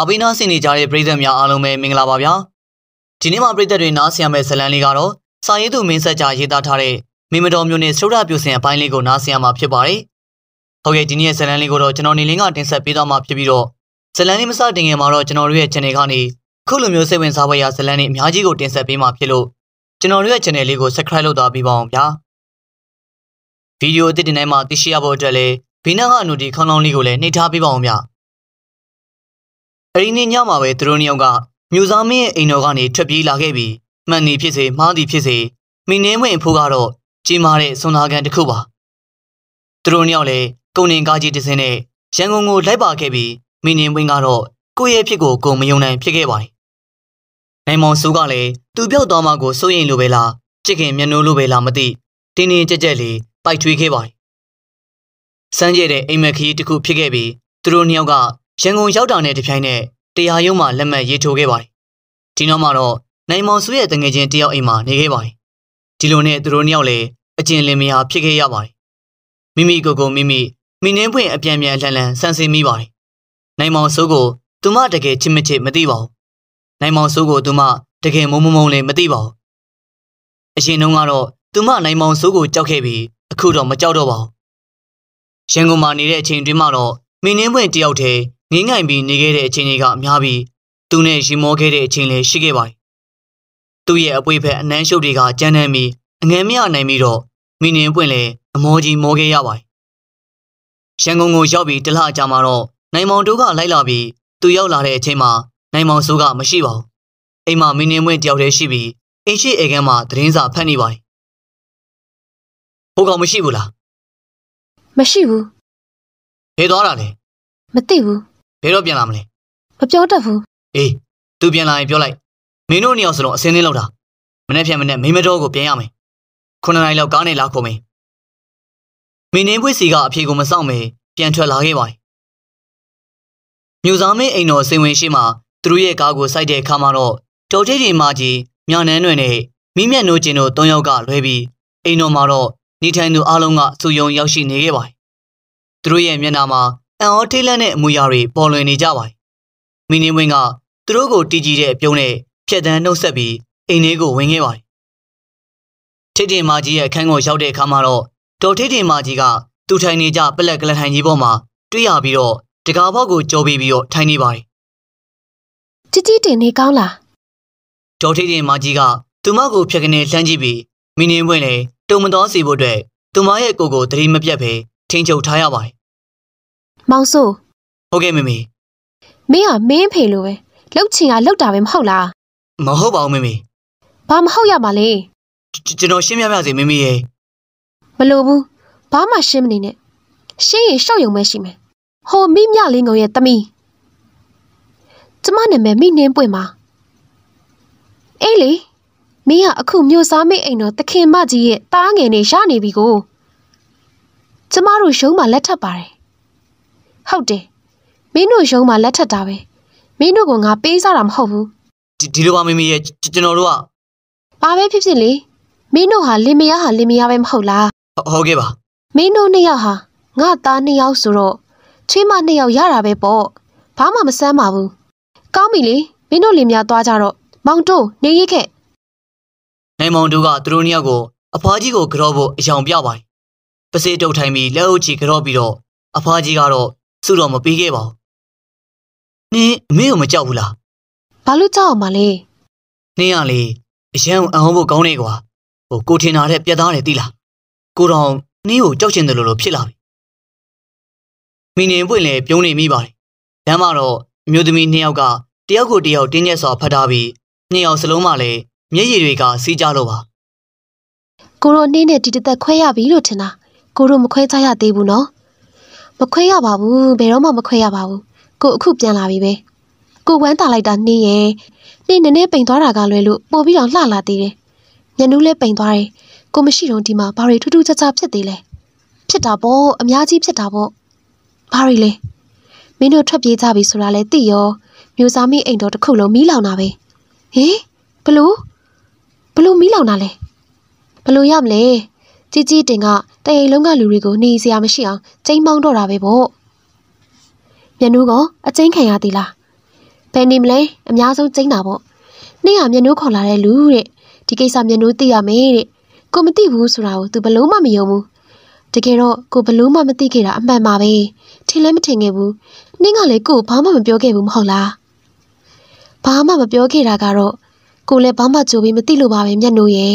အဘိနာဆင်နေကြတဲ့ပရိသတ်များအားလုံးပဲမင်္ဂလာပါဗျာဒီနေ့မှာပရိသတ်တွေနားဆင်ရမယ့်ဇာတ်လမ်းလေးကတော့စာရေးသူမင်းဆက်ကြာရေးသားထားတဲ့မိမတော်မျိုးနဲ့သုဒ္ဓပြုစင်အပိုင်းလေးကိုနားဆင်ရမှာဖြစ်ပါတယ်ဟုတ်ကဲ့ဒီနေ့ရဲ့ဇာတ်လမ်းလေးကိုတော့ကျွန်တော်နေလင်းကတင်ဆက်ပေးသွားမှာဖြစ်ပြီးတော့ဇာတ်လမ်းလေးမစတင်ခင်မှာတော့ကျွန်တော်တို့ရဲ့ channel ကနေခုလိုမျိုးစိတ်ဝင်စားဖွယ်ရာဇာတ်လမ်းတွေအများကြီးကိုတင်ဆက်ပေးမှာဖြစ်လို့ကျွန်တော်တို့ရဲ့ channel လေးကို subscribe လုပ်သွားပြီးပါအောင်ဗျာဗီဒီယိုအသစ်တင်တိုင်းမှာသိရှိရဖို့အတွက်လည်းဘေးနားကနိုတီခေါင်းလောင်းလေးကိုလည်းနှိပ်ထားပေးပါအောင်ဗျာ။အဲဒီနေ့ညမှာပဲသူတို့နှစ်ယောက်ကမြို့သားမင်းရဲ့အိမ်တော်ကနေထွက်ပြေးလာခဲ့ပြီးမှန်နေဖြစ်စေမှားသည်ဖြစ်စေမိနေဝင်ဖိုးကတော့ကြီးမားတဲ့ဆွမ်းသားကန်တစ်ခုပါသူတို့နှစ်ယောက်လည်းကုန်တင်ကားကြီးတစ်စင်းနဲ့ရန်ကုန်ကိုလိုက်ပါခဲ့ပြီးမိနေဝင်ကတော့ကိုယ့်ရဲ့ဖြစ်ကိုကိုမယုံနိုင်ဖြစ်ခဲ့ပါတယ်နိုင်မောင်စိုးကလည်းသူပြောက်သွားမှကိုစိုးရင်လိုပဲလားချစ်ခင်မျက်နှာလိုပဲလားမသိတင်းတင်းကြက်ကြက်လေးပိုက်ထွေးခဲ့ပါတယ်စမ်းကြဲတဲ့အိမ်မက်ခီးတစ်ခုဖြစ်ခဲ့ပြီးသူတို့နှစ်ယောက်ကရန်ကုန်ရောက်တာနဲ့တပြိုင်နက်တရားရုံးမှာလက်မှတ်ရေးထိုးခဲ့ပါတယ်။ဒီနောက်မှာတော့နိုင်မောင်စုရဲ့တငယ်ချင်းတယောက်အိမ်မှာနေခဲ့ပါတယ်။ဒီလိုနဲ့သူတို့နှစ်ယောက်လည်းအကျဉ်လင်မယာဖြစ်ခဲ့ရပါတယ်။မိမိကိုယ်ကိုမိမိမိနှင်းဖွင့်အပြန်ပြန်လှန်လှန်ဆန်းစစ်မိပါတယ်။နိုင်မောင်စိုးကိုသူမတကယ်ချစ်မချစ်မသိပါဘူး။နိုင်မောင်စိုးကိုသူမတကယ်မုံမုံလည်းမသိပါဘူး။အရင်တုန်းကတော့သူမနိုင်မောင်စိုးကိုကြောက်ခဲ့ပြီးအခုတော့မကြောက်တော့ပါဘူး။ရန်ကုန်မှာနေတဲ့အချိန်တွင်းမှာတော့မိနှင်းဖွင့်တယောက်တည်းငင်းငိုင်ပြီးနေခဲ့တဲ့အချိန်တွေကများပြီးသူနဲ့ရီမောခဲ့တဲ့အချိန်လည်းရှိခဲ့ပါတယ်။သူ့ရဲ့အပွေဖက်အနမ်းရှုပ်တွေကကြမ်းတမ်းပြီးအငဲမရနိုင်ပြီးတော့မိနင်းပွင့်လည်းအမောကြီးမောခဲ့ရပါတယ်။ရန်ကုန်ကိုရောက်ပြီးတလအကြာမှာတော့နိုင်မောင်တို့ကလိုက်လာပြီးသူရောက်လာတဲ့အချိန်မှာနိုင်မောင်စိုးကမရှိပါဘူး။အိမ်မှာမိနင်းပွင့်တယောက်တည်းရှိပြီးအင်းရှိအေကန်းမှာသတင်းစာဖတ်နေပါတယ်။ဟိုကောင်မရှိဘူးလား။မရှိဘူး။ဖေးသွားတာလေ။မသိဘူး။ဘယ်တော့ပြန်လာမလဲမပြောတတ်ဘူးအေး तू ပြန်လာရင်ပြောလိုက်မင်းတို့နှစ်ယောက်စလုံးအစင်းသင်းလောက်တာမနေ့ပြန်မနေ့မိမတော်ကိုပြန်ရမယ်ခုနှစ်နိုင်လောက်ကားနဲ့လာခုံမယ်မင်းနေပွေးစီကအဖြေကိုမဆောင်မေပြန်ထွက်လာခဲ့ပါမြို့သားမင်းအိမ်တော်စိန်ဝင်ရှိမှသူတို့ရဲ့ကားကိုစိုက်တဲ့အခါမှာတော့ဒေါ်ထိတ်ဒီမကြီးမြောင်နှန်းတွင်နဲ့မိမျက်နှိုးကျင်တို့၃ယောက်ကလွဲပြီး အိမ်တော်မှာတော့နေထိုင်သူအလုံးကစုယုံရောက်ရှိနေခဲ့ပါတယ်။သူတို့ရဲ့မျက်နှာမှာအံ့ဩထိတ်လန့်တဲ့အမူအရာတွေပေါ်လွင်နေကြပါတယ်။မီနီဝင်းကသူတို့ကိုတီးကြည့်တဲ့အပြုံးနဲ့ဖြက်တန်းနှုတ်ဆက်ပြီးအိမ်လေးကိုဝင်ခဲ့ပါတယ်။ထိတ်တင်မကြီးရဲ့အခန်းကိုရောက်တဲ့အခါမှာတော့ဒေါ်ထိတ်တင်မကြီးကသူထိုင်နေကြပလက်ကလထိုင်ကြီးပေါ်မှာ တွေ့ရပြီးတော့တကားဘောက်ကိုကြောပြီးပြီးတော့ထိုင်နေပါတယ်။တတိတင်နေကောင်းလား။ဒေါ်ထိတ်တင်မကြီးကသူမကိုဖြက်ကနေလှမ်းကြည့်ပြီးမီနီဝင်းလည်းတုံမတော်စီဖို့အတွက်သူမရဲ့ကိုယ်ကိုသတိမပြတ်ပဲထိန်းချုပ်ထားရပါတယ်မောင်ဆိုဟုတ်ကဲ့မမေမင်းဟာမင်းဖေလိုပဲလောက်ချင်ကလောက်တာပဲမဟုတ်လားမဟုတ်ပါဘူးမမေဘာမဟုတ်ရပါလဲကျွန်တော်ရှင်းပြပြစီမမေရေမလိုဘူးဘာမှရှင်းမနေနဲ့ရှင်းရင်ရှောက်ယုံမရှိမယ်ဟိုမိမြလင်းကောင်ရဲ့တမီးကျမနာမည်မိနင်းပွင့်ပါအေးလေမင်းကအခုမြို့စားမိအိမ်တော်တခင်မကြီးရဲ့တားငယ်နေရနေပြီကိုကျမတို့ရုံးမှာလက်ထပ်ပါတယ်ဟုတ်တယ်မင်းတို့ရုံးမှာလက်ထပ်တာပဲမင်းတို့ကငါပေးစားတာမဟုတ်ဘူးဒီဒီလိုပါမမေရဲ့ကျွန်တော်တို့ကဘာပဲဖြစ်ဖြစ်လေမင်းတို့ဟာလင်မယားဟာလင်မယားပဲမဟုတ်လားဟုတ်ကဲ့ပါမင်းတို့နှစ်ယောက်ဟာငါသားနှစ်ယောက်ဆိုတော့ချွေးမနှစ်ယောက်ရတာပဲပေါ့ဘာမှမစမ်းပါဘူးကောင်းပြီလေမင်းတို့လင်မယားသွားကြတော့မောင်တို့နေရခဲ့နိုင်မောင်တို့ကသူတို့နှစ်ယောက်ကိုအဖွားကြီးကိုကြောဖို့အယောင်ပြပါတယ်ပစေးတုတ်ထိုင်ပြီးလက်အုပ်ချီကြောပြီးတော့အဖွားကြီးကတော့စုတော့မပေးခဲ့ပါဘူးနင်းအမေကိုမကြောက်ဘူးလားဘာလို့ကြောက်အောင်မလဲနင်းကလေအရန်အဟောင်းဖို့ကောင်းနေကွာဟိုကိုထင်တာတဲ့ပြက်သားတယ်တိလားကိုတော်နင်းကိုကြောက်ချင်တယ်လို့လို့ဖြစ်လာပြီမင်းနေပွင့်လေပြုံးနေမိပါတယ်လမ်းမှာတော့အမျိုးသမီးနှစ်ယောက်ကတယောက်ကိုတယောက်တင်းကျပ်စွာဖတ်ထားပြီးနှစ်ယောက်စလုံးမှလည်းမျက်ရည်တွေကစီးကြလို့ပါကိုတို့အနှင်းနဲ့ဒီတသက်ခွဲရပြီလို့ထင်တာကိုတို့မခွဲကြရသေးဘူးနော်မခွဲရပါဘူးဘယ်တော့မှမခွဲရပါဘူးကိုအခုပြန်လာပြီပဲကိုဝမ်းတာလိုက်တာနှင်းရဲ့နှင်းနည်းနည်းပိန်သွားတာကလွယ်လို့ပို့ပြီးတော့လှလာသေးတယ်ညနူးလည်းပိန်သွားတယ်ကိုမရှိတော့ဒီမှာဘာတွေထူးထူးခြားခြားဖြစ်သေးလဲဖြစ်တာပေါ့အများကြီးဖြစ်တာပေါ့ဘာတွေလဲမင်းတို့ထွက်ပြေးကြပြီဆိုတာလဲသိရောမျိုးစားမိအိမ်တော်တစ်ခုလုံးမီးလောင်တာပဲဟင်ဘလို့ဘလို့မီးလောင်တာလဲဘလို့ရမလဲជីជីတင်ကတအိမ်လုံးကလူတွေကိုနေစရာမရှိအောင်ကျိန်းမောင်းတော့တာပဲပေါ့မျက်နှူးကအကျိန်းခံရသေးလားဘယ်နေမလဲအများဆုံးကျိန်းတာပေါ့နေ့ကမျက်နှူးခေါ်လာတဲ့လူတဲ့ဒီကိစ္စမျက်နှူးသိရမယ်တဲ့ကိုမသိဘူးဆိုတာကို तू ဘလို့မှမယုံဘူးတကယ်တော့ကိုဘလို့မှမသိခဲ့တာအမှန်ပါပဲထင်လည်းမထင်ခဲ့ဘူးနင်းကလည်းကို့ဘာမှမပြောခဲ့ဘူးမဟုတ်လားဘာမှမပြောခဲ့တာကတော့ကိုလည်းဘာမှကြိုပြီးမသိလို့ပါပဲမျက်နှိုးရဲ့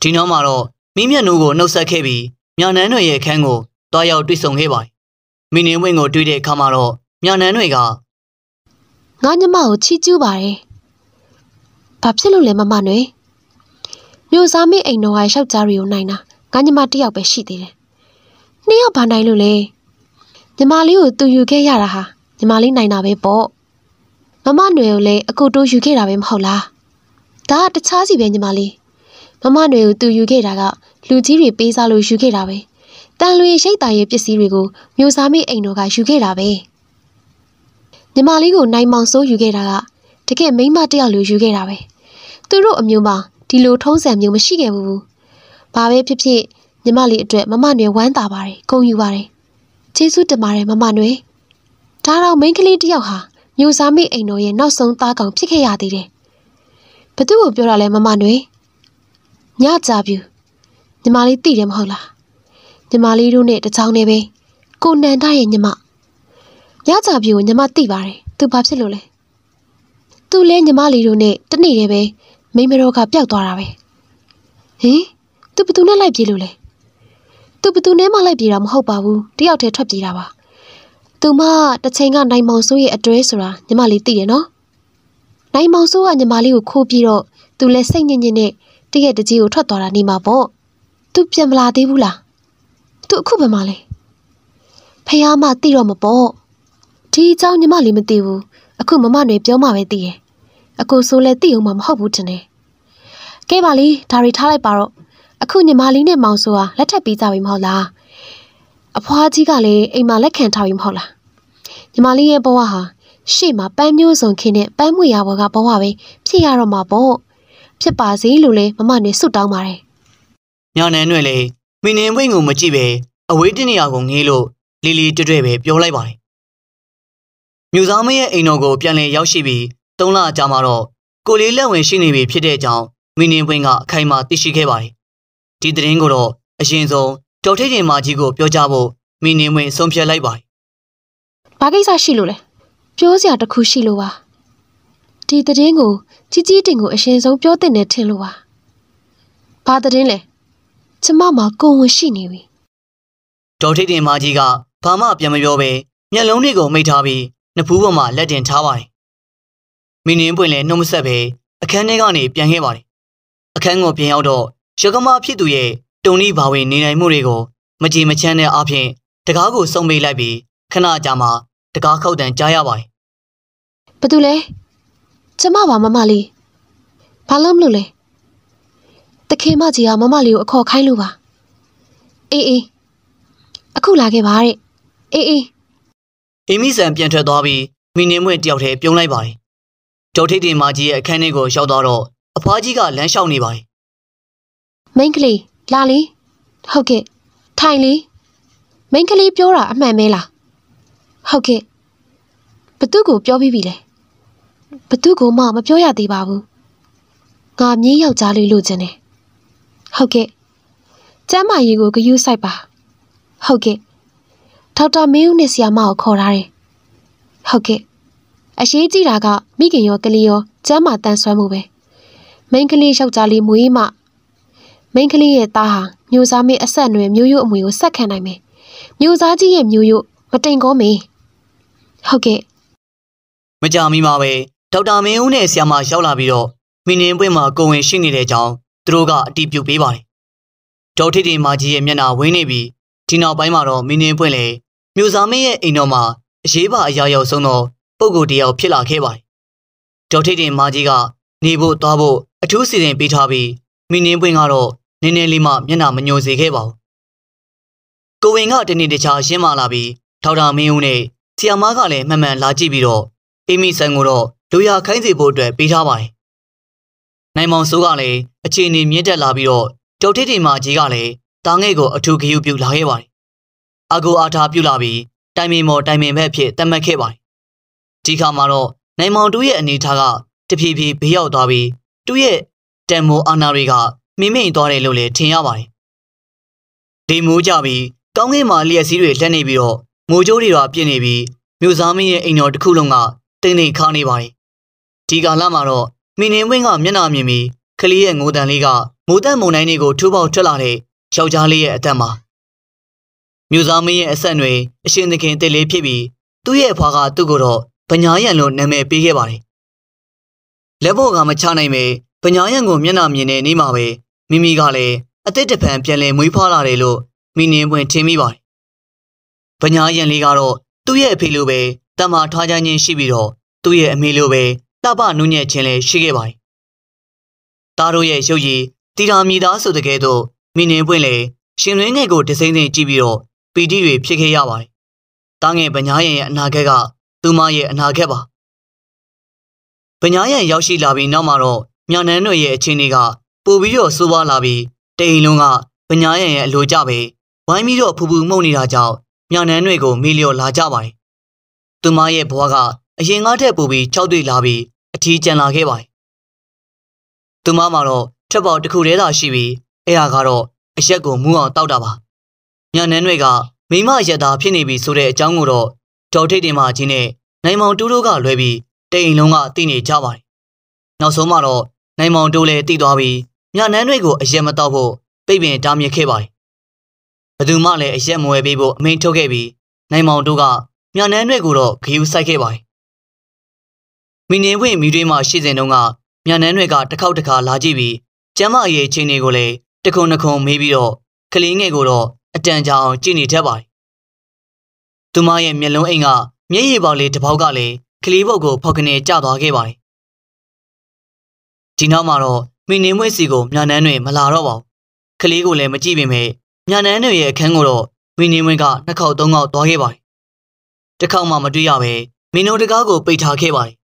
ဒီနောက်မှာတော့မင်းမျက်နှာကိုနှုတ်ဆက်ခဲ့ပြီးမြောင်နှန်းတွေရဲ့ခန်းကိုတွားရောက်တွေ့ဆုံခဲ့ပါတယ်။မင်းနှင်းဝင်းကိုတွေ့တဲ့အခါမှာတော့မြောင်နှန်းတွေကငါညမကိုချီးကျူးပါတယ်။ဘာဖြစ်လို့လဲမမနွယ်။မြို့စားမိအိမ်တော်ကယောက်ျားတွေကိုနိုင်တာငါညမတယောက်ပဲရှိသေးတယ်။နှစ်ယောက်ဘာနိုင်လို့လဲ။ညမလေးကိုသူယူခဲ့ရတာဟာညမလေးနိုင်တာပဲပေါ့။မမနွယ်ကိုလည်းအကူတိုးယူခဲ့တာပဲမဟုတ်လား။ဒါကတခြားစီပဲညီမလေးမမတွေကိုသူယူခဲ့တာကလူကြီးတွေပေးစားလို့ယူခဲ့တာပဲတန်လွင်ရိတ်တာရဲ့ပစ္စည်းတွေကိုမျိုးစားမိအိမ်တော်ကယူခဲ့တာပဲညီမလေးကိုနိုင်မောင်စိုးယူခဲ့တာကတကယ်မိန်းမတယောက်လိုယူခဲ့တာပဲသူတို့အမျိုးမှာဒီလိုထုံးစံမျိုးမရှိခဲ့ဘူးဘာပဲဖြစ်ဖြစ်ညီမလေးအတွက်မမနွယ်ဝမ်းသာပါတယ်ဂုဏ်ယူပါတယ်ကျေးဇူးတင်ပါတယ်မမနွယ်ဒါတော့မိန်းကလေးတယောက်ဟာမျိုးစားမိအိမ်တော်ရဲ့နောက်ဆုံးသားကောင်ဖြစ်ခဲ့ရသေးတယ်ဘသူ့ကိုပြောတာလဲမမနွယ်ညကြပြူညီမလေးသိတယ်မဟုတ်လားညီမလေးတို့နဲ့တချောင်းနေပဲကိုနန္ဒရဲ့ညီမညကြပြူကိုညီမသိပါတယ်သူဘာဖြစ်လို့လဲသူလဲညီမလေးတို့နဲ့တနေ့တည်းပဲမိမတော်ကပျောက်သွားတာပဲဟင်သူဘသူနဲ့လိုက်ပြေးလို့လဲသူဘသူနဲ့မှလိုက်ပြေးတာမဟုတ်ပါဘူးတယောက်တည်းထွက်ပြေးတာပါသူမတစ်ချိန်ကနိုင်မောင်စိုးရဲ့အတွဲဆိုတာညီမလေးသိတယ်နော်နိုင်မောင်စိုးကညီမလေးကိုခိုးပြီးတော့သူလည်းစိတ်ညစ်ညစ်နဲ့တရက်တကြီးကိုထွက်သွားတာနေမှာပေါ့သူပြန်မလာသေးဘူးလားသူအခုဘယ်မှာလဲဖះမသိတော့မပေါ့ဒီအကြောင်းညီမလေးမသိဘူးအခုမမတွေပြောမှပဲသိရဲ့အခုဆိုလဲသိအောင်မှမဟုတ်ဘူးတင်တယ်ကဲပါလေဒါတွေထားလိုက်ပါတော့အခုညီမလေးနဲ့မောင်ဆိုဟာလက်ထပ်ပြီးကြပြီမဟုတ်လားအဖွားကြီးကလည်းအိမ်မှာလက်ခံထားပြီမဟုတ်လားညီမလေးရဲ့ဘဝဟာရှေ့မှာပန်းမျိုးစုံခင်းတဲ့ပန်းမွေရဘွားကဘဝပဲဖြစ်ရတော့မှာပေါ့ဖြစ်ပါစေလို့လည်းမမနွေဆုတောင်းပါတယ်။ညနန်းနွေလည်းမင်းနေဝိတ်ကိုမကြည့်ပဲအဝေးတနေရာကိုငေးလို့လီလီတွေ့တွေ့ပဲပြောလိုက်ပါတယ်။မြူဆောင်မရဲ့အိမ်တော်ကိုပြန်လည်ရောက်ရှိပြီး၃လကြာမှတော့ကိုလေးလက်ဝင်ရှိနေပြီဖြစ်တဲ့အကြောင်းမင်းနေဝိတ်ကအခိုင်အမာသိရှိခဲ့ပါတယ်။ဒီသတင်းကိုတော့အရင်ဆုံးဒေါက်ထိတ်ရှင်မကြီးကို ပြောကြဖို့မင်းနေဝိတ်ဆုံးဖြတ်လိုက်ပါတယ်။ဘာကိစ္စရှိလို့လဲ။ပြောစရာတခုရှိလို့ပါ။ဒီသတင်းကိုကြီးကြီးတင်ကိုအရင်ဆုံးပြောတင်တယ်ထင်လို့ပါ။ဘာသတင်းလဲ။ကျမမှာကိုဝင်ရှိနေပြီ။ဒေါ်ထိတ်တင်မကြီးကဘာမှပြန်မပြောပဲမျက်လုံးတွေကိုမိတ်ထားပြီးနဖူးပေါ်မှာလက်တင်ထားပါတယ်။မင်းင်းပွင့်လည်းနှုတ်မဆက်ပဲအခန်းထဲကနေပြန်ခဲ့ပါတယ်။အခန်းကိုပြန်ရောက်တော့ရကမဖြစ်သူရဲ့တုံနီးဘာဝင်နေနိုင်မှုတွေကိုမကြည်မချမ်းတဲ့အဖြစ်တကားကိုစုံမိလိုက်ပြီးခဏကြာမှတကားခောက်တန်ကြားရပါတယ်။ဘာတူလဲ။ကျမပါမမလေးဘာလို့မလို့လဲတခင်မကြီးကမမလေးကိုအခေါ်ခိုင်းလို့ပါအေးအေးအခုလာခဲ့ပါတဲ့အေးအေးအီမီဆန်ပြန်ထွက်သွားပြီးမိနေမွေ့တယောက်တည်းပြုံးလိုက်ပါတယ်ဒေါထိတ်တင်မကြီးရဲ့အခန်းထဲကိုရောက်သွားတော့အဖွားကြီးကလမ်းလျှောက်နေပါတယ်မိန်ကလေးလာလေဟုတ်ကဲ့ထိုင်လေမိန်ကလေးပြောတာအမှန်ပဲလားဟုတ်ကဲ့ဘသူ့ကိုပြောပြီးပြီလဲဘသူ့ကိုမှမပြောရသေးပါဘူး။ငါမြေးယောက်ျားလေးလိုချင်တယ်။ဟုတ်ကဲ့။ကျမ်းမာရေးကိုဂရုစိုက်ပါ။ဟုတ်ကဲ့။ဒေါက်တာမင်းဦးနဲ့ဆီယာမကိုခေါ်ထားတယ်။ဟုတ်ကဲ့။အရေးကြီးတာကမိခင်ရောကလေးရော ကျမ်းမာတန်ဆွမ်းမှုပဲ။မိန်းကလေးယောက်ျားလေးမွေးမှမိန်းကလေးရဲ့သားဟာမျိုးစားမေးအဆက်အနွယ်မျိုးရိုးအမွေကိုဆက်ခံနိုင်မယ်။မျိုးစားကြီးရဲ့မျိုးရိုးမတိမ်ကောမေ။ဟုတ်ကဲ့။မကြမီမှာပဲဒေါက်တာမင်းဦးနဲ့ဆရာမရောက်လာပြီးတော့မိနင်းပွင့်မှာကိုဝင်ရှိနေတဲ့အကြောင်းသူတို့ကအတိပြုပေးပါတယ်။ဒေါက်ထိတ်တင်မာကြီးရဲ့မျက်နှာဝင်းနေပြီးဒီနောက်ပိုင်းမှာတော့မိနင်းပွင့်လေမြို့သားမင်းရဲ့အိမ်တော်မှာအရေးပါအရာရောက်ဆုံးသော ပုံကိုတယောက်ဖြစ်လာခဲ့ပါတယ်။ဒေါက်ထိတ်တင်မာကြီးကနေဖို့သွားဖို့အထူးစီစဉ်ပေးထားပြီးမိနင်းပွင့်ကတော့နည်းနည်းလေးမှမျက်နှာမညိုစေခဲ့ပါဘူး။ကိုဝင်ကတနေ့တခြားရှင်းမလာပြီးထောက်တာမင်းဦးနဲ့ဆီယမားကလည်းမှန်မှန်လာကြည့်ပြီးတော့အိမိဆန်ကိုတော့လူရခိုင်းစေဖို့အတွက်ပေးထားပါတယ်။နိုင်မောင်စိုးကလည်းအခြေအနေမြင့်တက်လာပြီးတော့ကျောက်ထိပ်တီမာကြီးကလည်းတာငဲ့ကိုအထူးဂရုပြုလာခဲ့ပါတယ်။အကူအာထာပြုလာပြီးတိုင်ပင်မော်တိုင်ပင်ဘက်ဖြစ်သတ်မှတ်ခဲ့ပါတယ်။ဒီခါမှာတော့နိုင်မောင်တို့ရဲ့အနေထားကတဖြည်းဖြည်းဘေးရောက်သွားပြီးသူ့ရဲ့တန်မိုအာနာတွေကမိမိန်သွားတယ်လို့လည်းထင်ရပါတယ်။ဒီမိုးကြပြီးကောင်းကင်မှာလျက်စီးတွေလက်နေပြီးတော့မိုးကြိုးတွေတော့ပြင့်နေပြီးမြို့သားမင်းရဲ့အိမ်တော်တစ်ခုလုံးကတိမ်တိမ်ခါနေပါတယ်ဒီကာလမှာတော့မိနေဝင်းကမျက်နှာမြင်ပြီးကလေးရဲ့ငိုတန်လေးကမိုးတက်မုန်တိုင်းတွေကိုထိုးပေါက်ထွက်လာတဲ့ယောက်ျားလေးရဲ့အသက်မှာမြို့သားမင်းရဲ့အဆက်အနွယ်အရှင်သခင်တစ်လေးဖြစ်ပြီးသူ့ရဲ့အဖွာကသူ့ကိုတော့ပညာရန်လို့နာမည်ပေးခဲ့ပါတယ်လက်ဖို့ကမချနိုင်ပေပညာရန်ကိုမျက်နှာမြင်တဲ့နေ့မှာပဲမိမိကလည်းအသက်တပံပြန်လည်မွေးဖွားလာတယ်လို့မိနေပွင့်ထင်မိပါတယ်ပညာရန်လေးကတော့သူ့ရဲ့အဖေလိုပဲတမ္မာထားခြင်းရှိပြီးတော့သူ့ရဲ့အမေလိုပဲလှပနုညံ့ခြင်းလည်းရှိခဲ့ပါတယ်။သားတို့ရဲ့ရုပ်ရည်တီရာမြည်သားဆိုတဲ့ကဲတော့မိနေပွင့်လေရှင်ရင်းငယ်ကိုတစိမ့်စိမ့်ကြည့်ပြီးတော့ပီတိတွေဖြစ်ခဲ့ရပါတယ်။တားငယ်ပညာရင်ရဲ့အနာဂတ်ကသူမရဲ့အနာဂတ်ပါ။ပညာရင်ရောက်ရှိလာပြီးနောက်မှာတော့မြနန်းတို့ရဲ့အခြေအနေကပိုပြီးတော့ဆိုးွားလာပြီးတိန်လုံးကပညာရင်ရဲ့အလိုကြပဲဝိုင်းပြီးတော့ဖူဖူမှုန့်နေတာကြောင့်မြနန်းတွေကိုမေးလျော်လာကြပါတယ်။သူမရဲ့ဘဝကအရင်ကထက်ပိုပြီးခြောက်သွေ့လာပြီးအထီးကျန်လာခဲ့ပါတယ်။သူမမှာတော့ထက်ပေါက်တစ်ခုတည်းသာရှိပြီးအဲ့ဒါကတော့အရက်ကိုမူးအောင်တောက်တာပါ။ညနန်းတွေကမိမရက်သားဖြစ်နေပြီဆိုတဲ့အကြောင်းကိုတော့ဒေါ်ထိတ်တင်မကြီးနဲ့နိုင်မောင်တိုးတို့ကလွဲပြီးတိမ်လုံးကသိနေကြပါတယ်။နောက်ဆုံးမှတော့နိုင်မောင်တိုးလည်းသိသွားပြီးညနန်းတွေကိုအရက်မတောက်ဖို့ပိတ်ပင်တားမြစ်ခဲ့ပါတယ်။ဘသူမှလည်းအရက်မဝယ်ပေးဖို့အမိန့်ထုတ်ခဲ့ပြီးနိုင်မောင်တို့ကညနန်းတွေကိုတော့ဂယူးဆိုင်ခဲ့ပါတယ်မိနေဝင့်မိတွေးမှရှိစဉ်တုန်းကမြန်နန်းတွေကတစ်ခေါက်တစ်ခါလာကြည့်ပြီးကျမ်းမာရေးချင်းတွေကိုလည်းတခုံတခုံမေးပြီးတော့ကလေးငယ်ကိုတော့အတန်ကြာအောင်ကြည့်နေတတ်ပါတယ်။သူမရဲ့မျက်လုံးအိမ်ကမျက်ရည်ပေါက်လေးတစ်ပေါက်ကလည်းကလေးပုတ်ကိုဖောက်ကနေကျသွားခဲ့ပါတယ်။ဒီနောက်မှာတော့မိနေမွေ့စီကိုမြန်နန်းတွေမလာတော့ပါဘူး။ကလေးကိုလည်းမကြည့်ပေမဲ့မြန်နန်းတွေရဲ့အခန်းကိုတော့မိနေမွေ့ကနှစ်ခေါက်သုံးခေါက်သွားခဲ့ပါတယ်။တစ်ခေါက်မှမတွေ့ရပဲမင်းတို့တကားကိုပိတ်ထားခဲ့ပါတယ်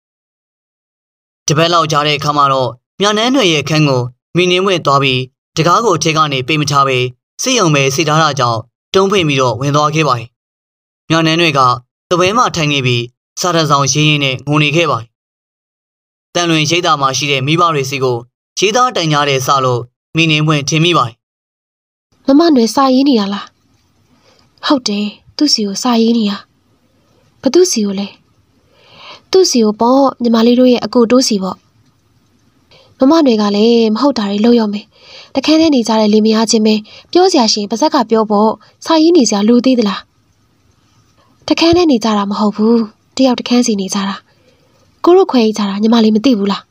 တပတ်လောက်ကြာတဲ့အခါမှာတော့မြနန်းနယ်ရဲ့ခန်းကိုမိနင်းဝင်သွားပြီးတကားကိုထဲကနေပိတ်မချပဲစိတ်ယုံပဲစိတ်ထားတာကြောင့်တုံးဖိပြီးတော့ဝင်သွားခဲ့ပါတယ်။မြနန်းနယ်ကသပွဲမှာထိုင်နေပြီးစားတဆောင်ရင်းရင်းနဲ့ငုံနေခဲ့ပါတယ်။တန်လွင်ရိတ်သားမှာရှိတဲ့မိဘတွေစီကိုရေးသားတိုင်ကြတဲ့စလို့မိနင်းဝင်ထင်မိပါတယ်။မမနွယ်စာရေးနေရလား။ဟုတ်တယ်သူ့စီကိုစာရေးနေရ။ဘသူ့စီကိုလဲ။သူ့စီကိုပေါ့ညီမလေးတို့ရဲ့အကိုတိုးစီပေါ့မမတွေကလည်းမဟုတ်တာတွေလုပ်ရမယ်တခန်းထဲနေကြတဲ့လေမယားချင်းပဲပြောစရာရှင်ပါဇက်ကပြောပေါ့စာရေးနေစရာလူသေးသလားတခန်းထဲနေကြတာမဟုတ်ဘူးတယောက်တခန်းစီနေကြတာကိုတို့ခွဲကြတာညီမလေးမသိဘူးလား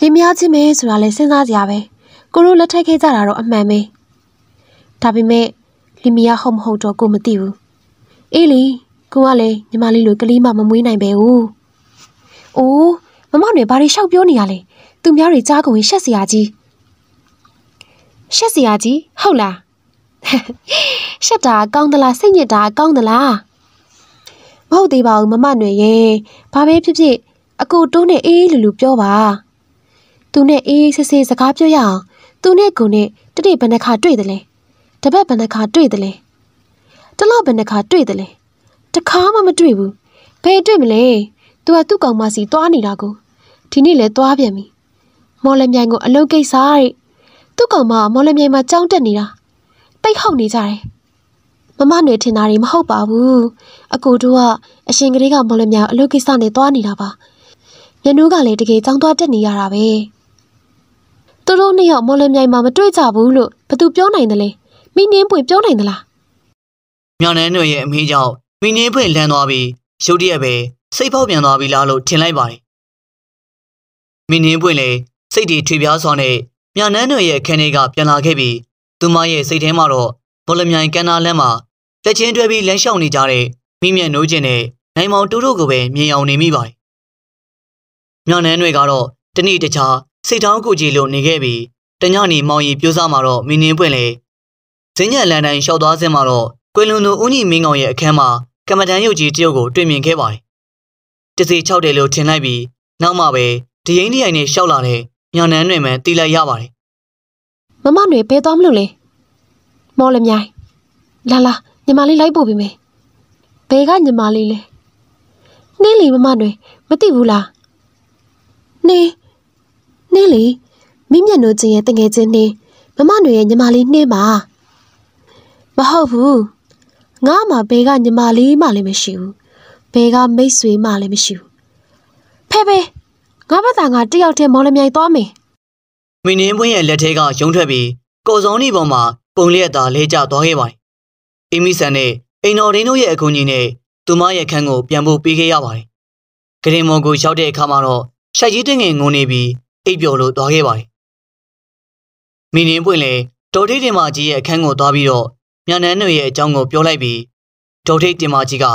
လေမယားချင်းပဲဆိုတာလဲစဉ်းစားစရာပဲကိုတို့လက်ထက်ခဲ့ကြတာတော့အမှန်ပဲဒါပေမဲ့လီမယားဟုတ်မဟုတ်တော့ကိုမသိဘူးအေးလီကိုကလည်းညီမလေးလိုကလေးမမမွေးနိုင်ပဲဦး။အိုးမမတွေဘာတွေရှောက်ပြောနေရလဲ။သူများတွေကြားကုန်ရင်ရှက်စရာကြီး။ရှက်စရာကြီး ဟုတ်လား။ရှက်တာကောင်းသလားစိတ်ညစ်တာကောင်းသလား။မဟုတ်သေးပါဘူးမမတွေရဲ့။ဘာပဲဖြစ်ဖြစ်အကိုတိုးနဲ့အေးလူလူပြောပါ။သူနဲ့အေးဆေးဆေးစကားပြောရအောင်။သူနဲ့ကိုနဲ့တတိဘဏ္ဍခါတွေ့တယ်လေ။တပတ်ဘဏ္ဍခါတွေ့တယ်လေ။တလဘဏ္ဍခါတွေ့တယ်လေ။တခါမှမတွေ့ဘူးဘယ်တွေ့မလဲ။ तू ကသူ့ကောင်မစီသွားနေတာကိုဒီနေ့လဲသွားပြန်ပြီ။မော်လမြိုင်ကိုအလုတ်ကိစ္စတဲ့သူ့ကောင်မကမော်လမြိုင်မှာကြောင်းတက်နေတာတိတ်ဟောက်နေကြတယ်။မမနွယ်ထင်တာတွေမဟုတ်ပါဘူး။အကိုတို့ကအရှင်ကလေးကမော်လမြိုင်အလုတ်ကိစ္စနဲ့သွားနေတာပါ။ညနိုးကလည်းတကယ်ကြောင်းသွားတက်နေရတာပဲ။သူတို့နှစ်ယောက်မော်လမြိုင်မှာမတွေ့ကြဘူးလို့ဘသူပြောနိုင်တယ်လဲ။မိနင်းပွင့်ပြောနိုင်သလား။မြောင်နှန်းတို့ရဲ့အမေကြောင့်မိနေဖွင့်လန်းသွားပြီးရုတ်တရက်ပဲစိတ်ဖောက်ပြန်သွားပြီလားလို့ထင်လိုက်ပါတယ်။မိနေဖွင့်လည်းစိတ်တွေထွေပြားစွာနဲ့မြန်နန်းတို့ရဲ့ခန်းလေးကပြန်လာခဲ့ပြီးသူမရဲ့စိတ်ထဲမှာတော့ဘောလမြိုင်ကန်နာလမ်းမှာလက်ချင်းတွဲပြီးလမ်းလျှောက်နေကြတဲ့မိမြန်နိုးကျင်တဲ့နိုင်မောင်တူတို့ကိုပဲမြင်အောင်နေမိပါတယ်။မြန်နန်းတွေကတော့တနေ့တခြားစိတ်ထောင်းကိုကြည်လို့နေခဲ့ပြီးတညနေမောင်ရီပြိုးစားမှာတော့မိနင်းပွင့်လေဇင်းညက်လန်တိုင်းလျှောက်သွားစင်းမှာတော့ကွေလွန်သူဦးညီမင်းကောင်ရဲ့အခန်းမှာကမ္မဒန်ရုပ်ကြီးတရုတ်ကိုတွေ့မြင်ခဲ့ပါတယ်။တစီ၆တယ်လို့ထင်လိုက်ပြီးနောက်မှပဲဒရင်ဒီရိုင်နဲ့ရှောက်လာတဲ့ညောင်နှန်းတွေမှတီးလိုက်ရပါတယ်။မမတွေဘယ်သွားမလို့လဲ။မော်လမြိုင်လာလာညီမလေးလိုက်ပို့ပေးမယ်။ဘယ်ကညီမလေးလဲ။နင်းလီမမတွေမသိဘူးလား။နင်းနင်းလီမိမျက်နှာချင်းရဲ့တငယ်ချင်းနင်းမမတွေရဲ့ညီမလေးနင်းပါ။မဟုတ်ဘူး။ငါမှဘဲကညီမလေးမှလည်းမရှိဘူးဘဲကမိတ်ဆွေမှလည်းမရှိဘူးဖဲဖဲငါဘသားငါတယောက်တည်းမော်လမြိုင်သွားမယ်မင်းနှင်းပွင့်ရဲ့လက်ထဲကရုံထွက်ပြီးကိုစုံနီပေါ်မှာပုံလျက်သာလဲကျသွားခဲ့ပါတယ်အီမီဆန်နဲ့အိမ်တော်ရင်းတို့ရဲ့အကူအညီနဲ့သူမရဲ့ခန်းကို ပြန်ဖို့ပေးခဲ့ရပါတယ်ဂရင်မော်ကို ရောက်တဲ့အခါမှာတော့ရှိုက်ကြီးတင်ငယ်ငုံနေပြီးအိပ်ပျော်လို့သွားခဲ့ပါတယ်မင်းနှင်းပွင့်လည်းဒေါ်ထိတ်တင်မကြီးရဲ့အခန်းကိုသွားပြီးတော့မြန်နန်းတို့ရဲ့အကြောင်းကိုပြောလိုက်ပြီးဒေါထိတ်တင်မာကြီးက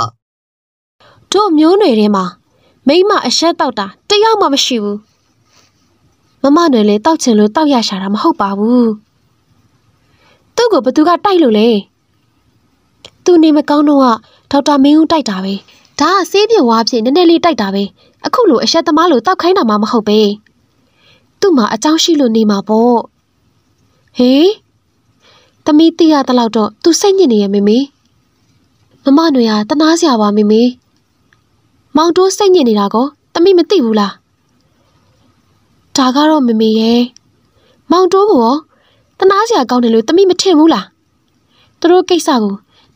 တို့မျိုးနွယ်ထဲမှာမိမအရှက်တောက်တာတယောက်မှမရှိဘူးမမနွယ်လည်းတောက်ချင်လို့တောက်ရရှာတာမဟုတ်ပါဘူးသူ့ကိုဘသူက တိုက်လို့လဲသူနေမကောင်းတော့ဒေါက်တာမင်းဦးတိုက်တာပဲဒါကဆေးပြဝါဖြစ်နည်းနည်းလေးတိုက်တာပဲအခုလိုအရှက်သမားလိုတောက်ခိုင်းတာမှမဟုတ်ပဲသူ့မှာအကြောင်းရှိလို့နေမှာပေါ့ဟေးသမီးသိရတလောက်တော့သူစိတ်ညစ်နေရဲ့မေမေမမနွေဟာတနာစရာပါမေမေမောင်တိုးစိတ်ညစ်နေတာကိုသမီးမသိဘူးလားဒါကတော့မေမေရဲ့မောင်တိုးကိုရောတနာစရာကောင်းတယ်လို့သမီးမထင်ဘူးလားသူတို့ကိစ္စ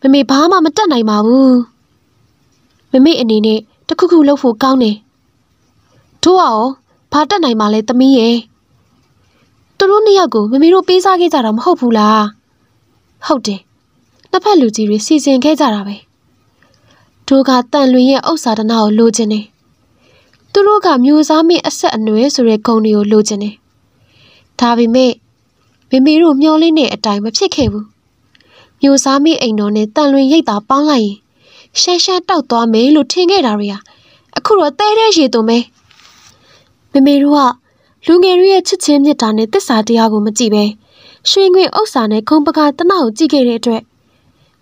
ကိုမမေဘာမှမတတ်နိုင်ပါဘူးမမေအနေနဲ့တခုခုလုပ်ဖို့ကောင်းတယ်တို့ရောဘာတတ်နိုင်မှလဲသမီးရဲ့သူတို့နှစ်ယောက်ကိုမမေတို့ပေးစားခဲ့ကြတာမဟုတ်ဘူးလားဟုတ်တယ်နှစ်ဖက်လူကြီးတွေစီစဉ်ခဲ့ကြတာပဲတို့ကတန်လွင်ရဲ့ဥစ္စာဒနာကိုလိုချင်တယ်သူတို့ကမျိုးစားမိအဆက်အနွယ်ဆိုတဲ့ဂုဏ်တွေကိုလိုချင်တယ်ဒါပေမဲ့မိမိတို့မျောလင်းတဲ့အတိုင်းမဖြစ်ခဲ့ဘူးမျိုးစားမိအိမ်တော်နဲ့တန်လွင်ရိတ်တာပေါင်းလိုက်ရင်ရှမ်းရှမ်းတောက်သွားမယ်လို့ထင်ခဲ့တာတွေကအခုတော့တဲတဲ့ရေတုံပဲမမေတို့ကလူငယ်တွေရဲ့ချစ်ချင်းမြတ်တာနဲ့တစ္ဆာတရားကိုမကြည့်ပဲရွှေငွေဥစ္စာနဲ့ဂုံပကာတနကိုကြည့်ခဲ့တဲ့အတွက်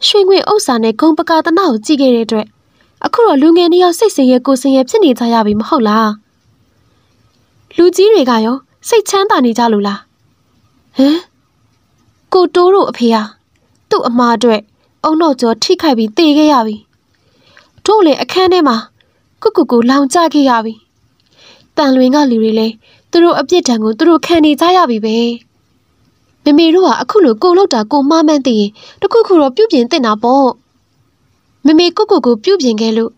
ရွှေငွေဥစ္စာနဲ့ဂုံပကာတနကိုကြည့်ခဲ့တဲ့အတွက်အခုတော့လူငယ်နှစ်ယောက်စိတ်ဆင်းရဲကိုဆင်းရဲဖြစ်နေကြရပြီမဟုတ်လားလူကြီးတွေကရောစိတ်ချမ်းသာနေကြလို့လားဟမ်ကိုတိုးတို့အဖေဟာသူ့အမားအတွက်အုံတော့ကျော်ထိခိုက်ပြီးတေခဲ့ရပြီတို့လည်းအခန်းထဲမှာကုကုကိုလောင်ကျခဲ့ရပြီတန်လွင်ကလူတွေလည်းသူတို့အပြစ်ဒဏ်ကိုသူတို့ခံနေကြရပြီပဲ။မမေတို့ကအခုလိုကိုလောက်တာကိုမှားမှန်းသိရင်တခုခုတော့ပြုတ်ပြင်တင်တာပေါ့မမေကိုကိုကိုပြုတ်ပြင်ခဲ့လို့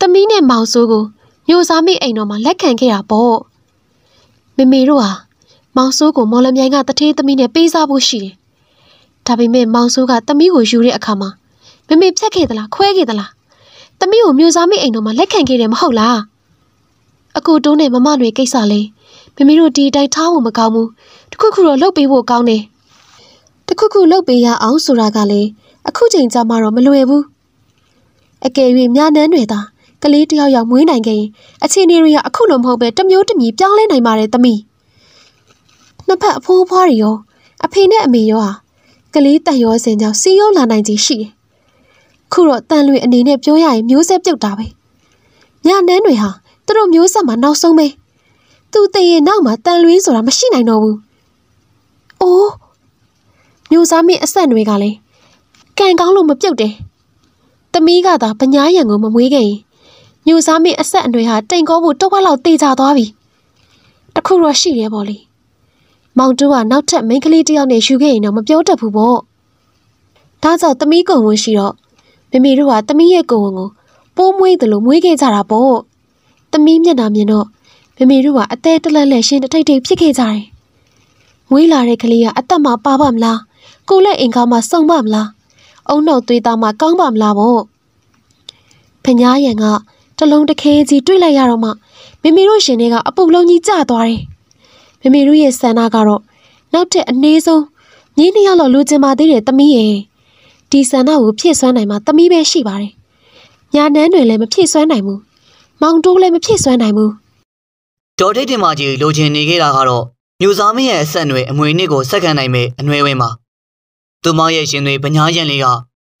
သမီးနဲ့မောင်ဆိုးကိုမျိုးစားမိအိမ်တော်မှာလက်ခံခဲ့တာပေါ့မမေတို့ဟာမောင်ဆိုးကိုမော်လမြိုင်ကတထေးသမီးနဲ့ပေးစားဖို့ရှိတယ်ဒါပေမဲ့မောင်ဆိုးကသမီးကိုယူတဲ့အခါမှာမမေဖြတ်ခဲ့သလားခွဲခဲ့သလားသမီးကိုမျိုးစားမိအိမ်တော်မှာလက်ခံခဲ့တယ်မဟုတ်လားအကူတိုးနဲ့မမတွေကိစ္စလေးမမီတို့ဒီတိုင်းထားဖို့မကောင်းဘူးတခုခုတော့လှုပ်ပေးဖို့ကောင်းတယ်တခုခုလှုပ်ပေးရအောင်ဆိုတာကလည်းအခုချိန်ကြမှာတော့မလွယ်ဘူးအကယ်၍မြနန်းတွေသာ ကလေးတယောက်ယောက်မွေးနိုင်ခဲ့ရင် အခြေအနေတွေကအခုလိုမဟုတ်ပဲတမျိုးတမီပြောင်းလဲနိုင်ပါတယ်သမီးနှစ်ဖက်အဖိုးအဖွားတွေရောအဖေနဲ့အမေရောဟာကလေးတန်ရောစင်ကြောင့်စီရောလာနိုင်ခြင်းရှိတယ်ခုတော့တန်လွင်အနေနဲ့ပြောရရင် မျိုးဆက်ပြုတ်တာပဲညနန်းတွေဟာသူတို့မျိုးဆက်မှာနောက်ဆုံးပဲ။သူတည်ရင်နောက်မှာတန်လွင်းဆိုတာမရှိနိုင်တော့ဘူး။အိုးမျိုးစားမင်းအဆက်တွေကလည်းကံကောင်းလို့မပြုတ်တယ်။သမီးကသာပညာရံကိုမမွေးခဲ့ရင်မျိုးစားမင်းအဆက်အနွယ်ဟာတိမ်ကောဖို့တစ်ဝက်လောက်တေချာသွားပြီ။တခုတော့ရှိတယ်ပေါ့လေ။မောင်တူကနောက်ထပ်မိန်းကလေးတစ်ယောက်နဲ့ယူခဲ့ရင်တော့မပြောတတ်ဘူးပေါ့။ဒါကြောင့်သမီးကုံဝင်ရှိတော့မိမိတို့ကသမီးရဲ့ကုံဝင်ကိုပိုးမွေးတယ်လို့မွေးခဲ့ကြတာပေါ့။သမီးမျက်နှာမြင်တော့မမေတို့ကအသေးတလက်လက်ရှင်တထိတ်ထိတ်ဖြစ်ခဲ့ကြတယ်။မွေးလာတဲ့ကလေးကအသက်မှာပါပါမလား။ကိုလက်အင်ကားမှာစုံပါမလား။အုံနောက်သွေးသားမှာကောင်းပါမလားပေါ့။ဖညာရံကတလုံးတခဲကြီးတွေးလိုက်ရတော့မှမမေတို့ရှင်တွေကအပုပ်လုံးကြီးကျသွားတယ်။မမေတို့ရဲ့ဆန္ဒကတော့နောက်ထပ်အနည်းဆုံးညင်းနှစ်ယောက်လောက်လိုချင်ပါသေးတယ်သမီးရဲ့။ဒီဆန္ဒကိုဖြည့်ဆွမ်းနိုင်မှသမီးပဲရှိပါတယ်။ညာနန်းတွေလည်းမဖြည့်ဆွမ်းနိုင်ဘူး။မောင်တိုးလည်းမဖြည့်ဆွမ်းနိုင်ဘူး။ဒေါ်ဒိတ်တင်မကြီးလိုချင်နေခဲ့တာကတော့မျိုးသားမရဲ့အဆက်အနွယ်အမွေနှစ်ကိုဆက်ခံနိုင်မဲ့အနွယ်ဝင်ပါသူမရဲ့ရှင်တွေပညာရန်လေးက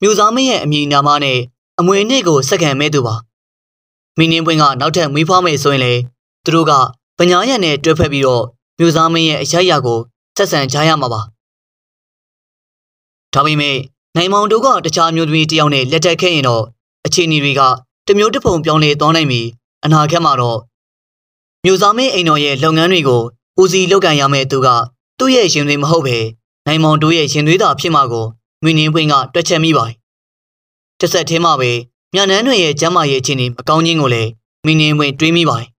မျိုးသားမရဲ့အမည်နာမနဲ့အမွေနှစ်ကိုဆက်ခံမဲ့သူပါမင်းင်းပွင့်က နောက်ထပ်မွေးဖွားမယ်ဆိုရင်လေသူတို့ကပညာရန်နဲ့တွဲဖက်ပြီးတော့မျိုးသားမရဲ့အရရကိုဆက်ဆံကြရမှာပါဒါပေမဲ့နိုင်မောင်တို့ကတခြားမျိုးသမီးတယောက်နဲ့လက်ထပ်ခဲ့ရင်တော့အခြေအနေတွေကတမျိုးတစ်ပုံပြောင်းလဲသွားနိုင်ပြီးအနာဂတ်မှာတော့မြို့သားမင်းအိမ်တော်ရဲ့လုပ်ငန်းတွေကိုဦးစီးလုပ်ကန်ရမယ့်သူကသူ့ရဲ့ရှင်သွေးမဟုတ်ပဲနိုင်မောင်တို့ရဲ့ရှင်သွေးသာဖြစ်မှာကိုမွေနင်းပွင့်ကတွက်ချက်မိပါတယ်။တစ်ဆက်တည်းမှာပဲမြနန်းတွင်ရဲ့ကျမ်းမာရေးအခြေအနေမကောင်းခြင်းကိုလည်းမွေနင်းပွင့်တွေးမိပါတယ်။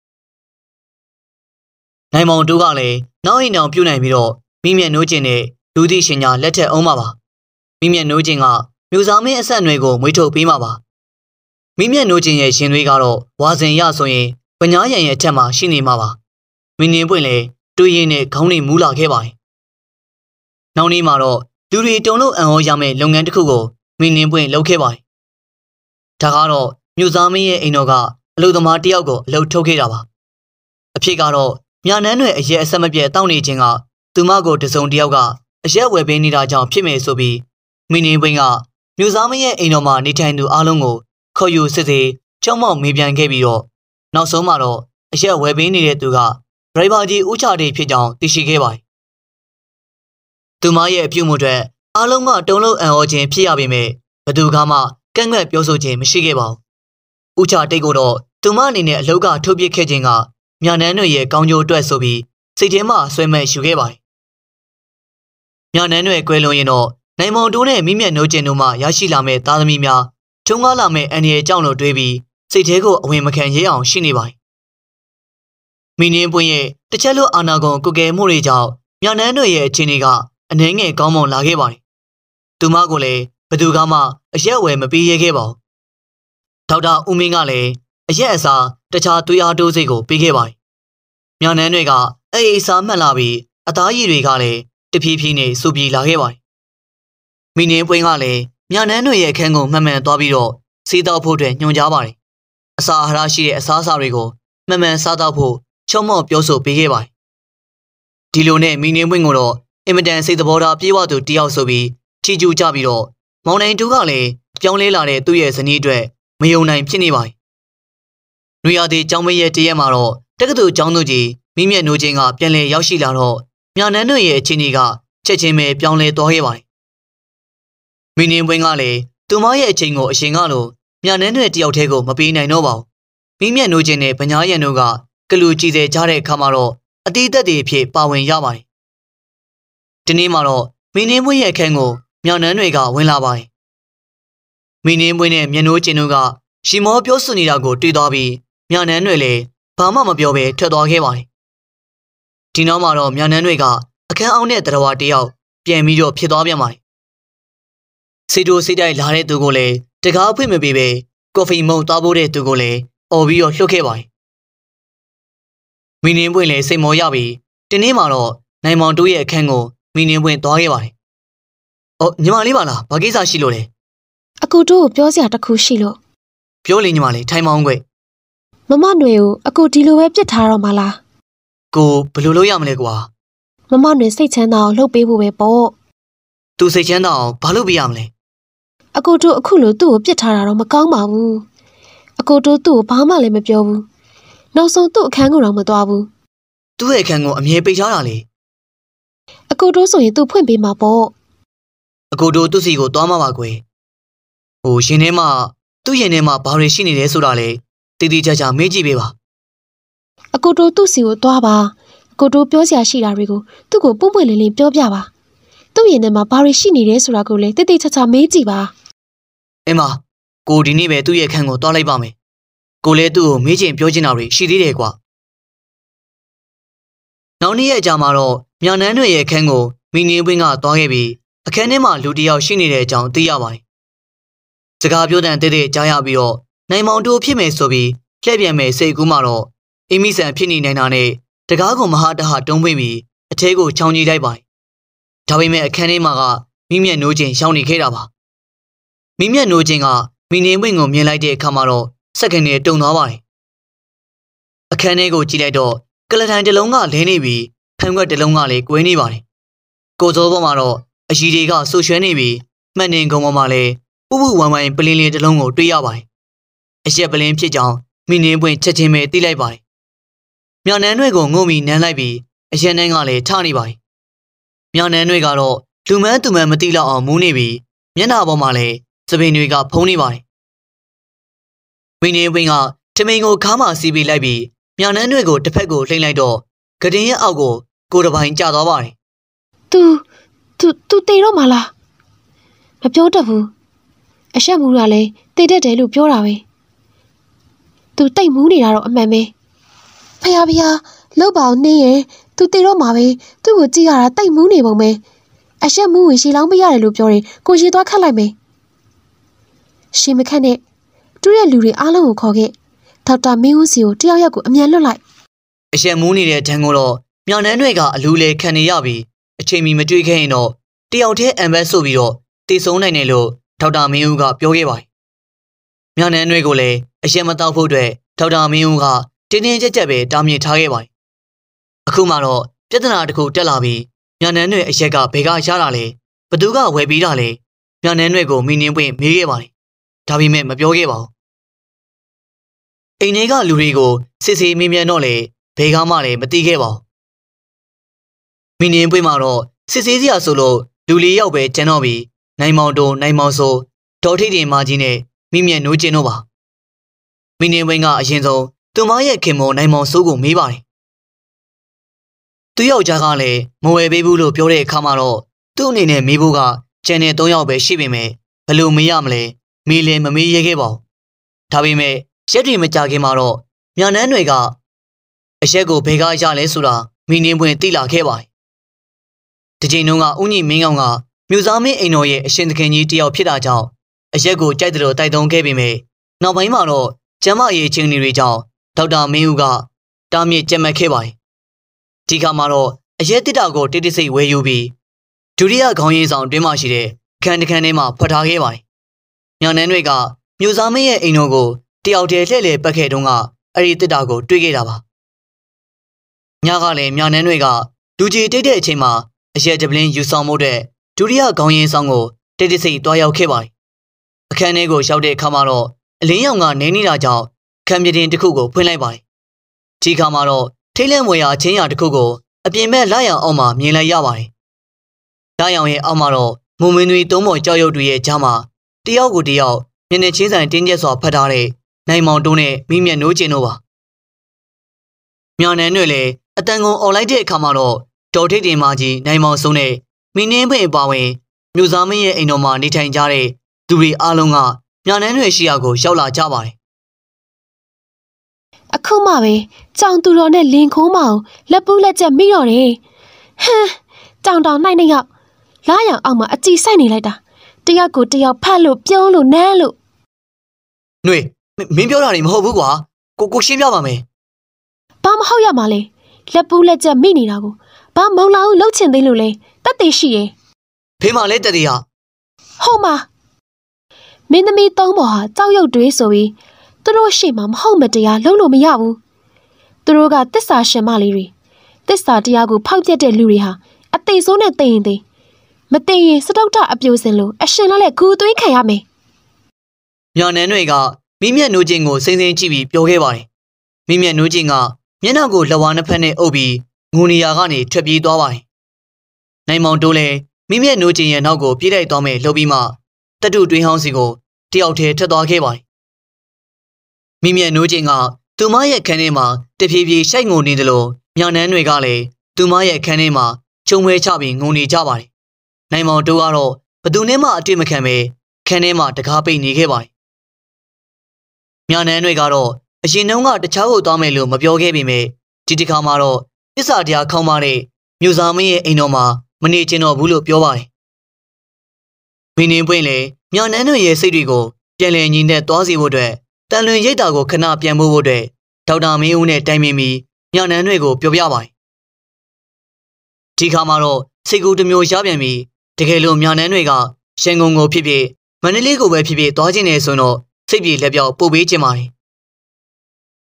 နိုင်မောင်တို့ကလည်းနောက်အိမ်တော်ပြုတ်နိုင်ပြီးတော့မိမျက်နှိုးကျင်တဲ့လူသိရှင်ညာလက်ထက်အောင်ပါပါ။မိမျက်နှိုးကျင်ကမြို့သားမင်းအဆက်အနွယ်ကိုမွေးထုတ်ပေးမှာပါ။မိမျက်နှိုးကျင်ရဲ့ရှင်သွေးကတော့ဝါစင်ရဆိုရင်ပညာရံရဲ့အထက်မှာရှိနေမှာပါမင်းရင်ပွင့်လေတွေ့ရင်နဲ့ခေါင်းတွေမူးလာခဲ့ပါတယ်နောက်နေ့မှာတော့လူတွေတုံလို့အံ့ဩရမယ့်လုပ်ငန်းတစ်ခုကိုမင်းရင်ပွင့်လုပ်ခဲ့ပါတယ်ဒါကတော့မြို့သားမင်းရဲ့အိမ်တော်ကအလုပ်သမားတယောက်ကိုအလုပ်ထုတ်ခဲ့တာပါအဖြစ်ကတော့ညာနန်းတွေအရက်အဆက်မပြတ်တောင်းနေခြင်းကသူမကိုတစုံတယောက်ကအရက်ဝယ်ပေးနေတာကြောင့်ဖြစ်မယ်ဆိုပြီးမင်းရင်ပွင့်ကမြို့သားမင်းရဲ့အိမ်တော်မှာနေထိုင်သူအလုံးကိုခေါ်ယူစစ်စေးကြောက်မောက်မေးပြန်ခဲ့ပြီးတော့နောက်ဆုံးမှာတော့အရက်ဝယ်ပေးနေတဲ့သူကဒရိုင်ဘာကြီးဦးချတေဖြစ်ကြောင်းသိရှိခဲ့ပါတယ်။သူမရဲ့အပြုအမူတွေအားလုံးကတုံလုံးအံ့ဩခြင်းဖြစ်ရပေမဲ့ဘသူကမှကန့်ကွက်ပြောဆိုခြင်းမရှိခဲ့ပါဘူး။ဦးချတိတ်ကတော့သူမအနေနဲ့အလောက်ကထုတ်ပစ်ခဲ့ခြင်းကမြနန်းတွေရဲ့ကောင်းကျိုးအတွက်ဆိုပြီးစိတ်ထဲမှာဆွဲမဲ့ယူခဲ့ပါတယ်။မြနန်းတွေကွယ်လွန်ရင်တော့နိုင်မောင်တိုးနဲ့မိမြတ်နိုးကျင်တို့မှရရှိလာမဲ့သားသမီးများထုံးကားလာမဲ့အန်ရီကြောင့်လို့တွေးပြီးစိတ်ထဲကိုအဝင်မခံရဲအောင်ရှိနေပါတယ်။မင်းင်းပွင့်ရဲ့တစ်ချက်လို့အာနာဂွန်ကုကယ်မှုတွေကြောင့်မြောင်နှန်းတို့ရဲ့အခြေအနေက အနှဲငယ်ကောင်းမွန်လာခဲ့ပါတယ်။သူမကလည်းဘသူကမှအရက်အဝယ်မပေးရဲခဲ့ပါဘူး။ဒေါက်တာဦးမင်းကလည်းအရက်အစားတခြားသွေးအားတိုးစိတ်ကိုပေးခဲ့ပါတယ်။မြောင်နှန်းတွေကအေးအေးစားမှတ်လာပြီးအသားရည်တွေကလည်းတဖြည်းဖြည်းနဲ့စူပြေလာခဲ့ပါတယ်။မင်းင်းပွင့်ကလည်းမြောင်နှန်းတို့ရဲ့အခန်းကိုမှန်မှန်သွားပြီးတော့စေးတော့ဖို့အတွက်ညွှန်ကြားပါတယ်အစာအာဟာရရှိတဲ့အစားအစာတွေကိုမှန်မှန်စားသောက်ဖို့ချော့မော့ပြောဆိုပေးခဲ့ပါတယ်။ဒီလိုနဲ့မိနေမွင့်ကိုတော့အင်မတန်စိတ်သဘောထားပြေဝသူတယောက်ဆိုပြီးချီကျူးကြပြီးတော့မောင်နိုင်တူကလည်းပြောင်းလဲလာတဲ့သူ့ရဲ့ဇနီးအတွက်မယုံနိုင်ဖြစ်နေပါတယ်။နွေရာသီကျောင်းမရဲ့တရက်မှာတော့တက္ကသိုလ်ကျောင်းသူကြီးမိမြတ်နိုးချင်းကပြန်လည်ရောက်ရှိလာတော့မြနန်းတို့ရဲ့အခြေအနေကချက်ချင်းပဲပြောင်းလဲသွားခဲ့ပါတယ်။မိနေမွင့်ကလည်းသူမရဲ့အချိန်ကိုအရှင်ကလိုညနန်းတွေတယောက်တည်းကိုမပေးနိုင်တော့ပါဘူးမိမြတ်နိုးခြင်းနဲ့ဗညာရံတို့ကကလူကြည်စေကြတဲ့အခါမှာတော့အတိတ်တွေအဖြစ်ပါဝင်ရပါတယ်ဒီနေ့မှာတော့မင်းနှင်းမွေးရဲ့အခန်းကိုညနန်းတွေက ဝင်လာပါတယ်မင်းနှင်းမွေးနဲ့မျက်နှိုးခြင်းတို့ကရှီမောပြောဆိုနေတာကို တွေ့သွားပြီးညနန်းတွေလည်းဘာမှမပြောဘဲထွက်သွားခဲ့ပါတယ်ဒီနောက်မှာတော့ညနန်းတွေကအခန်းအောင်တဲ့တရဝါတယောက်ပြန်ပြီးတော့ဖြစ်သွားပြန်ပါတယ်စေတိုစိတ်တိုက်လာတဲ့သူကိုလည်းတကားဖွင့်မပေးပဲကော်ဖီမုံသွားဖို့တဲ့သူကိုလည်းအော်ပြီးတော့လှုပ်ခဲ့ပါတယ်။မီနင်းပွင့်လည်းစိတ်မောရပြီးတင်းင်းမှာတော့နိုင်မောင်တို့ရဲ့အခန်းကိုမီနင်းပွင့်သွားခဲ့ပါတယ်။အော်ညီမလေးပါလားဘာကိစ္စရှိလို့လဲ။အကူတို့ကိုပြောစရာတခုရှိလို့ပြောလေညီမလေးထိုင်မောင်းကွယ်။မမຫນွေကိုအကူဒီလိုပဲပြစ်ထားတော့မလား။ကိုဘယ်လိုလုပ်ရမလဲကွာ။မမຫນွေစိတ်ချမ်းသာအောင်လှုပ်ပေးဖို့ပဲပေါ့။သူစိတ်ချမ်းသာအောင်ဘာလုပ်ပေးရမလဲ။အကိုတို့အခုလိုသူ့ကိုပြစ်ထားတာတော့မကောင်းပါဘူးအကိုတို့သူ့ကိုဘာမှလည်းမပြောဘူးနောက်ဆုံးသူ့အခန်းကိုတော့မသွားဘူးသူ့ရဲ့အခန်းကိုအမြဲပိတ်ထားတာလေအကိုတို့ဆိုရင်သူ့ဖွင့်ပေးမှာပေါ့အကိုတို့သူ့စီကိုသွားမှာပါကွယ်ဟိုရှင်ထဲမှာသူ့ရင်ထဲမှာဘာတွေရှိနေလဲဆိုတာလေတည်တည်ကြကြမေးကြည့်ပေးပါအကိုတို့သူ့စီကိုသွားပါအကိုတို့ပြောစရာရှိတာတွေကိုသူ့ကိုပုံပွင့်လင်းလင်းပြောပြပါသူ့ရင်ထဲမှာဘာတွေရှိနေလဲဆိုတာကိုလည်းတိတ်တိတ်ချာချာမေးကြည့်ပါအင်းမကိုဒီနေ့ပဲသူ့ရဲ့ခန်းကိုသွားလိုက်ပါမယ်ကိုလည်းသူ့ကိုမေးချင်ပြောချင်တာတွေရှိသေးတယ်ကွာနောက်နေ့ရက်အကြာမှာတော့မြောင်နှန်းတွေရဲ့ခန်းကိုမိငင်းပွင့်ကသွားခဲ့ပြီးအခန်းထဲမှာလူတယောက်ရှိနေတဲ့အကြောင်းသိရပါတယ်စကားပြောတန်တဲ့တဲ့ကြားရပြီးတော့နိုင်မောင်တို့ဖြစ်မယ်ဆိုပြီးလှည့်ပြန်မယ်စိတ်ကူးမှတော့အီမိဆန်ဖြစ်နေနိုင်တာနဲ့တကားကိုမဟာတဟတုံးပွင့်ပြီးအထဲကိုချောင်းကြီးလိုက်ပါတယ်ဒါပေမဲ့အခန်းထဲမှာကမိမျက်နှိုးချင်းရှောင်းနေခဲ့တာပါမင်းမျက်နှိုးချင်းကမိနေဝင့်ကိုမြင်လိုက်တဲ့အခါမှာတော့စက္ကန့်နဲ့တုံသွားပါတယ်။အခန်းထဲကိုကြည့်လိုက်တော့ကလထိုင်တစ်လုံးကလဲနေပြီးဖန်ခွက်တစ်လုံးကလည်းကွဲနေပါတယ်။ကိုစိုးပေါ်မှာတော့အကြီးတွေကဆူရွှဲနေပြီးမှန်နေကုံပေါ်မှာလည်းပူပူဝိုင်းဝိုင်းပလင်းလင်းတစ်လုံးကိုတွေ့ရပါတယ်။အရက်ပလင်းဖြစ်ကြောင်းမိနေပွင့်ချက်ချင်းပဲသိလိုက်ပါတယ်။မြောင်နှန်းတွေကိုငုံပြီးနမ်းလိုက်ပြီးအရက်နှန်းကလည်းထနေပါတယ်။မြောင်နှန်းတွေကတော့လူမန်းသူမန်းမသိလောက်အောင်မူးနေပြီးမျက်နှာပေါ်မှာလည်းစပင်တွေကဖုံးနေပါတယ်ဝင်းနေဝင်းကတမိန်ကိုခါမှစီးပေးလိုက်ပြီးမြာနန်းတွေကိုတစ်ဖက်ကိုလှိမ့်လိုက်တော့ဂဒင်းရဲ့အောက်ကိုကိုတပိုင်းကျသွားပါတယ်သူသူသူတေတော့မလားမပြောတတ်ဘူးအရှက်မူကလည်းတေတတ်တယ်လို့ပြောတာပဲသူတိတ်မူးနေတာတော့အမှန်ပဲဖယားဖယားလောက်ပါအောင်နေရင်သူတေတော့မှာပဲသူ့ကိုကြည့်ရတာတိတ်မူးနေပုံပဲအရှက်မူးဝင်ရှည်လောင်းမရတယ်လို့ပြောရင်ကိုရှည်သွားခတ်လိုက်မယ်ရှင်မခန့်နဲ့သူ့ရဲ့လူတွေအားလုံးကိုခေါ်ခဲ့ဒေါက်တာမင်းဦးစီကိုတယောက်ယောက်ကိုအမြန်လွတ်လိုက်အရှက်မူးနေတဲ့ဒဏ်ကိုတော့မြောင်နှန်းတွေကအလူလေခံနေရပြီးအချိန်မီမတွေ့ခဲ့ရင်တော့တယောက်တည်းအမ်ဘက်ဆိုပြီးတော့တည်ဆုံးနိုင်တယ်လို့ဒေါက်တာမင်းဦးကပြောခဲ့ပါတယ်မြောင်နှန်းတွေကိုလည်းအရှက်မတော့ဖို့အတွက်ဒေါက်တာမင်းဦးကတင်းတင်းကြပ်ကြပ်ပဲတားမြစ်ထားခဲ့ပါတယ်အခုမှတော့ပြဿနာတစ်ခုတက်လာပြီးမြောင်နှန်းတွေအရက်ကဘယ်ကရတာလဲဘသူကဝယ်ပြီးတာလဲမြောင်နှန်းတွေကိုမိနင်းပွင့်မေးခဲ့ပါတယ်ဒါပေမဲ့မပြောခဲ့ပါဘူး။အိမ်ထဲကလူတွေကို စစ်စေးမင်းမြန်တော့လေဘယ်ကမှလည်းမသိခဲ့ပါဘူး။မိနင်းပွင့်မှာတော့စစ်စေးစရာဆိုလို့လူလေးယောက်ပဲကျန်တော့ပြီးနိုင်မောင်တို့နိုင်မောင်ဆိုဒေါ်ထိတ်တင်မကြီးနဲ့မိမြန်နိုးကျင်တော့ပါ။မိနင်းပွင့်ကအရင်ဆုံးသူမရဲ့ခင်မောနိုင်မောင်ဆိုးကိုမေးပါတယ်။သူယောက်ျားကလည်းမဝယ်ပေးဘူးလို့ပြောတဲ့အခါမှာတော့သူ့အနေနဲ့မေးဖို့ကကျန်တဲ့၃ယောက်ပဲရှိပေမဲ့ဘလို့မရမလဲမေးလည်းမမေးရဲခဲ့ပါဘူး။ဒါပေမဲ့ရက်တွေမကြခင်မှာတော့မြန်နန်းတွေက အရက်ကိုဘယ်ကရလဲဆိုတာမိနေပွင့်သိလာခဲ့ပါတယ်။ဒီချိန်တုန်းကဦးညီမင်းကောင်ကမြူစားမင်းအိမ်တော်ရဲ့အရှင်သခင်ကြီးတယောက်ဖြစ်တာကြောင့်အရက်ကိုကြိုက်တယ်လို့တိုက်တွန်းခဲ့ပေမဲ့နောက်ပိုင်းမှာတော့ကျမရဲ့ချင်းတွေကြောင့်ဒေါက်တာမင်းဦးကတားမြစ်ကြက်မှတ်ခဲ့ပါတယ်။ဒီခါမှာတော့အရက်တစ်တာကိုတိတိစိတ်ဝဲယူပြီးဒုတိယခေါင်းရင်းဆောင်တွင်းမှရှိတဲ့ခန်းတစ်ခန်းထဲမှာဖွက်ထားခဲ့ပါတယ်ညောင်နှန်းတွေကမြို့သားမင်းရဲ့အိမ်တော်ကိုတယောက်တည်းလှည့်လည်ပတ်ခဲ့တုန်းကအဲ့ဒီတစ်တာကိုတွေ့ခဲ့တာပါညကလည်းညောင်နှန်းတွေကလူကြီးတိတ်တဲ့အချိန်မှာအရက်တပလင်းယူဆောင်မှုတဲ့ဒုတိယခေါင်းရင်းဆောင်ကိုတိတ်တဆိတ်တွားရောက်ခဲ့ပါတယ်အခန်းထဲကိုရောက်တဲ့အခါမှာတော့အလင်းရောင်က နေနေတာကြောင့်ခံပြတင်တစ်ခုကိုဖွင့်လိုက်ပါတယ်ဒီခါမှာတော့ထိတ်လန့်ဝေရာချင်းရာတစ်ခုကို အပြင်ဘက်လာရောင်အောက်မှာမြင်လိုက်ရပါတယ်လာရောင်ရဲ့အောက်မှာတော့မုံမင်းသွေးသုံးပေါ်ကြောက်ရွံ့တွေရဲ့ကြားမှာတယောက်ကိုတယောက်မျက်နှာချင်းဆိုင်တင်းကျပ်စွာဖတ်ထားတဲ့နိုင်မောင်တုံးနဲ့မိမျက်နိုးကျင်တို့ပါမြောင်နန်းတွေလည်းအတန်ကုန်အွန်လိုက်တဲ့အခါမှာတော့ဒေါ်ထိတ်တင်မကြီးနိုင်မောင်စုံနဲ့မင်းနှင်းဖွင့်ပါဝင်မြို့သားမင်းရဲ့အိမ်တော်မှာနေထိုင်ကြတဲ့သူတွေအားလုံးကမြောင်နန်းတွေရှိရာကိုရောက်လာကြပါတယ်အခုမှပဲကြောင်သူတော်နဲ့လင်ခိုးမအောင်လက်ပူးလက်ချက်မိတော့တယ်ဟမ်တောင်တောင်နိုင်နိုင်ရောက် လာရောင်အောင်မှာအကြည်ဆိုင်နေလိုက်တာတယောက်ကိုတယောက်ဖတ်လို့ပြောလို့နမ်းလို့နှွေမင်းပြောတာနေမဟုတ်ဘူးကွာကိုကိုရှင်းပြပါမယ်ဘာမဟုတ်ရမှာလဲလက်ပူးလက်ချက်မိနေတာကိုဘာမုံလာအောင်လှုပ်ချင်သေးလို့လဲတက်တေရှိရဲ့ဖေးမလဲတက်တေဟာဟုတ်မှာမင်းသမီးသုံးပေါ်ဟာကြောက်ရွံ့တွေးဆိုပြီးသူတို့ရှိမှမဟုတ်မတရားလုပ်လို့မရဘူးသူတို့ကတစ္ဆာရှင်မလေးတွေတစ္ဆာတရားကိုဖောက်ပြက်တဲ့လူတွေဟာအသေးဆိုးနဲ့တင်ရင်တင်မတင်ရင်စတုတ္ထအပြိုစင်လို့အရှင်လည်းဂူသွေးခံရမယ်။ညောင်နှန်းတွေကမိမျက်နှိုးချင်းကိုစိမ့်စိမ့်ကြည့်ပြီးပြောခဲ့ပါတယ်။မိမျက်နှိုးချင်းကမျက်နှာကိုလက်ဝါးနှစ်ဖက်နဲ့အုပ်ပြီးငူနေရာကနေထွက်ပြေးသွားပါတယ်။နိုင်မောင်တိုးလည်းမိမျက်နှိုးချင်းရဲ့နောက်ကိုပြေးလိုက်သွားမယ်လှုပ်ပြီးမှတတုတွင်းဟောင်းစီကိုတယောက်တည်းထွက်သွားခဲ့ပါတယ်။မိမျက်နှိုးချင်းကသူမရဲ့ခန်းထဲမှာတဖြည်းဖြည်းရှိုက်ငုံနေသလိုညောင်နှန်းတွေကလည်းသူမရဲ့ခန်းထဲမှာခြုံဝဲချပြီးငုံနေကြပါတယ်နိုင်မောင်တို့ကတော့ဘသူနဲ့မှအတွေ့မခံပဲခန်းထဲမှာတကားပိတ်နေခဲ့ပါတယ်။မြနန်းတွေကတော့အရင်တုန်းကတခြားကိုသွားမယ်လို့မပြောခဲ့ပေမဲ့ဒီတစ်ခါမှာတော့အစ္ဆာတရားခေါင်းမတဲ့မြို့သားမင်းရဲ့အိမ်တော်မှာမနေချင်တော့ဘူးလို့ပြောပါတယ်။မင်းနေပွင့်လေမြနန်းတို့ရဲ့စိတ်တွေကိုပြန်လည်ညီနဲ့သွားစီဖို့အတွက်တန်လွင်ရိတ်တာကိုခဏပြန်ဖို့အတွက်ဒေါက်တာမင်းဦးနဲ့တိုင်ပင်ပြီးမြနန်းတွေကိုပြောပြပါတယ်။ဒီခါမှာတော့စိတ်ကူးတစ်မျိုးရပြန်ပြီးတကယ်လို့မြန်နန်းတွေကရန်ကုန်ကိုဖြစ်ဖြစ်မန္တလေးကိုပဲဖြစ်ဖြစ်သွားခြင်းနေဆိုတော့စိတ်ပြေလက်ပြောက်ပို့ပေးခြင်းပါတယ်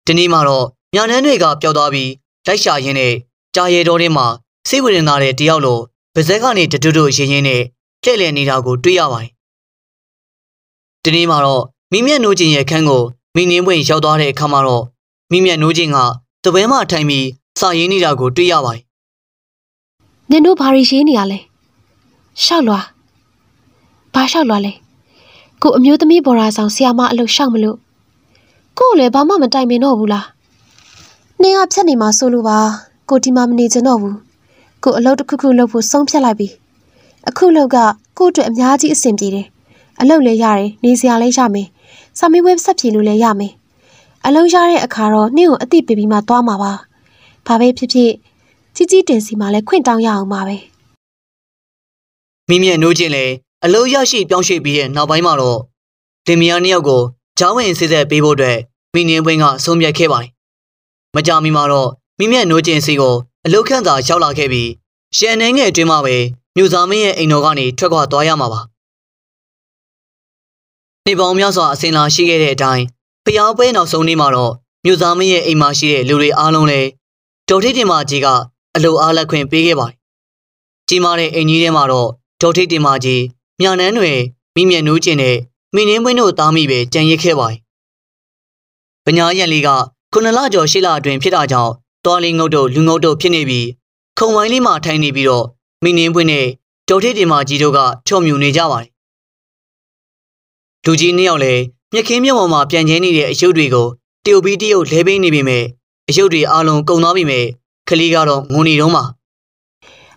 ဒီနေ့မှာတော့မြန်နန်းတွေကပျောက်သွားပြီးလိုက်ရှာရင်းနဲ့ကြာရဲတော်ထဲမှာစိတ်ဝင်စားတဲ့တယောက်လိုဗဇက်ကနေတတူတူရင်းရင်းနဲ့ကြက်လည်နေတာကိုတွေ့ရပါတယ်ဒီနေ့မှာတော့မိမြတ်နိုးခြင်းရဲ့ခန်းကိုမိနင်းပွင့်ရောက်သွားတဲ့အခါမှာတော့မိမြတ်နိုးခြင်းကတပွဲမှာထိုင်ပြီး စာရင်းနေတာကိုတွေ့ရပါတယ်နင်တို့ဘာရီရှင်းနေရလဲရှောက်လွာဘာရှောက်လွာလဲကိုအမျိုးသမီးဘော်ရာဆောင်ဆရာမအလုပ်ရှောက်မလို့ကို့လည်းဘာမှမတိုင်ပင်တော့ဘူးလားနှင်းကဖြတ်နေမှာဆိုလို့ပါကိုဒီမှာမနေချင်တော့ဘူးကိုအလုပ်တစ်ခုခုလုပ်ဖို့ဆုံးဖြတ်လိုက်ပြီအခုလောက်ကကို့အတွက်အများကြီးအဆင်ပြေတယ်အလုပ်လည်းရတယ်နေစရာလည်းရမယ်စာမေးပွဲဆက်ဖြေလို့လည်းရမယ်အလုပ်ရတဲ့အခါတော့နှင်းကိုအတိပေးပြီးမှသွားမှာပါဘာပဲဖြစ်ဖြစ်ကြီးကြီးတင်စီမှလည်းခွင့်တောင်းရအောင်ပါပဲ။မိမြက်နိုးချင်းလည်းအလုံးရရှိပြောင်းရွှေ့ပြီးတဲ့နောက်ပိုင်းမှာတော့လင်မယားနှစ်ယောက်ကိုဂျောင်းဝင်စစ်ဆက်ပေးဖို့အတွက်မိနင်းပွင့်ကဆုံးဖြတ်ခဲ့ပါတယ်။မကြာမီမှာတော့မိမြက်နိုးချင်းစီကိုအလုတ်ခန့်သာ ရောက်လာခဲ့ပြီးရှန်နှင်းငယ်အတွင်းမှာပဲမြူသားမင်းရဲ့အိမ်တော်ကနေထွက်ခွာသွားရမှာပါ။နေပေါင်းများစွာအစင်လာရှိခဲ့တဲ့အတိုင်းဖျားပွဲနောက်ဆုံးနေ့မှာတော့မြူသားမင်းရဲ့အိမ်မှာရှိတဲ့လူတွေအားလုံးလည်းဒေါ်ထိတ်တင်မကြီးကအလုအားလက်ခွင့်ပေးခဲ့ပါတယ်။ကြီးမားတဲ့အိမ်ကြီးထဲမှာတော့ဒေါ်ထိတ်တင်မာကြီးမြနန်းတွင်မိမျက်နှိုးကျင်တဲ့မိနှင်းမွင်းတို့သားမိပဲကြံရစ်ခဲ့ပါ၏ပညာရန်လေးကခုနလကျော်ရှိလအတွင်ဖြစ်တာကြောင့်တော်လင်းငုတ်တို့လူငုတ်တို့ဖြစ်နေပြီး ခုံဝိုင်းလေးမှာထိုင်နေပြီးတော့မိနှင်းပွင့်နဲ့ဒေါ်ထိတ်တင်မာကြီးတို့ကချော့မြူနေကြပါတယ်လူကြီးနှစ်ယောက်လည်းမြက်ခင်းမြုံပေါ်မှာပြန်ကျင်းနေတဲ့အယုတ်တွေကိုတယုတ်ပြီးတယုတ်လဲပေးနေပြီမဲ့အယုတ်တွေအလုံးကုန်သွားပြီမဲ့ကလေးကတော့ငုံနေတော့မှာ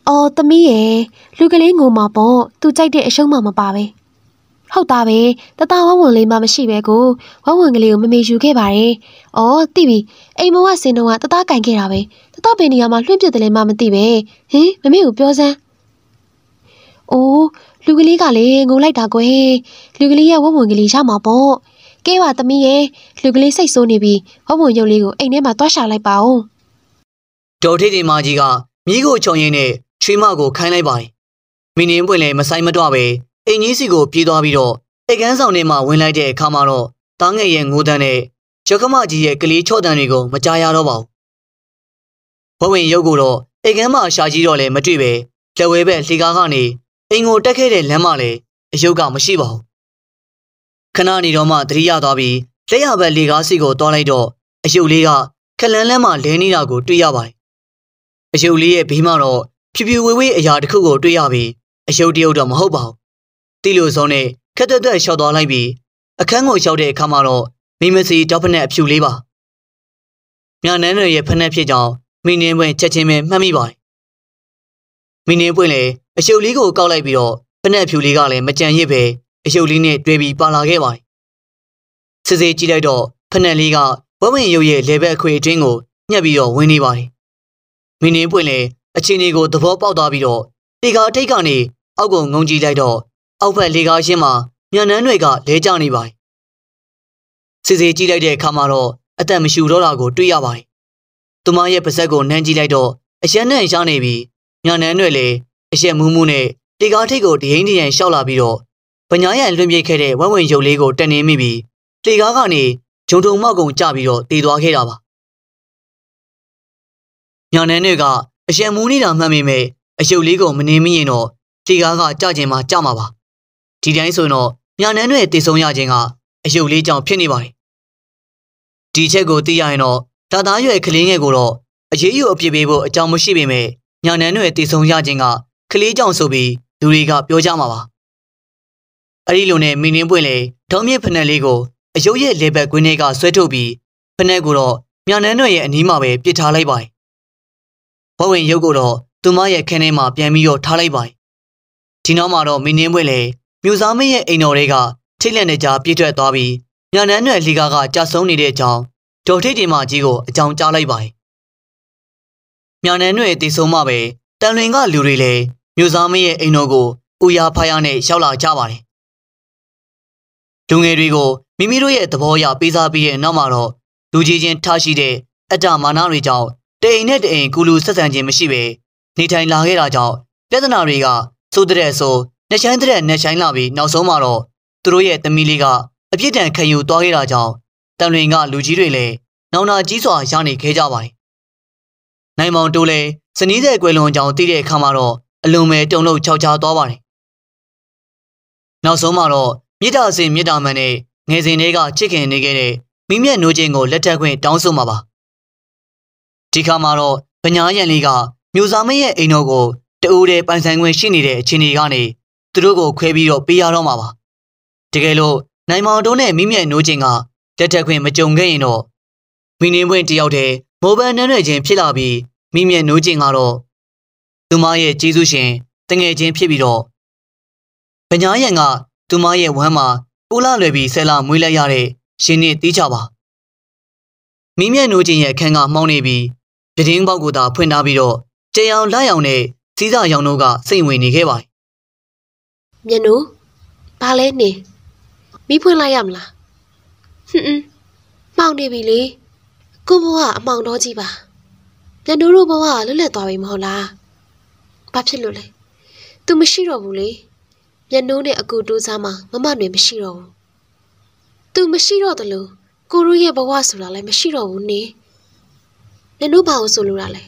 ။အော်သမီးရဲ့လူကလေးငိုမှာပေါ့။သူကြိုက်တဲ့အရှုံးမှမပါပဲ။ဟုတ်သားပဲ။တတဝဝံလေးမှမရှိပဲကိုဝဝံကလေးကိုမမေယူခဲ့ပါတယ်။အော်သိပြီ။အိမ်မောကစင်တော့ကတတကင်ခဲ့တာပဲ။တတပင်နေရာမှာလွှင့်ပြစ်တယ်လည်းမသိပဲ။ဟင်မမေကိုပြောစမ်း။အိုးလူကလေးကလေငိုလိုက်တာကွယ်။လူကလေးရဲ့ဝဝံကလေးရမှာပေါ့။ကဲပါသမီးရဲ့လူကလေးစိတ်ဆိုးနေပြီဝဝံရုပ်လေးကိုအိမ်ထဲမှာတွားရှာလိုက်ပါဦး။ဒေါ်ထိတ်တင်မကြီးကမိကိုချုံရင်နဲ့ချွေးမကိုခိုင်းလိုက်ပါတယ်။မင်းင်းပွင့်လည်းမဆိုင်မတော့ပဲအိမ်ကြီးစီကိုပြေးသွားပြီးတော့အိတ်ကန်းဆောင်ထဲမှာဝင်လိုက်တဲ့အခါမှာတော့တားငယ်ရဲ့ငိုတန်းနဲ့ရကမကြီးရဲ့ကလေးချော့တန်းတွေကိုမကြားရတော့ပါဘူး။ဘဝင်ရုပ်ကိုတော့အိတ်ကန်းမှာရှာကြည့်တော့လည်းမတွေ့ပဲလက်ဝဲဘက်လှေကားကနေအိမ်ကိုတက်ခဲ့တဲ့လမ်းမလည်းအယုတ်ကမရှိပါဘူး။ခဏနေတော့မှသတိရသွားပြီးလက်ရဘက်လှေကားစီကိုတွားလိုက်တော့အယုတ်လေးကခလန်းလမ်းမှာလဲနေတာကိုတွေ့ရပါတယ်။အယုတ်လေးရဲ့ဘေးမှာတော့ဖြူဖြူဝေဝေးအရာတစ်ခုကိုတွေ့ရပြီးအယုတ်တယုတ်တော့မဟုတ်ပါဘူး။တိလိုစုံနဲ့ခက်တွက်တွက်ရှော့သွားလိုက်ပြီးအခန်းကိုရောက်တဲ့အခါမှာတော့မိမစီတောက်ဖက်နဲ့အဖြူလေးပါ။မြန်နန်းရဲ့ဖက်နဲ့ဖြစ်ကြောင်းမိနင်းပွင့်ချက်ချင်းပဲမှတ်မိပါတယ်။မိနင်းပွင့်လည်းအယုတ်လေးကိုကောက်လိုက်ပြီးတော့ဖက်နဲ့အဖြူလေးကလည်းမကြံရစ်ပဲအယုတ်လေးနဲ့တွဲပြီးပါလာခဲ့ပါတယ်။စစ်စစ်ကြည့်လိုက်တော့ဖက်နဲ့လေးကဝက်ဝင်ရုပ်ရဲ့လေဘက်အခွေအတွင်းကိုညှက်ပြီးတော့ဝင်နေပါတယ်။မိနင်းပွင့်လည်းအခြေအနေကိုသဘောပေါက်သွားပြီးတော့လေကာထိတ်ကနေအောက်ကိုငုံကြည့်လိုက်တော့အောက်ဘက် လေကာရှင်းမှာမြန်နှန်းတွေကလဲကျနေပါတယ်။စစ်စစ်ကြည့်လိုက်တဲ့အခါမှာတော့အသက်မရှူတော့တာကိုတွေ့ရပါတယ်။သူမရဲ့ပါဇက်ကိုနမ်းကြည့်လိုက်တော့အရက်နဲ့ရှားနေပြီးမြန်နှန်းတွေလည်းအရက်မူးမူးနဲ့လေကာထိတ်ကိုဒိရင်ဒိရင်ရှောက်လာပြီးတော့ပညာရန်လွင့်ပြခဲ့တဲ့ဝက်ဝင်ရုပ်လေးကိုတန်နေမိပြီးလေကာကနေဂျုံထုံမောက်ကုံကြပြီးတော့တည်သွားခဲ့တာပါ။မြန်နှန်းတွေကအရှံမူးနေတာမှန်ပေမဲ့အယုတ်လေးကိုမနေမိရင်တော့တေကားကကြကြင်မှာကြမှာပါဒီတိုင်းဆိုရင်တော့မြနန်းတွေတည်ဆုံရခြင်းကအယုတ်လေးကြောင့်ဖြစ်နေပါတယ်ဒီချက်ကိုသိရရင်တော့ဒါသားရွယ်ကလေးငယ်ကိုတော့အရေးယူအပြစ်ပေးဖို့အကြောင်းမရှိပေမဲ့ညာနန်းတွေတည်ဆုံရခြင်းကကလေးကြောင့်ဆိုပြီးလူတွေကပြောကြမှာပါအဲ့ဒီလိုနဲ့မင်းင်းပွင့်လေဒေါမြင့်ဖနက်လေးကိုအယုတ်ရဲ့လေဘက်ကွင်းထဲကဆွဲထုတ်ပြီးဖနက်ကိုတော့ညာနန်းတွေရဲ့အနီးမှာပဲပစ်ထားလိုက်ပါတယ်ဝက်ဝင်ရုပ်ကိုတော့သူမရဲ့ခင်းထဲမှာပြန်ပြီးတော့ထားလိုက်ပါတယ်။ဒီနောက်မှာတော့မင်းင်းပွဲလေမြို့သားမင်းရဲ့အိမ်တော်တွေကထိတ်လန့်နေကြပြည့်ထွက်သွားပြီးညာနန်းနယ်လီကာကကြာဆုံးနေတဲ့အကြောင်းဒေါ်ထိတ်တင်မကြီးကိုအကြောင်းကြားလိုက်ပါတယ်။ညာနန်းနယ်တည်ဆုံးမှပဲတန်လွင်က လူတွေလည်းမြို့သားမင်းရဲ့အိမ်တော်ကိုဥယာဖားရနဲ့ရောက်လာကြပါတယ်။လူငယ်တွေကိုမိမိတို့ရဲ့သဘောအရပေးစားပြီးတဲ့နောက်မှာတော့လူကြီးချင်းထားရှိတဲ့အတ္တမာနတွေကြောင့်တအိမ်နဲ့တအိမ်ကူလူဆက်ဆံခြင်းမရှိပဲနေထိုင်လာခဲ့တာကြောင့်ပြဿနာတွေကသို့တဲ့အဆိုနှဆိုင်တဲ့နှဆိုင်လာပြီးနောက်ဆုံးမှာတော့သူတို့ရဲ့သမီးလေးကအပြစ်ဒဏ်ခံယူသွားခဲ့တာကြောင့်တန်လွင်က လူကြီးတွေလည်းနောင်နာကြီးစွာရနေခဲ့ကြပါတယ်။နိုင်မောင်တိုးလည်းစနီးတဲ့ကွယ်လွန်ကြောင်တည်တဲ့အခါမှာတော့အလွန်ပဲတုန်လှုပ်ခြောက်ခြားသွားပါတယ်။နောက်ဆုံးမှာတော့မြစ်တာစင်မြစ်တာမန်နဲ့ငယ်စဉ်လေးကချစ်ခင်နေခဲ့တဲ့မိမြတ်နိုးခြင်းကိုလက်ထပ်ခွင့်တောင်းဆိုမှာပါ။ဒီခါမှာတော့ပညာရန်လေးကမျိုးစားမရဲ့အိမ်တော်ကိုတူတဲ့ပိုင်ဆိုင်ခွင့်ရှိနေတဲ့အခြေအနေကနေသူတို့ကိုခွဲပြီးတော့ပေးရတော့မှာပါတကယ်လို့နိုင်မောင်တုံးနဲ့မိမြတ်နိုးချင်းကတက်တက်ခွင့်မကြုံခဲ့ရင်တော့မိနေပွင့်တယောက်တည်းမောပန်နန်းရချင်းဖြစ်လာပြီးမိမြတ်နိုးချင်းကတော့သူမရဲ့ကျေးဇူးရှင်တငယ်ချင်းဖြစ်ပြီးတော့ပညာရန်ကသူမရဲ့ဝမ်းမှာကိုလာလွယ်ပြီးဆဲလာမွေးလိုက်ရတဲ့ရှင်နှစ်တီးချပါမိမြတ်နိုးချင်းရဲ့အခန်းကမှောင်းနေပြီးပြတင်းပေါက်ကိုသာဖွင့်ထားပြီးတော့ကြင်အောင်လက်ရောင်နဲ့စီးစာရောင်တို့ကစိတ်ဝင်နေခဲ့ပါတယ်။မျက်နှာဘာလဲနေမိဖွင့်လိုက်ရမလားဟွန်းမှောင်နေပြီလေကိုဘဝအမှောင်တော့ကြီးပါမျက်နှာတို့ဘဝလွတ်လပ်သွားပြီမဟုတ်လားဘာဖြစ်လို့လဲ तू မရှိတော့ဘူးလေမျက်နှာနဲ့အကူတိုးစားမှမမတွေမရှိတော့ဘူး तू မရှိတော့တယ်လို့ကိုရိုးရဲ့ဘဝဆိုတာလည်းမရှိတော့ဘူးနေ။နင်တို့ဘာလို့ဆိုလိုတာလဲ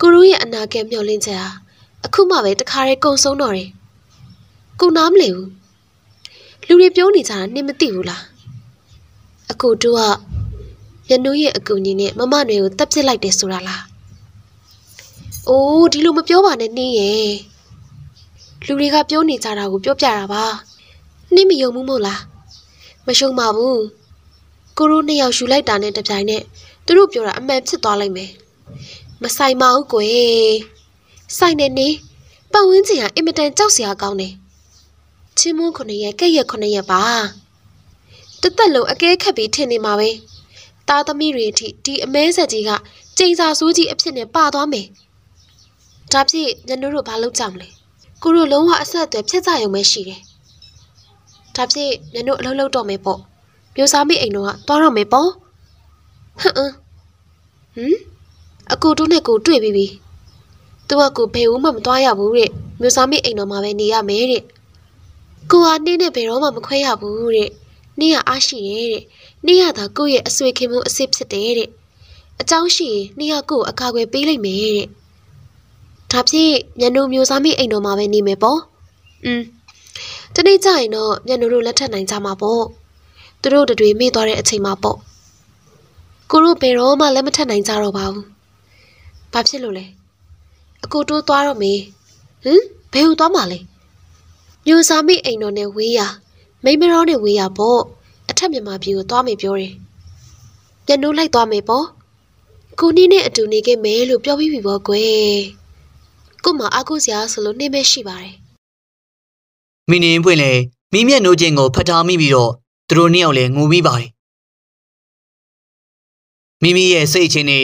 ကိုရိုးရဲ့အနာဂတ်မျှော်လင့်ချက်ဟာအခုမှပဲတခါတည်းကုံဆုံးတော့တယ်ကိုနားမလည်ဘူးလူတွေပြောနေကြတာနင်မသိဘူးလားအကိုတို့ကရနူးရဲ့အကူညီနဲ့မမနွေကိုတပ်ပစ်လိုက်တယ်ဆိုတာလားအိုးဒီလိုမပြောပါနဲ့နင်းရဲ့လူတွေကပြောနေကြတာကိုပြောပြတာပါနင်းမယုံဘူးမို့လားမယုံပါဘူးကိုရိုးနှစ်ယောက်ယူလိုက်တာနဲ့တပြိုင်နက်သူတို့ပြောတာအမှန်ဖြစ်သွားလိမ့်မယ်မဆိုင်ပါဘူးကိုယ်ဆိုင်နေနေပတ်ဝန်းကျင်ဟာအင်မတန်ကြောက်စရာကောင်းတယ်ချင်းမွန်းခုနှစ်ရက်ကက်ရက်ခုနှစ်ရက်ပါတသက်လုံးအကဲခတ်ပြီးထင်နေမှာပဲသားသမီးတွေအထိဒီအမဲဆက်ကြီးကကျိန်စာဆိုးကြီးအဖြစ်နဲ့ပါသွားမယ်ဒါဖြင့်ညတို့တို့ဘာလုပ်ကြမလဲကိုတို့လုံးဝအဆက်အသွယ်ဖြတ်ကြရုံပဲရှိတယ်ဒါဖြင့်ညတို့အလုပ်လုပ်တော့မယ်ပေါ့မျိုးစားမိအိမ်တော့ကသွားတော့မယ်ပေါ့ဟမ်ဟမ်အကူတို့နဲ့ကိုတွေ့ပြီးပြီသူကကိုဘယ်ဦးမှမသွားရဘူးတဲ့မြို့စားမိအိမ်တော်မှာပဲနေရမယ်တဲ့ကိုဟာနှင်းနဲ့ဘယ်တော့မှမခွဲရဘူးတဲ့နှင်းကအားရှိတယ်တဲ့နှင်းကသာကိုရဲ့အဆွေခင်မှုအစစ်ဖြစ်တယ်တဲ့အเจ้าရှိရင်နှင်းကကိုအကာအကွယ်ပေးလိုက်မယ်တဲ့ဒါဖြစ်ညံတို့မျိုးစားမိအိမ်တော်မှာပဲနေမယ်ပေါ့อืมတနေ့ကျရင်တော့ညံတို့လက်ထပ်နိုင်ကြမှာပေါ့သူတို့တွေမေ့သွားတဲ့အချိန်မှာပေါ့ကိုတို့ဘယ်တော့မှလက်မထက်နိုင်ကြတော့ပါဘူး။ဘာဖြစ်လို့လဲ။အကိုတို့သွားတော့မေး။ဟင်ဘယ်ဟူသွားမှာလဲ။ညိုစာမိအိမ်တော်နဲ့ဝေးရမိမရောနဲ့ဝေးရပေါ့။အထက်မြန်မာပြည်ကိုသွားမေပြောတယ်။ပြန်တို့လိုက်သွားမေပေါ့။ကိုနီးနဲ့အတူနေခဲ့မယ်လို့ပြောပြီးပြီပေါ့ကွယ်။ကို့မှာအကုစရာဆိုလို့နေမဲရှိပါတယ်။မိနေဖွင့်လေမိမျက်နှိုးခြင်းကိုဖတ်ထားမိပြီးတော့သူတို့နှစ်ယောက်လည်းငိုမိပါတယ်မိမိရဲ့စိတ်အခြေအနေ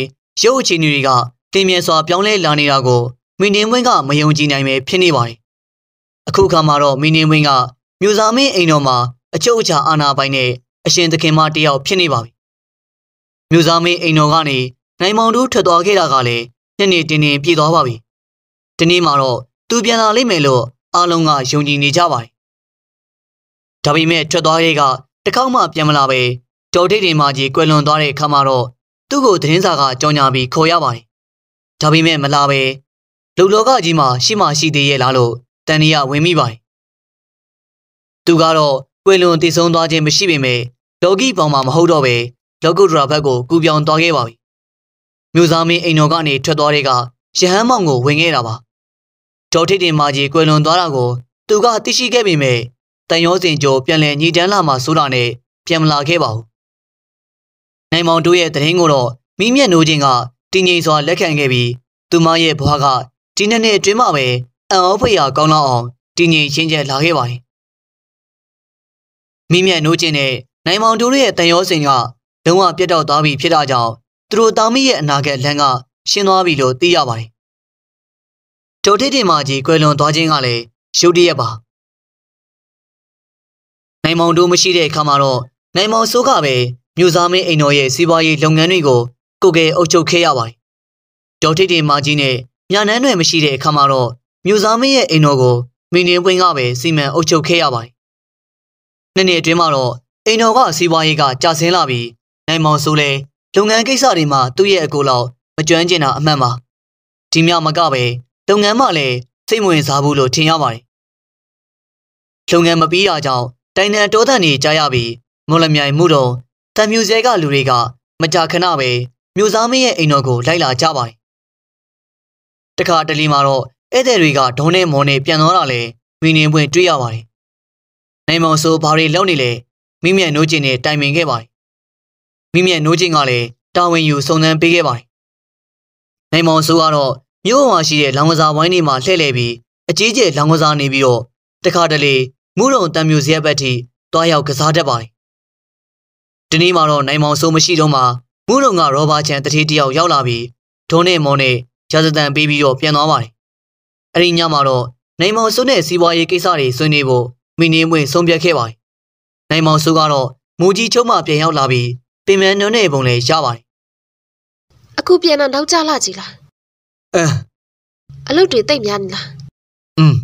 ရုပ်အခြေအနေတွေကတင်မြဲစွာပြောင်းလဲလာနေတာကိုမင်းနေဝင်းကမယုံကြည်နိုင်ပဲဖြစ်နေပါတယ်။အခုခါမှာတော့မင်းနေဝင်းကမြို့သားမင်းအိမ်တော်မှာအချုပ်အခြာအာဏာပိုင်နဲ့အရှင်သခင်မတယောက်ဖြစ်နေပါပြီ။မြို့သားမင်းအိမ်တော်ကနေနိုင်မောင်တို့ထွက်သွားခဲ့တာကလည်းညနေတင်းတင်းပြေသွားပါပြီ။ဒီနေ့မှာတော့သူပြန်လာလိမ့်မယ်လို့အားလုံးကယုံကြည်နေကြပါတယ်။ဒါပေမဲ့ထွက်သွားရေးကတစ်ခေါက်မှပြန်မလာပဲဒေါ်ဒိတ်တင်မကြီးကွယ်လွန်သွားတဲ့အခါမှာတော့သူ့ကိုသတင်းစာကကြော်ညာပြီးခေါ်ရပါတယ်။ဒါပေမဲ့မလာပဲလူလောကကြီးမှာရှိမှရှိသေးရဲ့လားလို့တန်နီယာဝင်မိပါတယ်။သူကတော့ကွယ်လွန်တည်ဆုံသွားခြင်းမရှိပေမဲ့လောကီပေါမှာမဟုတ်တော့ပဲလောကုတ္တရာဘက်ကိုကူပြောင်းသွားခဲ့ပါပြီ။မြို့သားမင်းအိမ်တော်ကနေထွက်သွားတဲ့ကရဟန်းမောင်ကို ဝင်ခဲ့တာပါ။ဒေါ်ထိတ်တင်မကြီးကွယ်လွန်သွားတာကိုသူကသိရှိခဲ့ပေမဲ့တန်ရောစင်ကျော်ပြန်လည်ညီတန်းလာမှဆိုတာနဲ့ပြန်မလာခဲ့ပါဘူးနိုင်မောင်တို့ရဲ့တရင်ကိုတော့မိမျက်နိုးခြင်းကတင်းငိမ်စွာလက်ခံခဲ့ပြီးသူမရဲ့ဘွားကဒီနှစ်နှစ်အတွင်းမှာပဲအံ့ဩဖွယ်ရာကောင်းလောက်အောင်တင်းငိမ်ချင်းချက်လာခဲ့ပါတယ်မိမျက်နိုးခြင်းနဲ့နိုင်မောင်တို့ရဲ့တန်ရောစင်ကလုံးဝပြတ်တောက်သွားပြီဖြစ်တာကြောင့်သူတို့တာမီးရဲ့အနာဂတ်လမ်းကရှင်းသွားပြီလို့သိရပါတယ်ဒေါ်ထိတ်တင်မကြီးကွယ်လွန်သွားခြင်းကလည်းရုတ်တရက်ပါနိုင်မောင်တို့မရှိတဲ့အခါမှာတော့နိုင်မောင်စိုးကပဲမြို့သားမင်းအိမ်တော်ရဲ့စီးပွားရေးလုပ်ငန်းတွေကိုကိုကယ်အုပ်ချုပ်ခဲ့ရပါတယ်။ဒေါ်ထိတ်တင်မကြီးနဲ့မြနန်းတွေမရှိတဲ့အခါမှာတော့မြို့သားမင်းရဲ့အိမ်တော်ကိုမင်းရင်ပွင့်ကပဲစီမံအုပ်ချုပ်ခဲ့ရပါတယ်။နှစ်နှစ်အတွင်းမှာတော့အိမ်တော်ကစီးပွားရေးကကျဆင်းလာပြီးနိုင်မောင်ဆိုလဲလုပ်ငန်းကိစ္စတွေမှာသူ့ရဲ့အကူလောက်မကျွမ်းကျင်တာအမှန်ပါ။ဒီမြမကပဲလုပ်ငန်းမှလည်းစိတ်ဝင်စားဘူးလို့ထင်ရပါတယ်။လုပ်ငန်းမပြီးတာကြောင့်တိုင်တန်တောတန်နေကြရပြီးမော်လမြိုင်မှုတော်တံမြူဆဲကလူတွေက မကြာခဏပဲမြို့သားမင်းရဲ့အိမ်တော်ကိုလိုက်လာကြပါတယ်။တခါတလီမှာတော့ဧည့်သည်တွေကဒုံနဲ့မော်နဲ့ပြန်သွားတာလဲမိနေပွင့်တွေ့ရပါတယ်။နိုင်မောင်ဆိုဘာတွေလုပ်နေလဲမိမြန်နိုးကျင်နဲ့တိုင်ပင်ခဲ့ပါတယ်။မိမြန်နိုးကျင်ကလည်းတာဝန်ယူစုံစမ်းပေးခဲ့ပါတယ်။နိုင်မောင်ဆိုကတော့မြို့ဝါရှိတဲ့လောင်ကစားဝိုင်းတွေမှာလှည့်လည်ပြီးအကြီးကျယ်လောင်ကစားနေပြီးတော့တခါတလေမူးရုံတံမြူဇရက်ဘက်ထိတွားရောက်ကစားတတ်ပါတယ်ဒီနေ့မှာတော့နိုင်မောင်စိုးမရှိတော့မှမူးလုံကရောဘာချန်တတိတယောက်ရောက်လာပြီးဒုံးနဲ့မောင်နဲ့ရာဇတန်ပေးပြီးတော့ပြန်သွားပါတယ်။အဲဒီညမှာတော့နိုင်မောင်စိုးနဲ့စီးပွားရေးကိစ္စတွေဆွေးနွေးဖို့မိနေမွေဆုံးဖြတ်ခဲ့ပါတယ်။နိုင်မောင်စိုးကတော့မူကြီးချုံမှပြန်ရောက်လာပြီးပင်မနွန်းတဲ့ပုံလေးရပါတယ်။အခုပြန်တော့နောက်ကျလာကြည်လား။အဲအလုပ်တွေတိတ်များနေလား။อืม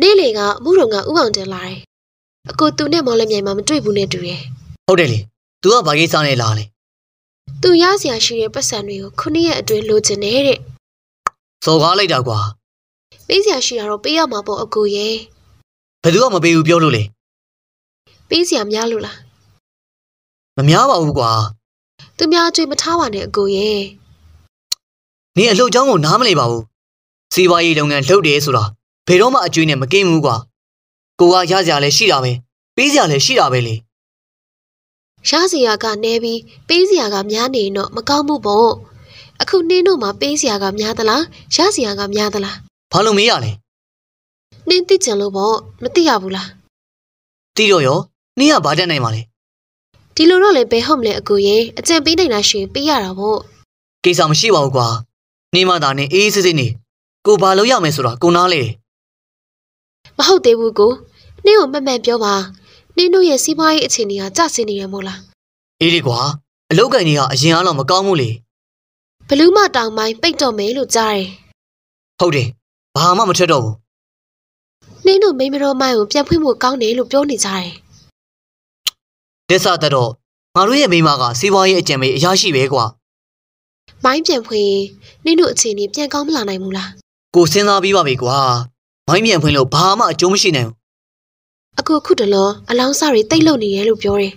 နေ့လေကအမှုတော်ကဥအောင်တင်လာတယ်။အခုသူနဲ့မော်လမြိုင်မှာမတွေ့ဘူးနဲ့တူရဲ့။ဟုတ်တယ်လေ။သူကဘာကိစ္စနဲ့လာလဲသူရစရာရှိတဲ့ပတ်စံတွေကိုခုနှစ်ရက်အတွင်းလိုချင်တယ်တဲ့စော်ကားလိုက်တာကွာပေးစရာရှိတာတော့ပေးရမှာပေါ့အကိုရေဘယ်သူကမပေးဘူးပြောလို့လေပေးစရာများလို့လားမများပါဘူးကွာသူများကြွေမထားပါနဲ့အကိုရေနင်အလှုပ်ချောင်းကိုနားမလည်ပါဘူးစီးပွားရေးလုပ်ငန်းလုပ်တယ်ဆိုတာဘယ်တော့မှအကျွေးနဲ့မကင်းဘူးကွာကိုကရစရာလည်းရှိတာပဲပေးစရာလည်းရှိတာပဲလေရစရာကနည်းပြီးပေးစရာကများနေတော့မကောင်းဘူးပေါ့အခုနင်းတို့မှာပေးစရာကများသလားရစရာကများသလားဘာလို့မေးရလဲနင်းသိချင်လို့ပေါ့မသိရဘူးလားသိတော့ရောနင်းကဘာတတ်နိုင်မှာလဲဒီလိုတော့လည်းဘယ်ဟုတ်မလဲအကိုရေအကြံပေးနိုင်လားရှင်ပေးရတာပေါ့ကိစ္စမရှိပါဘူးကွာနင်းမသာနဲ့အေးအေးဆေးဆေးနေကိုဘာလုပ်ရမယ်ဆိုတာကိုနားလေမဟုတ်သေးဘူးကိုနင်းကိုမှန်မှန်ပြောပါနင်းတို့ရဲ့စီးပွားရေးအခြေအနေကကျဆင်းနေရမို့လားအေးလေကွာအလောက်ကန်ကြီးကအရင်အားလောက်မကောင်းဘူးလေဘလူးမတောင်ပိုင်းပိတ်တော့မယ်လို့ကြားတယ်ဟုတ်တယ်ဘာမှမထွက်တော့ဘူးနင်းတို့မိမတော်မိုင်းကိုပြန်ဖွင့်ဖို့ကောင်းတယ်လို့ပြောနေကြတယ်ဒက်ဆာတော့ငါတို့ရဲ့မိမကစီးပွားရေးအကြံပေးအရရှိပဲကွာမိုင်းပြန်ဖွင့်နင်းတို့အခြေအနေပြန်ကောင်းမလာနိုင်ဘူးလားကိုစဉ်းစားပြီးပါပြီကွာမိုင်းပြန်ဖွင့်လို့ဘာမှအကျိုးမရှိနိုင်ဘူးအကိုခုတလောအလောင်းစားတွေတိတ်လုံနေတယ်လို့ပြောတယ်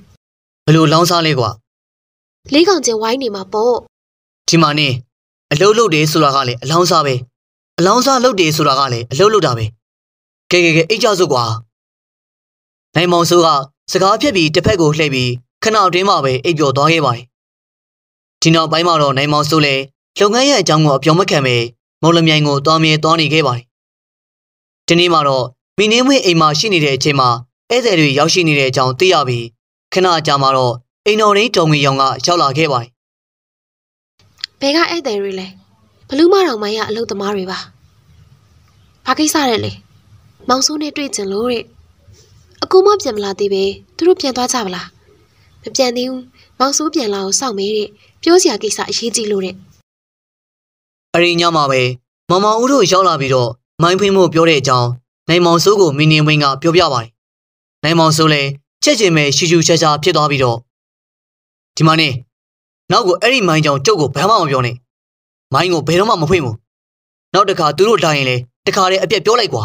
ဘလို့လောင်းစားလဲကွာလေးကောင်ကျင်ဝိုင်းနေမှာပေါ့ဒီမှာနေအလုတ်လုတ်တယ်ဆိုတာကလည်းအလောင်းစားပဲအလောင်းစားလုတ်တယ်ဆိုတာကလည်းအလုတ်လုတ်တာပဲကဲကဲကဲအိတ်ကြစို့ကွာနိုင်မောင်စိုးကစကားဖြတ်ပြီးတစ်ဖက်ကိုလှည့်ပြီးခဏအတွင်းမှာပဲအိပ်ပျော်သွားခဲ့ပါတယ်ဒီနောက်ပိုင်းမှာတော့နိုင်မောင်စိုးလည်းလုပ်ငန်းရဲ့အကြောင်းကိုအပြောမခံပဲမော်လမြိုင်ကိုသွားမြဲသွားနေခဲ့ပါတယ်ဒီနေ့မှာတော့မိနေမွေအိမ်မှာရှိနေတဲ့အချိန်မှာဧည့်သည်တွေရောက်ရှိနေတဲ့အကြောင်းသိရပြီးခဏကြာမှတော့အိမ်တော်ရင်းတုံငွေရောင်ကရောက်လာခဲ့ပါတယ်။ဘယ်ကဧည့်သည်တွေလဲ။ဘလူးမတော်မိုင်းကအလုပ်သမားတွေပါ။ဘာကိစ္စရဲလဲ။မောင်ဆိုးနဲ့တွေ့ကြလို့တဲ့အကူမပြန်မလာသေးပဲသူတို့ပြန်သွားကြပါလား။မပြန်သေးဘူး။မောင်ဆိုးပြန်လာအောင်စောင့်မေးတဲ့ပြောစရာကိစ္စအရေးကြီးလို့တဲ့။အရင်ညမှာပဲမမောင်ဦးတို့ရောက်လာပြီးတော့မိုင်းဖင်းဖို့ပြောတဲ့အကြောင်းနိုင်မောင်စိုးကိုမင်းနေဝင်းကပြောပြပါတယ်။နိုင်မောင်စိုးလည်းချက်ချင်းပဲရှူရှူချာချာဖြစ်သွားပြီးတော့ဒီမနေ့နောက်ကိုအဲ့ဒီမိုင်းကြောင်ကျုပ်ကိုဘယ်မှမပြောနဲ့။မိုင်းကိုဘယ်တော့မှမဖွင့်ဘူး။နောက်တစ်ခါသူတို့လာရင်လေတစ်ခါတည်းအပြက်ပြောလိုက်ကွာ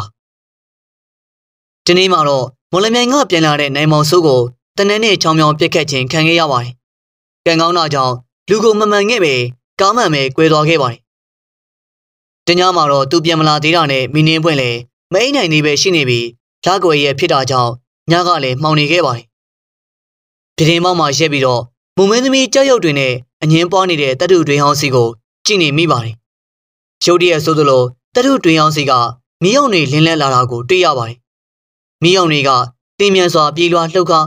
။ဒီနေ့မှတော့မော်လမြိုင်ကပြန်လာတဲ့နိုင်မောင်စိုးကိုတနန်းနဲ့ချောင်းချောင်းပြက်ခတ်ခြင်းခံခဲ့ရပါတယ်။ကံကောင်းတာကြောင့်လူကိုမမှန်ခဲ့ပဲကားမှန်ပဲ꿰သွားခဲ့ပါတယ်။တညမှာတော့သူပြန်မလာသေးတာနဲ့မိနင်းပွင့်လေမအိမ်နိုင်နေပဲရှိနေပြီးလကွယ်ရဲ့ဖြစ်တာကြောင့်ညကလည်းမှောင်နေခဲ့ပါတယ်။ပြတင်းပေါက်မှာရက်ပြီးတော့မုံမင်းသမီးကြောက်ရွံ့တွင်နဲ့အငင်းပွားနေတဲ့တတုတွင်ဟောင်းစီကိုကြည့်နေမိပါတယ်။ရုတ်တရက်ဆိုသလိုတတုတွင်ဟောင်းစီကမီးအောင်တွေလင်းလက်လာတာကိုတွေ့ရပါတယ်။မီးအောင်တွေကတင်းမြန်စွာပြေးလွှားလှုပ်ခါ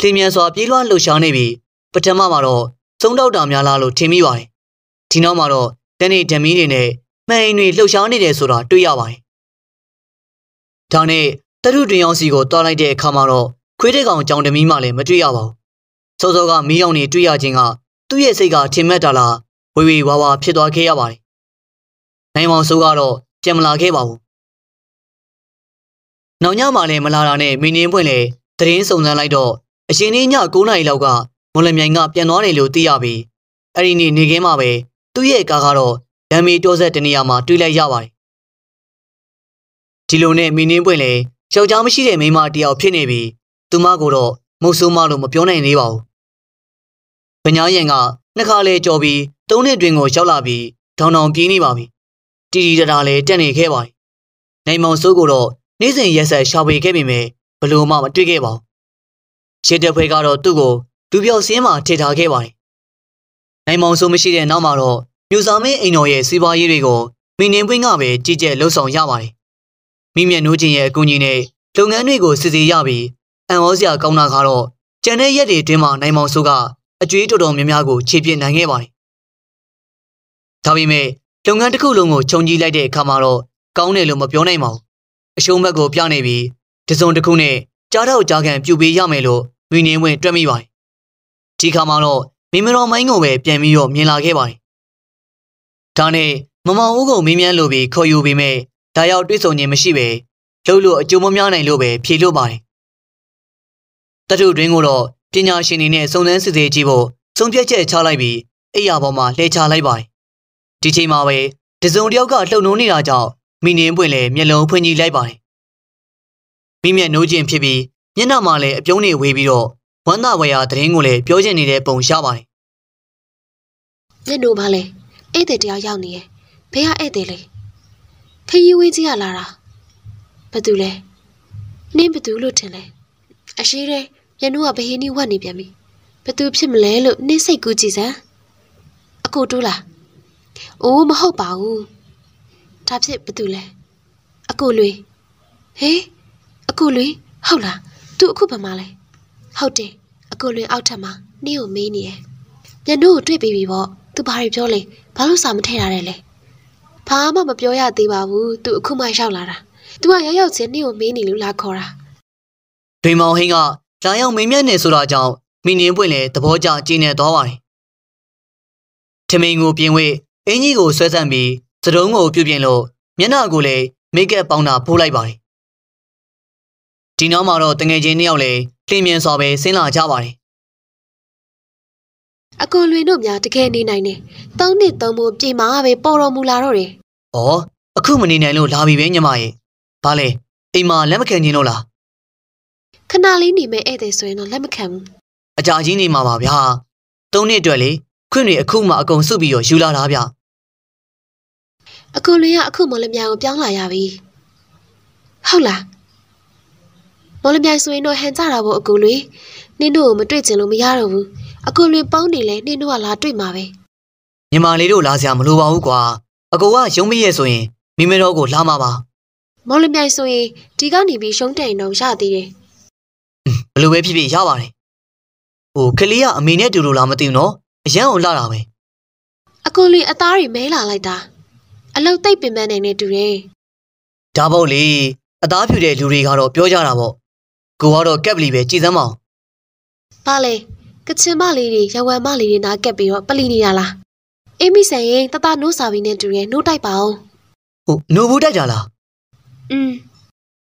တင်းမြန်စွာပြေးလွှားလှုပ်ရှားနေပြီးပထမမှာတော့သုံးတောက်တာများလားလို့ထင်မိပါတယ်။ဒီနောက်မှာတော့တနေ့ဓမီတွေနဲ့မှန်အိမ်တွေလှုပ်ရှားနေတယ်ဆိုတာတွေ့ရပါတယ်ဒါနဲ့တထုတွင်အောင်စီကိုတွားလိုက်တဲ့အခါမှာတော့ခွေးတဲ့ကောင်ကြောင်တမီးမှလည်းမတွေ့ရပါဘူး။စောစောကမီးရောင်တွေတွေ့ရခြင်းကသူ့ရဲ့စိတ်ကထင်မဲ့တာလားဝေဝေဝါဝါဖြစ်သွားခဲ့ရပါတယ်။နိုင်မောင်စိုးကတော့ကြံမလာခဲ့ပါဘူး။နောက်ညမှလည်းမလာတာနဲ့မင်းင်းပွင့်လည်းတရင်စုံစမ်းလိုက်တော့အရှင်ကြီးည9နာရီလောက်ကမွန်လမြိုင်ကပြန်သွားတယ်လို့သိရပြီးအဲ့ဒီနေ့နေခင်းမှာပဲသူ့ရဲ့ကားကတော့ရံမီတိုးဆက်တနေရာမှာတွေ့လိုက်ရပါတယ်ဒီလိုနဲ့မိနင်းပွင့်လေယောက်ျားမရှိတဲ့မိန်းမတယောက်ဖြစ်နေပြီးသူမကိုတော့မုတ်ဆိုးမလို့မပြောနိုင်သေးပါဘူး။ဗညာရန်ကနှစ်ခါလေကြော်ပြီးသုံးနှစ်တွင်ကိုရောက်လာပြီးဒေါင်တောင်ပြေးနေပါပြီ။တီတီတတာလည်းတက်နေခဲ့ပါတယ်။နိုင်မောင်စိုးကိုတော့နေ့စဉ်ရက်ဆက်ရှာဖွေခဲ့ပေမဲ့ဘလို့မှမတွေ့ခဲ့ပါဘူး။ရှစ်တပ်ဖွဲ့ကတော့သူ့ကိုလူပြောက်စင်းမှာထစ်ထားခဲ့ပါတယ်။နိုင်မောင်စိုးမရှိတဲ့နောက်မှာတော့မြူစာမင်းအိမ်တော်ရဲ့စီးပွားရေးတွေကိုမင်းနှင်းပွင့်ကပဲကြည်ကြဲလှုပ်ဆောင်ရပါတယ်မိမြတ်နိုးချင်းရဲ့အကူအညီနဲ့လုပ်ငန်းတွေကိုစစ်ဆေးရပြီးအံဩစရာကောင်းတာကတော့ကျန်တဲ့ရက်တွေအတွင်းမှာနိုင်မောင်စိုးကအကျွေးတော်တော်များများကိုခြေပြစ်နိုင်ခဲ့ပါတယ်။ဒါပေမဲ့လုပ်ငန်းတစ်ခုလုံးကိုခြုံကြီးလိုက်တဲ့အခါမှာတော့ကောင်းတယ်လို့မပြောနိုင်ပါဘူး။အရှုံးဘက်ကိုပြနေပြီးတစုံတစ်ခုနဲ့ကြားထောက်ကြားခံပြုပေးရမယ်လို့မင်းနေဝင်တွက်မိပါတယ်။ဒီခါမှာတော့မင်းမတော်မိုင်းကိုပဲပြန်ပြီးတော့မြင်လာခဲ့ပါတယ်။ဒါနဲ့မမောင်ဦးကိုမင်းမြန်းလိုပြီးခေါ်ယူပေမဲ့လာရောက်တွေ့ဆုံခြင်းမရှိပဲလှုပ်လို့အကျိုးမများနိုင်လို့ပဲဖြေလွတ်ပါတယ်တထုတွင်ကိုတော့ပညာရှင်တွေနဲ့စုံစမ်းစစ်ဆေးကြည့်ဖို့ဆုံးဖြတ်ချက်ချလိုက်ပြီးအိယာပေါ်မှာလှည့်ချလိုက်ပါတယ်ဒီချိန်မှာပဲတစုံတစ်ယောက်ကလှုပ်နှုံးနေတာကြောင့်မိနင်းပွင့်လည်းမျက်လုံးဖွင့်ကြည့်လိုက်ပါတယ်မိမျက်နှိုးခြင်းဖြစ်ပြီးမျက်နှာမှာလည်းအပြုံးတွေဝေပြီးတော့ဝမ်းသာဝေယာသတင်းကိုလည်းပြောချင်နေတဲ့ပုံရပါတယ်ညစ်တို့ဘာလဲဧည့်သည်တယောက်ရောက်နေရဲ့ဘယ်ဟာဧည့်သည်လဲထရီဝင်းကြီးကလာတာဘသူလဲနင်းဘသူလို့ထင်လဲအရှိတဲ့ရနုကဘဟင်းနီးဝတ်နေပြန်ပြီဘသူဖြစ်မလဲလို့နင်းစိတ်ကူးကြည့်စမ်းအကိုတိုးလားအိုးမဟုတ်ပါဘူးဒါဖြစ်ဘသူလဲအကိုလွေဟေးအကိုလွေဟုတ်လားသူအခုဘာမှလဲဟုတ်တယ်အကိုလွေအောက်ထပ်မှာနင်းကိုမေးနေရညနို့ကိုတွေ့ပြီးပြီပေါ့သူဘာတွေပြောလဲဘာလို့စာမထည့်ရတဲ့လဲဘာမှမပြောရသေးပါဘူးသူအခုမှရောက်လာတာသူကရောက်ရောက်ချင်းနေ့ကိုမေးနေလို့လာခေါ်တာဒေမောင်ဟင်းကလာရောက်မေးမြန်းနေဆိုတာကြောင့်မိနင်းပွင့်လေသဘောကျကျင်းနေသွားပါတယ်ထမိန်ကိုပြင်ဝေးအင်းကြီးကိုဆွဲဆန့်ပြီးစတုံးကိုပြုပြင်လို့မျက်နှာကိုလည်းမိတ်ကပ်ပေါင်းတာဖိုးလိုက်ပါတယ်ဒီနောက်မှာတော့တငယ်ချင်းနှစ်ယောက်လည်းလင်းမြန်စွာပဲဆင်းလာကြပါတယ်အကိုလွင်တို့များတကယ်နေနိုင်တယ်။သုံးနှစ်သုံးဖို့ပြေမာပဲပေါ်တော်မူလာတော့တယ်။ဩအခုမနေနိုင်လို့လာပြီပဲညီမရဲ့။ဘာလဲအိမ်မှာလက်မခံခြင်းတော့လား။ခဏလေးနေမဲ့ဧည့်သည်ဆိုရင်တော့လက်မခံဘူး။အကြာကြီးနေမှာပါဗျာ။သုံးနှစ်အတွက်လေခွင့်တွေအခုမှအကုန်စုပြီးတော့ယူလာတာဗျ။အကိုလွင်ကအခုမော်လမြိုင်ကိုပြောင်းလာရပြီ။ဟုတ်လား။မော်လမြိုင်ဆိုရင်တော့ဟန်ကြတာပေါ့အကိုလွင်။နင်းတို့ကိုမတွေ့ချင်လို့မရတော့ဘူး။အကူလွင်ပေါင်းနေလဲနင်းတို့ကလာတွေ့မှာပဲညီမလေးတို့လာစရာမလိုပါဘူးကွာအကူကရုံးမိရဲ့ဆိုရင်မိမတော်ကိုလာမှာပါမော်လမြိုင်ဆိုရင်ဒီကနေပြီးရှုံးတိုင်တော့ရသေးတယ်ဘလို့ပဲဖြစ်ဖြစ်ရပါတယ်ဟိုကလေးကအမေနဲ့တူတူလားမသိဘူးနော်အရန်ကိုလာတာပဲအကူလွင်အသားတွေမဲလာလိုက်တာအလုတ်တိတ်ပင်ပန်းနေနေတူတယ်ဒါပေါ့လေအသားဖြူတဲ့လူတွေကတော့ပြောကြတာပေါ့ကိုကတော့ကက်ပလီပဲကြည်စမ်းမအောင်ပါလေကချင်မလေးတွေရဝမ်မလေးတွေနားကက်ပြီးတော့ပလီနေရလားအေးမိဆန်ရင်တတနိုးစာပြီးနဲ့တူရဲနိုးတိုက်ပါအောင်ဟုတ်နိုးဘူးတိုက်ကြလားอืม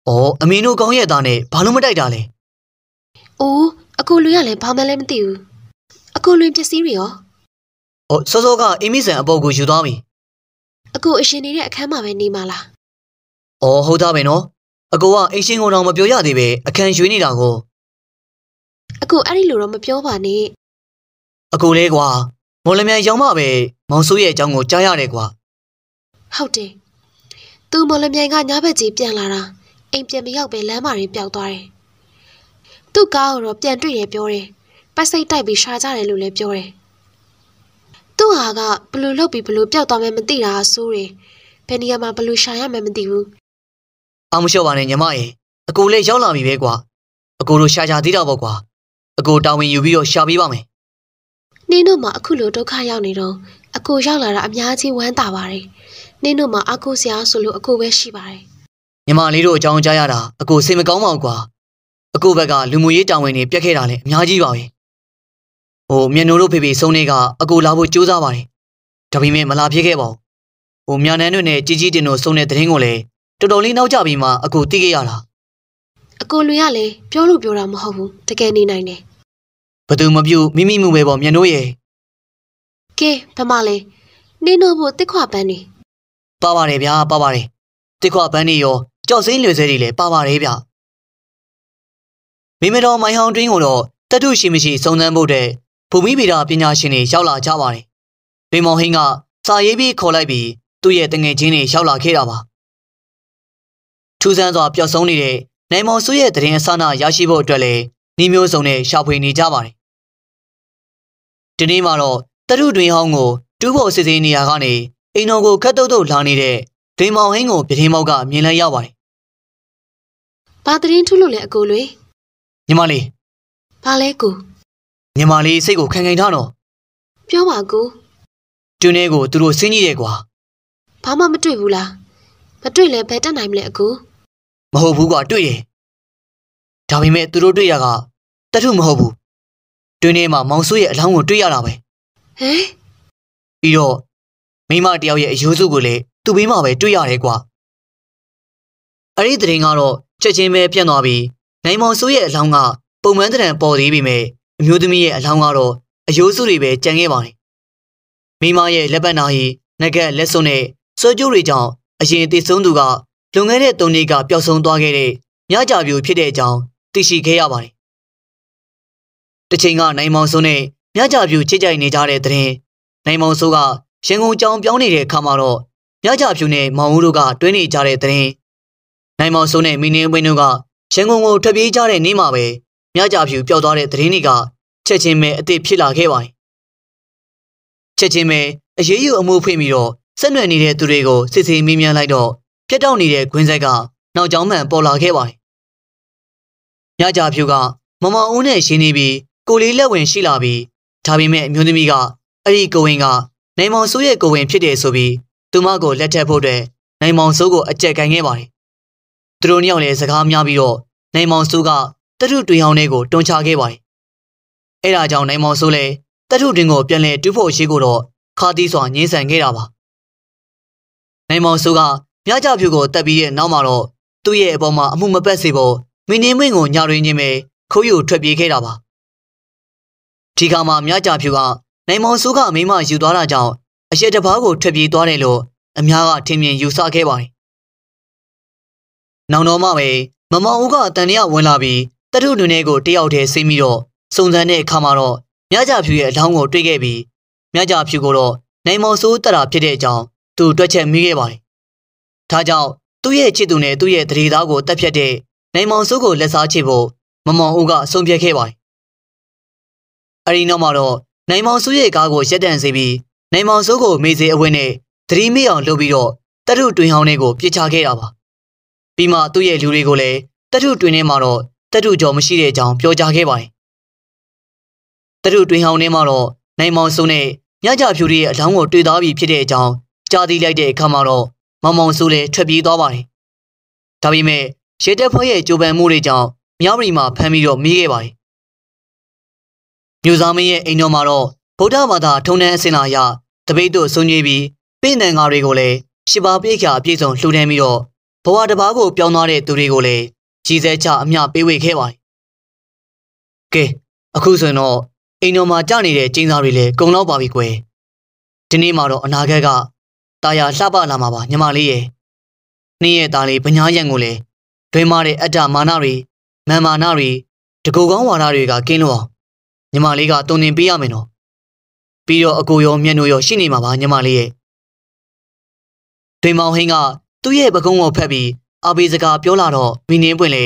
အော်အမင်းတို့ကောင်းရဲ့သားနဲ့ဘာလို့မတိုက်တာလဲအိုးအကိုလူရလဲဘာမှလည်းမသိဘူးအကိုလူပစ္စည်းတွေရောအော်စောစောကအေးမိဆန်အပုပ်ကိုယူသွားပြီအကိုအရှင်နေတဲ့အခန်းမှာပဲနေမှာလားအော်ဟုတ်သားပဲနော်အကိုကအိမ်ရှင်ကောင်တော်မပြောရသေးပဲအခန်းရွေးနေတာကို။အကိုအဲ့ဒီလိုတော့မပြောပါနဲ့။အကိုလေးကွာမော်လမြိုင်ရောက်မှပဲမောင်စိုးရဲ့အကြောင်းကိုကြားရတယ်ကွာ။ဟုတ်တယ်။သူမော်လမြိုင်ကညဘက်ကြီးပြန်လာတာအိမ်ပြန်မရောက်ပဲလမ်းမတွေပျောက်သွားတယ်။သူ့ကားကိုတော့ပြန်တွေ့တယ်ပြောတယ်။ပိုက်စိတ်တိုက်ပြီးရှာကြတယ်လို့လည်းပြောတယ်။သူ့ဟာကဘလို့လုတ်ပြီးဘလို့ပျောက်သွားမှမသိတာဆိုးတယ်။ဘယ်နေရာမှာဘလို့ရှာရမှမသိဘူး။အောင်မလျှော့ပါနဲ့ညီမရေအကိုလေးရောက်လာပြီပဲကွာ။အကိုတို့ရှာကြသေးတော့ပေါ့ကွာအကိုတာဝန်ယူပြီးတော့ရှာပေးပါမယ်နင်းတို့မှာအခုလိုဒုက္ခရောက်နေတော့အကိုရောက်လာတာအများကြီးဝမ်းသာပါတယ်နင်းတို့မှာအကိုဆရာဆိုလို့အကိုပဲရှိပါတယ်ညီမလေးတို့အကြောင်းကြားရတာအကိုစိတ်မကောင်းပါဘူးကွာအကိုဘက်ကလူမှုရေးတာဝန်တွေပြတ်ခဲ့တာလည်းအများကြီးပါပဲဟိုမြန်နိုးတို့ဖေဖေဆုံးနေကအကိုလာဖို့ကြိုးစားပါတယ်ဒါပေမဲ့မလာဖြစ်ခဲ့ပါဘူးဟိုမြန်နန်းတို့နဲ့ជីជីတင်တို့ဆုံးတဲ့သတင်းကိုလည်းတော်တော်လေးနောက်ကျပြီးမှအကိုသိခဲ့ရတာအကိုလွင်ကလည်းပြောလို့ပြောတာမဟုတ်ဘူးတကယ်နေနိုင်တယ်ဘသူမပြုတ်မိမိမှုပဲပေါ့မြန်တို့ရဲ့ကဲဗမာလေးနင်းတို့ဖို့တစ်ခွပန်းတွေပါပါတယ်ဗျာပါပါတယ်တစ်ခွပန်းတွေရော ကြောက်စိမ့်လွယ်စဲတွေလည်းပါပါတယ်ဗျမိမတော်မိုင်ဟောင်တွင်းကိုတော့တတုရှိမရှိစုံစမ်းဖို့တဲ့ဘူမိဗီတာပညာရှင်တွေရောက်လာကြပါတယ်။ဒေမောင်ဟင်းကစာရေးပြီးခေါ်လိုက်ပြီးသူ့ရဲ့တငယ်ချင်းတွေရောက်လာခဲ့တာပါ။ထူးဆန်းစွာပျောက်ဆုံးနေတဲ့နိုင်မော်စုရဲ့တရင်အစနာရရှိဖို့အတွက်လည်းနှီးမျိုးစုံနဲ့ရှာဖွေနေကြပါတယ်ဒီနေ့မှာတော့တရုတွင်ဟောင်းကိုတူးဖို့စစ်ဆေးနေရကနေအိမ်တော်ကိုခတ်တုတ်တုတ်လာနေတဲ့ဒိန်မောင်ဟင်းကိုပြတင်းမောက်ကမြင်လိုက်ရပါတယ်။ဘာသတင်းထုလို့လဲအကိုလွေညီမလေးဘာလဲကိုညီမလေးစိတ်ကိုခံခံထားတော့ပြောပါကိုတူနေကိုသူတို့ဆင်းကြီးတယ်ကွာဘာမှမတွေ့ဘူးလားမတွေ့လဲဘယ်တက်နိုင်မလဲအကိုမဟုတ်ဘူးကွာတွေ့တယ်ဒါပေမဲ့သူတို့တွေ့ရကတထုမဟုတ်ဘူးတွင်းထဲမှာမောင်ဆိုးရဲ့အလောင်းကိုတွေ့ရတာပဲဟမ်ပြီးတော့မိမတယောက်ရဲ့အယိုးစုကိုလည်းသူ့ဘေးမှာပဲတွေ့ရတယ်ကွာအဲ့ဒီတရင်ကတော့ချက်ချင်းပဲပြန့်သွားပြီးနိုင်မောင်ဆိုးရဲ့အလောင်းကပုံမှန်တရံပေါ်သေးပေမဲ့အမျိုးသမီးရဲ့အလောင်းကတော့အယိုးစုတွေပဲကြံခဲ့ပါတယ်မိမရဲ့လက်ပတ်နာရီငကက်လက်စွပ်နဲ့ဆွဲကြိုးတွေကြောင့်အရင်တည်ဆုံးသူကလွန်ခဲ့တဲ့၃နှစ်ကပျောက်ဆုံးသွားခဲ့တဲ့မြကြပြူဖြစ်တဲ့အကြောင်းသိရှိခဲ့ရပါတယ်တချိန်ကနိုင်မောင်စိုးနဲ့မြကြဖြူချစ်ကြိုက်နေကြတဲ့တဲ့ရင်နိုင်မောင်စိုးကရင်ကုန်ကြောင်ပြောင်းနေတဲ့အခါမှာတော့မြကြဖြူနဲ့မောင်ဦးတို့ကတွဲနေကြတဲ့တဲ့ရင်နိုင်မောင်စိုးနဲ့မင်းနေဝင်းတို့ကရင်ကုန်ကိုထွက်ပြေးကြတဲ့နေ့မှာပဲမြကြဖြူပျောက်သွားတဲ့တဲ့ရင်တွေကချက်ချင်းပဲအစ်စ်ဖြစ်လာခဲ့ပါတယ်ချက်ချင်းပဲအရေးယူအမှုဖွင့်ပြီးတော့ဆက်နွယ်နေတဲ့သူတွေကိုစစ်စစ်မင်းမြန်လိုက်တော့ပြတ်တောက်နေတဲ့ခွင်းဆက်ကနောက်ကျောင်းမှန်ပေါ်လာခဲ့ပါတယ်။ညကြဖြူကမမအုံးနဲ့ရှင်းနေပြီးကိုလေးလက်ဝင်ရှိလာပြီးဒါပေမဲ့အမျိုးသမီးကအဲ့ဒီကိုဝင်ကနိုင်မောင်စိုးရဲ့ကိုဝင်ဖြစ်တယ်ဆိုပြီးသူမကိုလက်ထပ်ဖို့အတွက်နိုင်မောင်စိုးကိုအကြက်ကန်ခဲ့ပါတယ်။သူတို့နှစ်ယောက်လည်းစကားများပြီးတော့နိုင်မောင်စိုးကတထုတွင်ဟောင်းတွေကိုတွန်းချခဲ့ပါတယ်။အဲဒါကြောင့်နိုင်မောင်စိုးလည်းတထုတွင်ကို ပြန်လည်တူးဖို့ရှိကိုတော့ခါတီးစွာငင်းဆန်ခဲ့တာပါ။နိုင်မောင်စိုးကမြကြဖြူကိုတက်ပြီးရဲ့နောက်မှာတော့သူ့ရဲ့အပေါ်မှာအမှုမပတ်စေဖို့မင်းနေမင်းကိုညာရင်းချင်းပဲခိုးယူထွက်ပြေးခဲ့တာပါ။ဒီခါမှာမြကြဖြူကနိုင်မောင်စိုးကမိမယူသွားတာကြောင့်အရက်တပားကိုထွက်ပြေးသွားတယ်လို့အများကထင်မြင်ယူဆခဲ့ပါတယ်။နောင်တော်မှပဲမမောင်ဦးကတန်လျဝင်လာပြီးတထုတွင်ထဲကိုတယောက်တည်းဆင်းပြီးတော့စုံစမ်းတဲ့အခါမှာတော့မြကြဖြူရဲ့အလောင်းကိုတွေ့ခဲ့ပြီးမြကြဖြူကိုတော့နိုင်မောင်စိုးတက်တာဖြစ်တဲ့အကြောင်းသူတွက်ချက်မိခဲ့ပါတယ်။ဒါကြောင့်သူ့ရဲ့ချစ်သူနဲ့သူ့ရဲ့တရေသားကိုတက်ဖြတ်တဲ့နိုင်မောင်စိုးကိုလက်စားချေဖို့မမောင်ဦးကဆုံးဖြတ်ခဲ့ပါတယ်အဲဒီနောက်မှာတော့နိုင်မောင်စိုးရဲ့ကားကိုရက်တန့်စေပြီးနိုင်မောင်စိုးကိုမေးစေအဝင်းနဲ့သတိမေ့အောင်လုပ်ပြီးတော့တထုတွင်ဟောင်းတွေကိုပြစ်ချခဲ့တာပါပြီးမှသူ့ရဲ့လူတွေကိုလည်းတထုတွင်ထဲမှာတော့တထုကျော်မရှိတဲ့အကြောင်းပြောကြားခဲ့ပါတယ်တထုတွင်ဟောင်းထဲမှာတော့နိုင်မောင်စိုးနဲ့ညကြဖြူရဲ့အလောင်းကိုတွေ့သားပြီးဖြစ်တဲ့အကြောင်းကြားသိလိုက်တဲ့အခါမှာတော့မောင်မောင်စိုးလည်းထွက်ပြေးသွားပါတယ်ဒါပေမဲ့ရဲတပ်ဖွဲ့ရဲ့ကြိုးပမ်းမှုတွေကြောင့်မြောက်ရီမှာဖမ်းပြီးတော့မိခဲ့ပါတယ်မြို့သားမင်းရဲ့အိမ်တော်မှာတော့ဗုဒ္ဓဘာသာထုံတန်းအစဉ်လာအရတပိတ်တို့ဆုံးညွေးပြီးပြည်နံငါတွေကိုလည်းရှစ်ပါးပိခါအပြည့်စုံလှူဒန်းပြီးတော့ဘဝတစ်ပါးကို ပြောင်းသွားတဲ့သူတွေကိုလည်းကြီးစဲချအမျှပေးဝေခဲ့ပါတယ်။ကဲအခုဆိုရင်တော့အိမ်တော်မှာကြာနေတဲ့ကျင်းသားတွေလည်းကုန်လောက်ပါပြီကွယ်။ဒီနေ့မှာတော့အနာဂတ်ကတာယာလှပလာမှာပါညီမလေးရဲ့။နေ့ရဲ့သားလေးပညာရံကိုလည်းတွင်မာတဲ့အတ္တမာနတွေမာမာနတွေတကူကောင်းဝါဒတွေကကင်းလို့အောင်ညီမလေးကတုံတင်ပေးရမယ်နော်ပြီးတော့အကိုရောမျက်နှာရောရှိနေမှာပါညီမလေးရဲ့ဒိန်မောင်ဟင်းကသူ့ရဲ့ပကုံးကိုဖက်ပြီးအဘေစကားပြောလာတော့မိနင်းပွင့်လေ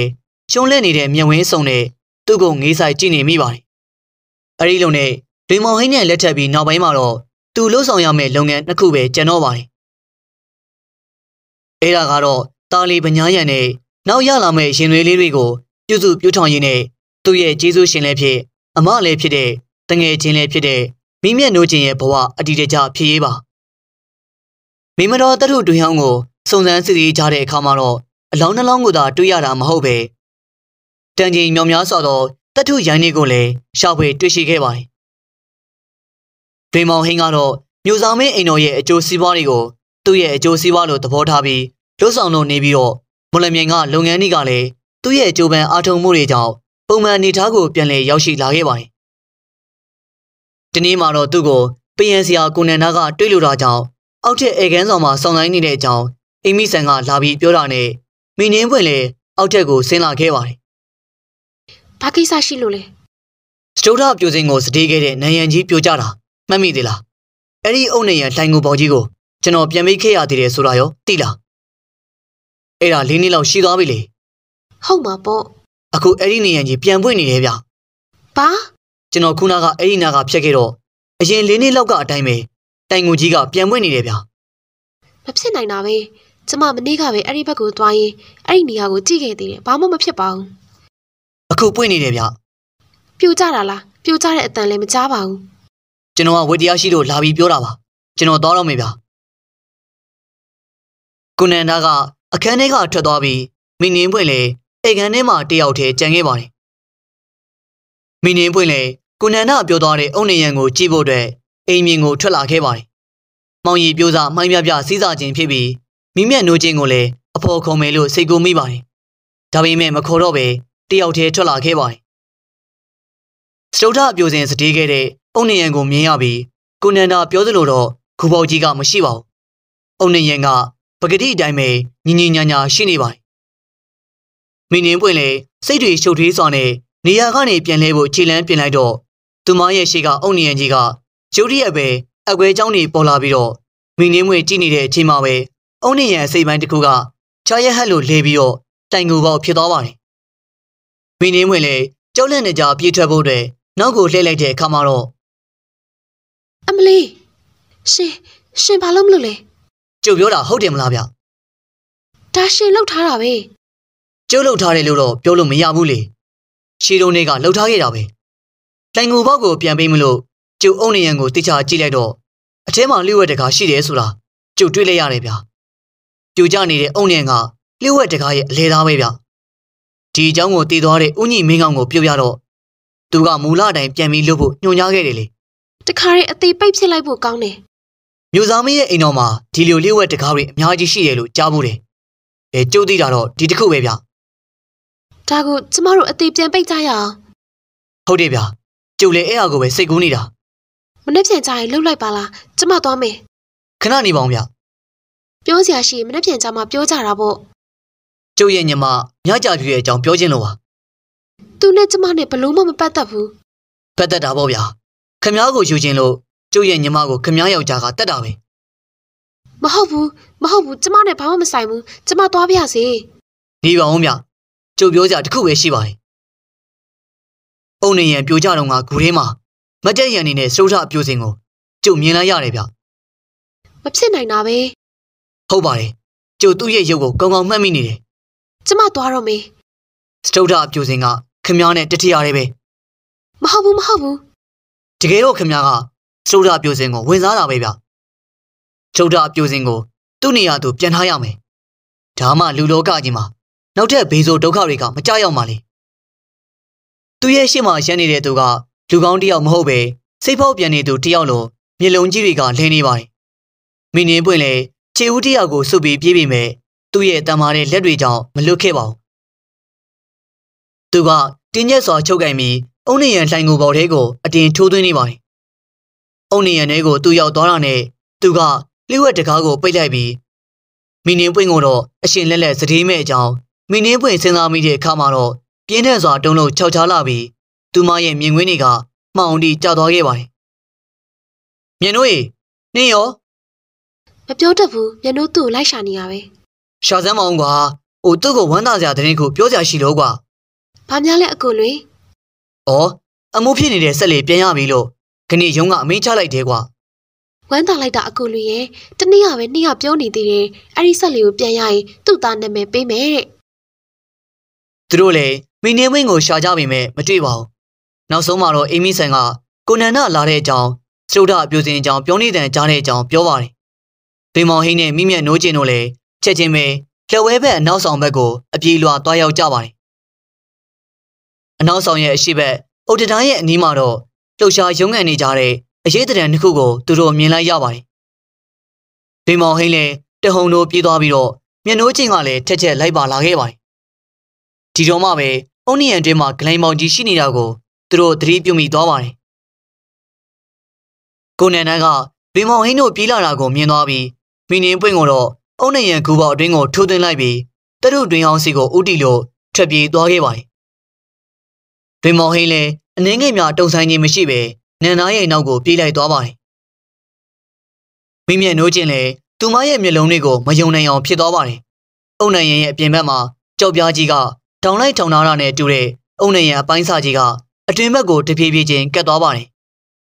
ရှုံးလက်နေတဲ့မျက်ဝင်းစုံနဲ့သူ့ကိုငေးဆိုင်ကြည့်နေမိပါတယ်အဲဒီလိုနဲ့ဒိန်မောင်ဟင်းနဲ့လက်ထပ်ပြီးနောက်ပိုင်းမှာတော့သူလှုပ်ဆောင်ရမယ့်လုပ်ငန်းတစ်ခုပဲကျန်တော့ပါတယ်အဲဒါကတော့တာလီပညာရံနဲ့နောက်ရလာမယ့်ရှင်သွေးလေးတွေကိုပြုစုပြုထောင်ရင်းနဲ့သူ့ရဲ့ကျေးဇူးရှင်လည်းဖြစ်အမလည်းဖြစ်တဲ့တငယ်ချင်းလည်းဖြစ်တဲ့မိမျက်နှိုးချင်းရဲ့ဘဝအတီးတကျဖြစ်ရေးပါမိမတော်တထုတွင်ဟောင်းကိုစုံစမ်းစစ်ဆေးကြတဲ့အခါမှာတော့အလောင်းနှလောင်းကိုသာတွေ့ရတာမဟုတ်ပဲတန်ချိန်မြောင်များစွာသောတထုရိုင်းတွေကိုလည်းရှာဖွေတွေ့ရှိခဲ့ပါတယ်တွင်မောင်ဟင်းကတော့မြို့ဆောင်မင်းအိမ်တော်ရဲ့အကျိုးစီးပွားတွေကိုသူ့ရဲ့အကျိုးစီးပွားလို့သဘောထားပြီးလှုပ်ဆောင်လို့နေပြီးတော့မလမြန်ကလုပ်ငန်းတွေကလည်းသူ့ရဲ့အကျိုးပန်းအားထုတ်မှုတွေကြောင့်ပုံမှန်အနေထားကိုပြန်လည်ရောက်ရှိလာခဲ့ပါတယ်။ဒီနေ့မှာတော့သူ့ကိုပယံဆရာကိုနန္ဒာကတွေ့လို့တာကြောင့်အောက်ထက်ဧကန်းဆောင်မှာဆောင်ဆိုင်နေတဲ့အကြောင်းအိမ်မိဆန်ကလာပြီးပြောတာနဲ့မိနင်းဖွင့်လေအောက်ထက်ကိုဆင်းလာခဲ့ပါတယ်။ဘာကိစ္စရှိလို့လဲ။စတုဒပြိုစင်ကိုစတေးခဲ့တဲ့နန်ရန်ကြီးပြိုကြတာမှတ်မိသေးလား။အဲ့ဒီအုံနေရလှိုင်ကိုပေါကြီးကိုကျွန်တော်ပြန်မိခဲ့ရသေးတယ်ဆိုတာရောသိလား။အဲ့ဒါလေးနှစ်လောက်ရှိသွားပြီလေ။ဟုတ်ပါပေါ့။အခုအဲ့ဒီနေရန်ကြီးပြန်ပွင့်နေတယ်ဗျ။ဘာကျွန်တော်ခုနကအဲ့ဒီနာကဖြတ်ခဲ့တော့အရင်လေးနှစ်လောက်ကအတိုင်းပဲတိုင်ငူကြီးကပြန်ပွင့်နေတယ်ဗျ။မဖြစ်နိုင်တာပဲ။ကျမမနေ့ကပဲအဲ့ဒီဘက်ကိုသွားရင်အဲ့ဒီနေရာကိုကြည့်ခဲ့သေးတယ်။ဘာမှမဖြစ်ပါဘူး။အခုပွင့်နေတယ်ဗျ။ပြိုကျတာလား။ပြိုကျတဲ့အတန်လည်းမကြားပါဘူး။ကျွန်တော်ကဝေတရားရှိလို့လာပြီးပြောတာပါ။ကျွန်တော်သွားတော့မယ်ဗျ။ကုနန္ဒာကအခန်းထဲကထွက်သွားပြီးမိနင်းပွင့်လေအိမ်ခန်းထဲမှာတယောက်တည်းကြံခဲ့ပါတယ်။မိနေပွင့်လေကိုနန္ဒပြောသွားတဲ့အုံနေရန်ကိုကြည့်ဖို့အတွက်အိမ်မြင်ကိုထွက်လာခဲ့ပါတယ်။မောင်ရီပြိုးစားမှိုင်းပြပြစီးစာခြင်းဖြစ်ပြီးမိမြတ်နိုးခြင်းကိုလည်းအဖော်ခုံမယ်လို့စိတ်ကူမိပါတယ်။ဒါပေမဲ့မခေါ်တော့ပဲတယောက်တည်းထွက်လာခဲ့ပါတယ်။စတုထအပြိုစင်စတေးခဲ့တဲ့အုံနေရန်ကိုမြင်ရပြီးကိုနန္ဒပြောသလိုတော့ခူပေါကြီးကမရှိပါဘူး။အုံနေရန်ကပဂတိအတိုင်းပဲညင်ညင်ညာညာရှိနေပါတယ်မိနင်းပွင့်လည်းစိတ်တွေရှုပ်ထွေးစွာနဲ့နေရာကနေပြန်လဲဖို့ခြေလမ်းပြင်လိုက်တော့သူမရဲ့ရှေ့ကအုံနေရန်ကြီးကရုတ်တရက်ပဲအကွဲကြောင်းတွေပေါ်လာပြီးတော့မိနင်းပွင့်ကြည့်နေတဲ့အချိန်မှာပဲအုံနေရန်စိတ်ပိုင်းတစ်ခုကချာရဟတ်လို့လဲပြီးတော့တိုင်ကိုပေါက်ဖြစ်သွားပါတယ်မိနင်းပွင့်လည်းကြောက်လန့်နေကြပြေးထွက်ဖို့အတွက်နောက်ကိုလှည့်လိုက်တဲ့အခါမှာတော့အမလီရှင်ရှင်ဘာလို့မလုပ်လဲကျုပ်ပြောတာဟုတ်တယ်မလားဗျဒါရှင်လောက်ထားတာပဲကျုပ်လှုပ်ထားတယ်လို့တော့ပြောလို့မရဘူးလေရှီတုံးတွေကလှုပ်ထားခဲ့တာပဲတိုင်ငူပေါက်ကိုပြန်ပေးမလို့ကျုပ်အုံနေရန်ကိုတိကျကြည့်လိုက်တော့အထဲမှာလျှို့ဝှက်တကားရှိတယ်ဆိုတာကျုပ်တွေ့လိုက်ရတယ်ဗျာပြိုကျနေတဲ့အုံနေရန်ကလျှို့ဝှက်တကားရဲ့အလဲသားပဲဗျာဒီအကြောင်းကိုသိသွားတဲ့ဥညိမင်းကောင်ကိုပြုတ်ရတော့သူကမူလတိုင်ပြန်ပြီးလှုပ်ဖို့ညွှန်ကြားခဲ့တယ်လေတခါရင်အသေးပိတ်ဖြစ်လိုက်ဖို့ကောင်းတယ်မြို့သားမင်းရဲ့အိမ်တော်မှာဒီလိုလျှို့ဝှက်တကားတွေအများကြီးရှိတယ်လို့ကြားဘူးတယ်အဲကျုပ်သိတာတော့ဒီတစ်ခုပဲဗျာဒါကိုကျမတို့အသေးပြန်ပိတ်ကြရအောင်ဟုတ်တယ်ဗျာကျုပ်လည်းအဲ့အရာကိုပဲစိတ်ကူးနေတာမနေ့ပြန်ကြရင်လှုပ်လိုက်ပါလားကျမသွားမယ်ခဏနေပါဦးဗျာပြောစရာရှိရင်မနေ့ပြန်ကြမှာပြောကြတာပေါ့ကျုပ်ရဲ့ညီမညကြပြည့်ရဲ့အကြောင်းပြောခြင်းလို့ပါသူနဲ့ကျမနဲ့ဘလို့မှမပတ်သက်ဘူးပတ်သက်တာပေါ့ဗျာခမားကိုယူခြင်းလို့ကျုပ်ရဲ့ညီမကိုခမားယောက်ျားကတက်တာပဲမဟုတ်ဘူးမဟုတ်ဘူးကျမနဲ့ဘာမှမဆိုင်ဘူးကျမသွားပြရစေနေပါဦးဗျာကျုပ်ပြောစရာတခုပဲရှိပါတယ်။အုံနေရန်ပြိုကျတော့ငါဂူထဲမှာမတက်ရန်နေနဲ့စိုးထပြိုစင်ကိုကျုပ်မြင်လိုက်ရတယ်ဗျ။မဖြစ်နိုင်တာပဲ။ဟုတ်ပါတယ်။ကျုပ်သူ့ရဲ့ရုပ်ကိုကောင်းကောင်းမှတ်မိနေတယ်။ကျမသွားတော့မေး။စတုထပြိုစင်ကခမည်းနဲ့တတိယရဲပဲ။မဟုတ်ဘူးမဟုတ်ဘူး။တကယ်တော့ခမည်းကစတုထပြိုစင်ကိုဝင်စားတာပဲဗျ။စတုထပြိုစင်ကိုသူ့နေရာသို့ပြန်ထားရမယ်။ဒါမှလူလောကကြီးမှာနောက်ထပ်ဘေးဆိုးဒုက္ခတွေကမကြောက်ရောက်မှလေသူရဲ့ရှေ့မှာရန်နေတဲ့သူကလူကောင်းတယောက်မဟုတ်ပဲစိတ်ဖောက်ပြန်နေသူတယောက်လိုမျက်လုံးကြီးတွေကလှင်းနေပါတယ်မိနင်းပွင့်လေခြေဦးတယောက်ကိုစုပ်ပြီးပြေးပြီမဲ့သူ့ရဲ့တံမာတဲ့လက်တွေကြောင့်မလွတ်ခဲ့ပါဘူးသူကတင်းကျက်စွာချုပ်ကင်ပြီးအုံနေရန်လှိုင်ကိုပေါ်ထဲကို အတင်းထိုးသွင်းနေပါတယ်အုံနေရန်ထဲကို သူရောက်သွားတာနဲ့သူကလျှို့ဝှက်တကားကိုပိတ်လိုက်ပြီးမိနင်းပွင့်ကိုတော့အရှင်လက်လက်စည်းမဲအကြောင်းမိနင်းပွင့်စဉ်းစားမိတဲ့အခါမှာတော့ပြင်းထန်စွာတုံးလုံးခြောက်ချားလာပြီးသူမရဲ့မြင်ကွင်းတွေကမှောင်တီကျသွားခဲ့ပါတယ်။မြန်တို့ရေနင်းရောမပြောတတ်ဘူးမြန်တို့သူ့ကိုလိုက်ရှာနေရပဲ။ရှာစမ်းမအောင်ကွာ။ဟိုသူ့ကိုဝမ်းသာစရာတရင်ကိုပြောစရာရှိလို့ကွာ။ဘာများလဲအကိုလွင်။ဩအမှုဖြစ်နေတဲ့ဆက်လေပြန်ရပြီလို့ခဏရုံးကအမင်းချလိုက်တယ်ကွာ။ဝမ်းသာလိုက်တာအကိုလွင်ရဲ့တနေ့ကပဲနေ့ကပြောနေသေးတယ်။အဲ့ဒီဆက်လေကိုပြန်ရရင်သူ့သားနာမည်ပေးမယ်တဲ့။သူတို့လည်းမင်းနေမင်းကိုရှာကြပေမဲ့မတွေ့ပါဘူးနောက်ဆုံးမှာတော့အေးမီဆန်ကကိုနန္ဒလာတဲ့အကြောင်းစရုဒအပြိုစင်အကြောင်းပြောနေတဲ့အကြောင်းတဲ့အကြောင်းပြောပါတယ်ဘင်မောင်ဟင်းနဲ့မိမြတ်နိုးကျင်တို့လည်းချက်ချင်းပဲလက်ဝဲဘက်အနောက်ဆောင်ဘက်ကိုအပြေးလွှာသွားရောက်ကြပါတယ်အနောက်ဆောင်ရဲ့အရှိဘက်အုတ်တတိုင်းရဲ့အနီးမှာတော့လှုပ်ရှားရုံးငံနေကြတဲ့အရေးတရံတစ်ခုကိုသူတို့မြင်လိုက်ရပါတယ်ဘင်မောင်ဟင်းလည်းတဟုန်တို့ပြေးသွားပြီးတော့မျက်နှိုးချင်းကလည်းထက်ချက်လိုက်ပါလာခဲ့ပါတယ်ဒီတော့မှပဲအုံနီယံတွင်းမှာဂလိုင်းမောင်ကြီးရှိနေတာကိုသူတို့သတိပြုမိသွားပါတယ်ကိုနန်နန်းကလင်မောင်ဟင်းတို့ပြေးလာတာကိုမြင်သွားပြီးမိနင်းပွင့်ကိုတော့အုံနီယံကူပေါအတွင်းကိုထိုးသွင်းလိုက်ပြီးတရုတ်တွင်အောင်စီကိုဥတီလို့ထွက်ပြေးသွားခဲ့ပါတယ်လင်မောင်ဟင်းလည်းအနှင်းငယ်များတုံဆိုင်ခြင်းမရှိပဲနန်နာရဲ့နောက်ကိုပြေးလိုက်သွားပါတယ်မိမြက်နိုးခြင်းလည်းသူမရဲ့မျက်လုံးတွေကိုမယုံနိုင်အောင်ဖြစ်သွားပါတယ်အုံနီယံရဲ့အပြင်ဘက်မှာကြောက်ပြားကြီးကတောင်လိုက်ထောင်ထားတာနဲ့တူတဲ့အုံနေရန်အပိုင်းစာကြီးကအတွင်ဘက်ကိုတပြေးပြေးချင်းကတ်သွားပါတယ်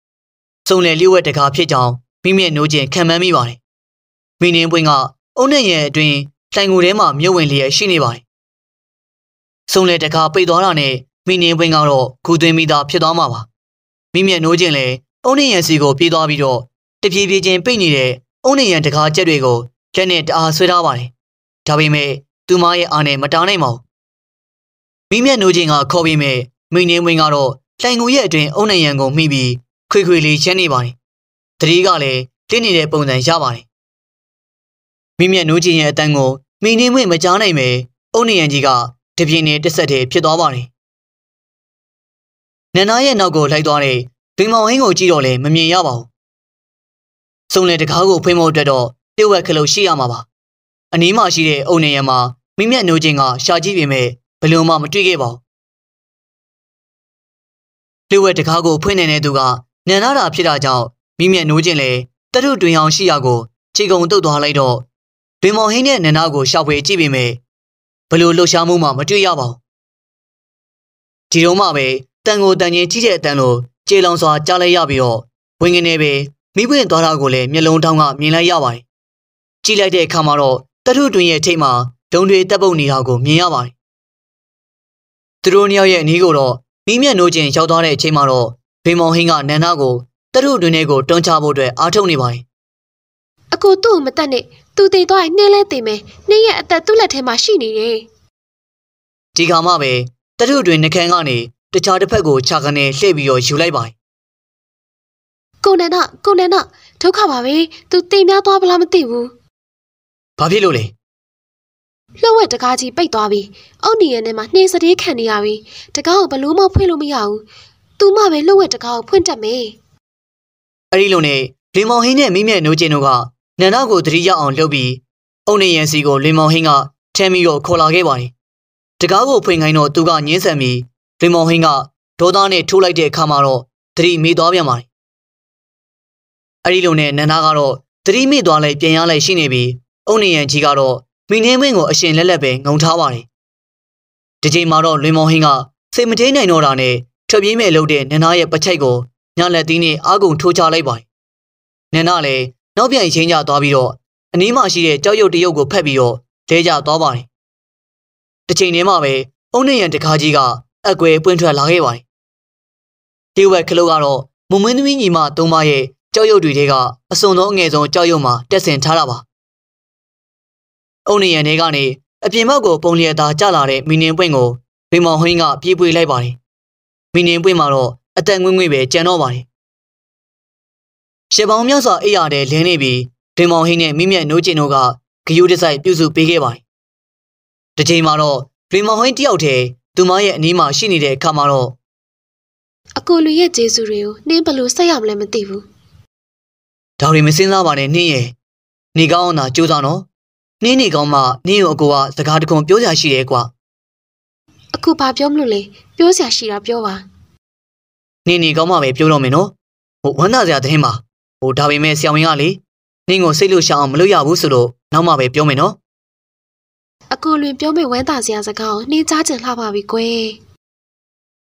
။စုံလယ်လျှို့ဝှက်တကားဖြစ်ကြောင်းမိမြင့်နိုးခြင်းခံမှန်းမိပါတယ်။မိနင်းပွင့်ကအုံနေရန်အတွင်တိုင်ကိုထဲမှာမြုပ်ဝင်လျက်ရှိနေပါတယ်။စုံလယ်တကားပိတ်သွားတာနဲ့မိနင်းပွင့်ကတော့ခူသွင်းမိသားဖြစ်သွားမှာပါ။မိမြင့်နိုးခြင်းလည်းအုံနေရန်စီကိုပြေးသွားပြီးတော့တပြေးပြေးချင်းပိတ်နေတဲ့အုံနေရန်တကားချက်တွေကိုလက်နဲ့တအားဆွဲထားပါတယ်။ဒါပေမဲ့သူမရဲ့အာနဲ့မတားနိုင်ပါဘူးမိမျက်နှိုးချင်းကခေါ်ပေးမယ်မိနေဝင်းကတော့လှိုင်ကုန်ရဲ့အတွင်အုံနံရံကိုမိပြီး ခွေခွေလေးချမ်းနေပါတယ်တတိကလည်းတင်းနေတဲ့ပုံစံရပါတယ်မိမျက်နှိုးချင်းရဲ့အတန်းကိုမိနေဝင်းမကြားနိုင်ပဲအုံနံရံကြီးကတပြင်းနဲ့တက်ဆက်တယ်ဖြစ်သွားပါတယ်နန္နာရဲ့နောက်ကိုလိုက်သွားတဲ့ဒွင်မောင်ဟင်းကိုကြည့်တော့လည်းမမြင်ရပါဘူးစုံလေတကားကိုဖွင့်ဖို့အတွက်တော့တိဝက်ခလုတ်ရှိရမှာပါအနီးမှာရှိတဲ့အုံနေရံမှာမိမျက်နှိုးချင်းကရှာကြည့်ပေမဲ့ဘလို့မှမတွေ့ခဲ့ပါဘူးလေဝဲတကားကိုဖွင့်နေတဲ့သူကနန်နာတာဖြစ်တာကြောင့်မိမြက်နိုးခြင်းလေတထုတွင်အောင်ရှိရာကိုခြေကုံတုတ်သွားလိုက်တော့တွင်မော်ဟင်းရဲ့နန်နာကိုရှာဖွေကြည့်ပေမဲ့ဘလို့လှုပ်ရှားမှုမှမတွေ့ရပါဘူးဒီတော့မှပဲတန်ကိုတန်ချင်းကြီးတဲ့အတန်လိုကြေလောင်စွာကြားလိုက်ရပြီးတော့ဝင်ငနေပဲမိပွင့်သွားတာကိုလည်းမျက်လုံးထောင်းကမြင်လိုက်ရပါတယ်ကြည့်လိုက်တဲ့အခါမှာတော့တထုတွင်ရဲ့ထိတ်မှာဒုံတွေတက်ပုတ်နေတာကိုမြင်ရပါတယ်သူတို့နှစ်ယောက်ရဲ့အနီးကိုတော့မိမျက်နှိုးချင်းရောက်သွားတဲ့အချိန်မှာတော့ဘေမောင်ဟင်းကနန္ဒကိုတရုတ်တွင်ထဲကိုတွန်းချဖို့အတွက်အားထုတ်နေပါတယ်။အကိုသူ့ကိုမတက်နဲ့။သူတည်သွားရင်နှင်းလဲတည်မယ်။နှင်းရဲ့အသက်သူ့လက်ထဲမှာရှိနေတယ်။ဒီခါမှပဲတရုတ်တွင်နှခမ်းကနေတခြားတစ်ဖက်ကိုခြာကနေလှည့်ပြီးတော့ယူလိုက်ပါတယ်။ကိုနန္ဒကိုနန္ဒဒုက္ခပါပဲ။ तू တည်များသွားဗလားမသိဘူး။ဘာဖြစ်လို့လဲ။လှုပ်ဝက်တကားကြီးပိတ်သွားပြီအုတ်နီရဲ့နဲ့မှာနှင်းစတဲ့ခံနေရပြီတကားကိုဘလို့မှဖွင့်လို့မရဘူးသူမှပဲလှုပ်ဝက်တကားကိုဖွင့်တတ်မယ်အဲ့ဒီလိုနဲ့လင်မောင်ဟင်းနဲ့မိမြနိုးကျင်တို့ကနန္ဒကိုတတိရအောင်လှုပ်ပြီးအုတ်နေရန်စီကိုလင်မောင်ဟင်းကထမ်းပြီးတော့ခေါ်လာခဲ့ပါတယ်တကားကိုဖွင့်ခိုင်းတော့သူကငင်းဆန်ပြီးလင်မောင်ဟင်းကဒေါသနဲ့ထိုးလိုက်တဲ့အခါမှာတော့တတိမေ့သွားပြန်ပါတယ်အဲ့ဒီလိုနဲ့နန္ဒကတော့တတိမေ့သွားလိုက်ပြန်ရလိုက်ရှိနေပြီးအုတ်နေရန်ကြီးကတော့မိနှင်းမင်းကိုအရှင်လက်လက်ပဲငုံထားပါတယ်။ဒီချိန်မှာတော့လွင်မောင်ဟင်းကစိတ်မတိနိုင်တော့တာနဲ့ထွက်ပြေးမဲ့လို့တဲ့နန္ဒရဲ့ပချိတ်ကိုညလက်သီးနဲ့အာကုန်ထိုးချလိုက်ပါတယ်။နန္ဒလည်းနောက်ပြန်ချင်းကြသွားပြီးတော့အနီးမှာရှိတဲ့ကြောက်ရုပ်တရုပ်ကိုဖက်ပြီးတော့လဲကျသွားပါတယ်။တစ်ချိန်တည်းမှာပဲအုံနဲ့ရန်တကားကြီးကအကွယ်ပွင့်ထွက်လာခဲ့ပါတယ်။ဒီဝက်ခလုတ်ကတော့မမွင်းသမီးညီမသုံးပါးရဲ့ကြောက်ရုပ်တွေထဲကအစုံဆုံးအငယ်ဆုံးကြောက်ရုပ်မှာတက်ဆင်ထားတာပါ။အုတ်နေရံထဲကနေအပြင်ဘက်ကိုပုံလျက်သာကျလာတဲ့မီနင်းပွင့်ကိုဘေမောင်ဟင်းကပြေးပွေလိုက်ပါတယ်။မီနင်းပွင့်မှာတော့အတန်ငွေ့ငွေ့ပဲကြံတော့ပါတယ်။ရှေပေါင်းမြောက်စွာအိရာတဲ့လင်းနေပြီးဘေမောင်ဟင်းနဲ့မိမြက်နိုးကျင်တို့ကဂယိုးတဆိုင်ပြုစုပေးခဲ့ပါတယ်။ဒီချိန်မှာတော့ဘေမောင်ဟင်းတယောက်တည်းသူမရဲ့အနီးမှာရှိနေတဲ့အခါမှာတော့အကိုလူရဲ့ဂျေစုတွေကိုနှင်းဘလို့ဆက်ရမလဲမသိဘူး။ဒါတွေမစင်းစားပါနဲ့နှင်းရဲ့နေကောင်းအောင်သာကြိုးစားနော်။နင်းနေကောင်းမှနင်းရောအကိုကစကားတခုပြောကြရှိတယ်ကွာအခုဘာပြောမလို့လဲပြောစရာရှိတာပြောပါနင်းနေကောင်းမှပဲပြောတော့မယ်နော်ဟိုဝမ်းသာစရာသတင်းပါဟိုဒါပေမဲ့ဆရာဝန်ကလေနင်းကိုစိတ်လို့ရှောင်အောင်မလုပ်ရဘူးဆိုတော့နောက်မှပဲပြောမယ်နော်အကိုလွင်ပြောမယ့်ဝမ်းသာစရာစကားကိုနှင်းချချင်လှပါပြီကွယ်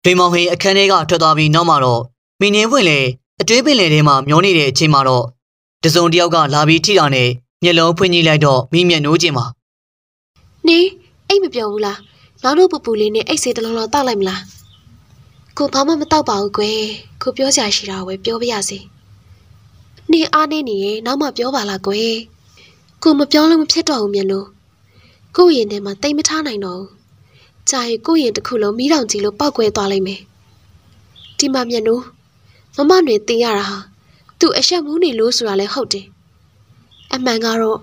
တွင်မောင်ဟေအခန်းထဲကထွက်သွားပြီးနောက်မှတော့မင်းရင်ဖွင့်လေအတွင်းပင်လေထဲမှာမျောနေတဲ့အချိန်မှာတော့တစုံတယောက်ကလာပြီးထိတာနဲ့မျက်လုံးဖွင့်ကြည့်လိုက်တော့မိမျက်နှိုးကျင်ပါနေအိတ်မပြောဘူးလားငါတို့ပူပူလေးနဲ့အိတ်ဆေးတစ်လုံးတော့တောက်လိုက်မလားကိုဘာမှမတောက်ပါဘူးကွယ်ကိုပြောချင်ရှိတာပဲပြောပြရစီနေအားနေနေရင်နောက်မှ ပြောပါလားကွယ်ကိုမပြောလို့မဖြစ်တော့ဘူးမျက်လုံးကို့ရင်ထဲမှာတိတ်မထားနိုင်တော့ဘူးကြာရင်ကို့ရင်တစ်ခုလုံးမီးတောင်ကြီးလို့ပောက်ကွဲသွားလိမ့်မယ်ဒီမှာမျက်နှာမမတွေတင်ရတာဟာသူအရှက်မူးနေလို့ဆိုတာလဲဟုတ်တယ်အမှန်ကတော့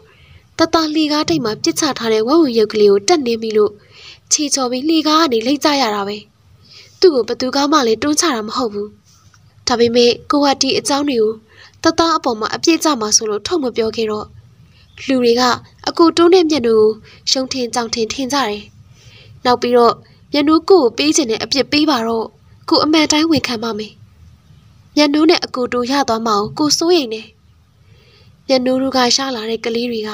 တတလှေကားတိတ်မှာပြစ်ချထားတဲ့ဝက်ဝူရုပ်ကလေးကိုတက်နေပြီလို့ခြေချော်ပြီးလှေကားကနေလှိတ်ကြရတာပဲသူ့ကိုဘသူကမှလည်းတွန်းချတာမဟုတ်ဘူးဒါပေမဲ့ကိုကဒီအကြောင်းတွေကိုတတအပေါ်မှာအပြည့်ကြမှာဆိုလို့ထုတ်မပြောခဲ့တော့လူတွေကအကိုတွန်းတဲ့မျက်နှာကိုရှုံထင်ကြောင်ထင်ထင်ကြတယ်နောက်ပြီးတော့မျက်နှာကိုကိုပေးခြင်းနဲ့အပြစ်ပေးပါတော့ကိုအမှန်တိုင်းဝန်ခံပါမယ်မျက်နှာနဲ့အကိုတူရသွားမှာကိုစိုးရိမ်တယ်ညနိုးတို့ကရှာလာတဲ့ကလေးတွေက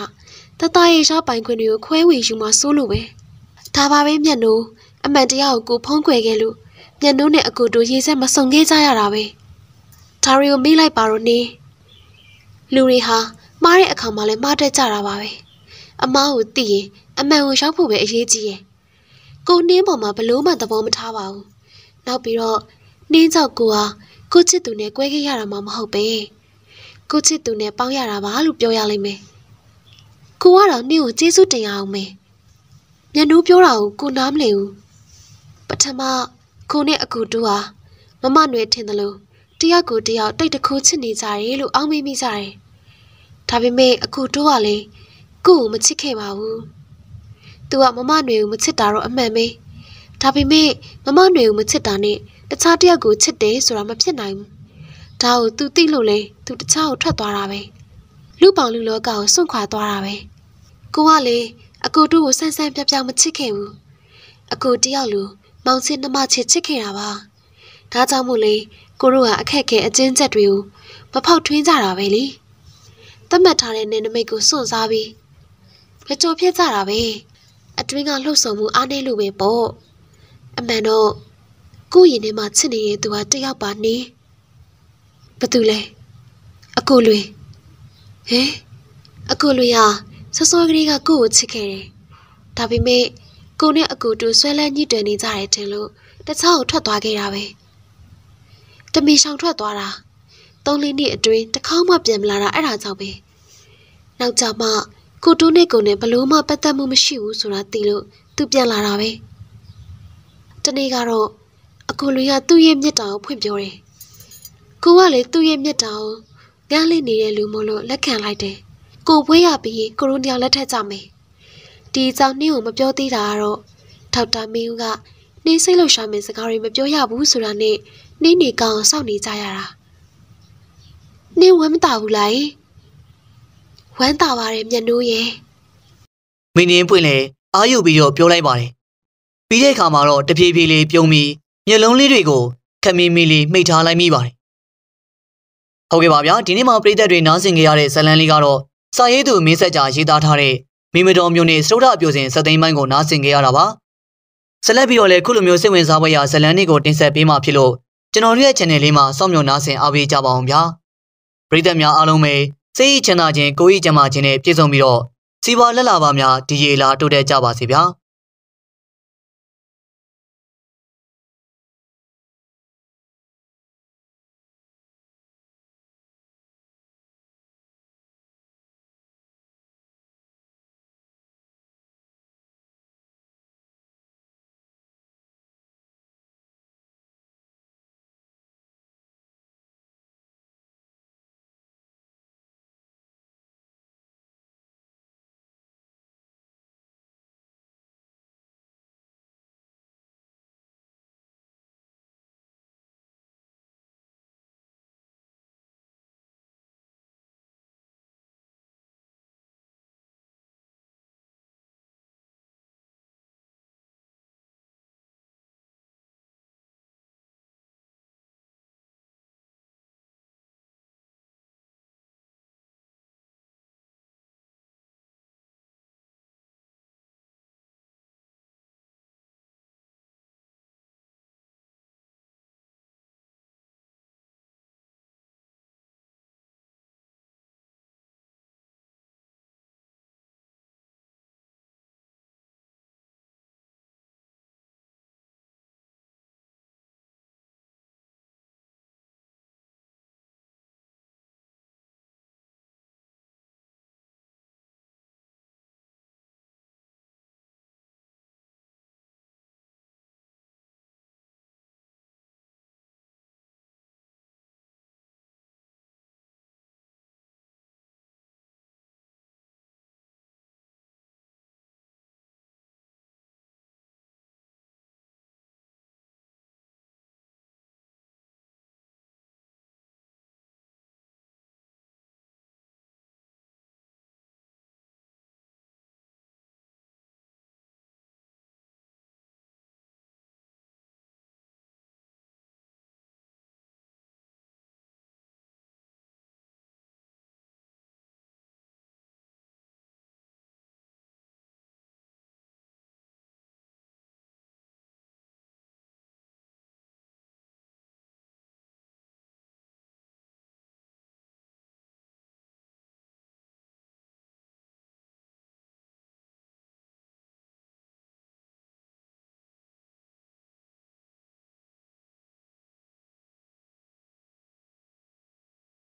တတရဲ့ရှာပိုင်ခွင့်တွေကိုခွဲဝေယူမှစိုးလို့ပဲဒါပါပဲညနိုးအမှန်တရားကိုကိုဖုံးကွယ်ခဲ့လို့ညနိုးနဲ့အကူတို့ရေဆက်မဆုံခဲ့ကြရတာပဲဒါရီကိုမေးလိုက်ပါတော့နေလူတွေဟာမှားတဲ့အခါမှာလည်းမှားတတ်ကြတာပါပဲအမားကိုသိရင်အမှန်ကိုရောက်ဖို့ပဲအရေးကြီးရဲ့ကိုနင်းပေါ်မှာဘလို့မှသဘောမထားပါဘူးနောက်ပြီးတော့နင်းကြောက်ကိုဟာကိုချစ်သူနဲ့꿰ခဲ့ရတာမှမဟုတ်ပဲကိုချစ်သူနဲ့ပေါင်းရတာပါလို့ပြောရလိမ့်မယ်။ကိုကတော့နင့်ကိုကျေးဇူးတင်ရအောင်မယ်။မြန်နိုးပြောတာကိုကိုနားမလည်ဘူး။ပထမကိုနဲ့အကူတူဟာမမနွယ်ထင်တယ်လို့တယောက်ကိုတယောက်တိတ်တခိုးချစ်နေကြတယ်လို့အောင်းမိမိကြတယ်။ဒါပေမဲ့အကူတူကလည်းကို့ကိုမချစ်ခဲ့ပါဘူး။ "तू ကမမနွယ်ကိုမချစ်တာတော့အမှန်ပဲ။ဒါပေမဲ့မမနွယ်ကိုမချစ်တာနဲ့တခြားတယောက်ကိုချစ်တယ်ဆိုတာမဖြစ်နိုင်ဘူးဒါကို तू သိလို့လေ तू တခြားကိုထွက်သွားတာပဲလူပေါင်လူလောကကိုစွန့်ခွာသွားတာပဲကိုကလေအကိုတို့ကိုဆန်းဆန်းပြပြမချစ်ခဲ့ဘူးအကိုတယောက်လူမောင်ချင်းနှမချစ်ချစ်ခဲ့တာပါဒါကြောင့်မို့လေကိုတို့ကအခက်ခဲအကျဉ်းချက်တွေကိုမဖောက်ထွင်းကြတာပဲလေသတ်မှတ်ထားတဲ့နေနမိတ်ကိုစွန့်စားပြီးမကြုံဖြစ်ကြတာပဲအတွင်းကလှုပ်ဆောင်မှုအားနည်းလို့ပဲပေါ့အမှန်တော့ကိုယ့်ရင်ထဲမှာချစ်နေရင်သူကတယောက်ပါနေဘသူလဲအကိုလွေဟဲအကိုလွေဟာစစောကလေးကကို့ကိုချစ်ခဲ့တယ်ဒါပေမဲ့ကိုနဲ့အကိုတို့ဆွဲလန်းညှိတွယ်နေကြတယ်ထင်လို့တခြားကိုထွက်သွားခဲ့တာပဲတမီရှောင်ထွက်သွားတာသုံးလေးနှစ်အတွင်းတစ်ခေါက်မှပြန်မလာတာအဲ့ဒါကြောင့်ပဲနောက်ကြမှကိုတိုးနဲ့ကိုနဲ့ဘလို့မှပတ်သက်မှုမရှိဘူးဆိုတာသိလို့သူပြန်လာတာပဲတနေ့ကတော့အကိုလူရသူ့ရဲ့မြစ်တာကိုဖွင့်ပြောတယ်ကိုကလေသူ့ရဲ့မြတ်တာကိုငန်းလိနေတဲ့လူမို့လို့လက်ခံလိုက်တယ်။ကိုပွဲရပြီးကိုရုံးတယောက်လက်ထက်ကြမယ်။ဒီအကြောင်းနှင်းကိုမပြောသေးတာကတော့ထောက်တာမင်းဦးကနှင်းစိတ်လှရှာမယ့်စကားတွေမပြောရဘူးဆိုတာနဲ့နှင်းနေကောင်းစောင့်နေကြရတာ။နှင်းဝမ်းမတာဘူးလား။ဝမ်းတာပါတယ်မျက်နှိုးရဲ့။မင်းရင်ပွင့်လေအာယူပြီးတော့ပြောလိုက်ပါတယ်။ပြီးတဲ့အခါမှာတော့တပြေးပြေးလေးပြုံးပြီးမျက်လုံးလေးတွေကိုခမင်းမီလေးမှိတ်ထားလိုက်မိပါတယ်ဟုတ်ကဲ့ပါဗျာဒီနေ့မှာပြည်သက်တွေနားဆင်ကြရတဲ့ဇလန်းလေးကတော့စာရေးသူမင်းဆက်ကြာရေးသားထားတဲ့မိမတော်မျိုးနဲ့စတုဒ္ဓပြိုစင်စက်သိမ်းပိုင်းကိုနားဆင်ကြရတာပါဆက်လက်ပြီးတော့လည်းခုလိုမျိုးစိတ်ဝင်စားဖွယ်ရာဇလန်းလေးကိုတင်ဆက်ပေးမှာဖြစ်လို့ကျွန်တော်တို့ရဲ့ channel လေးမှာစောင့်မျှော်နားဆင်အားပေးကြပါအောင်ဗျာပြည်သက်များအားလုံးပဲစိတ်ဤချမ်းသာခြင်းကိုယ်ဤကျန်းမာခြင်းနဲ့ပြည့်စုံပြီးတော့စီးပွားလက်လာပါများဒီရေလာတိုးတက်ကြပါစေဗျာ။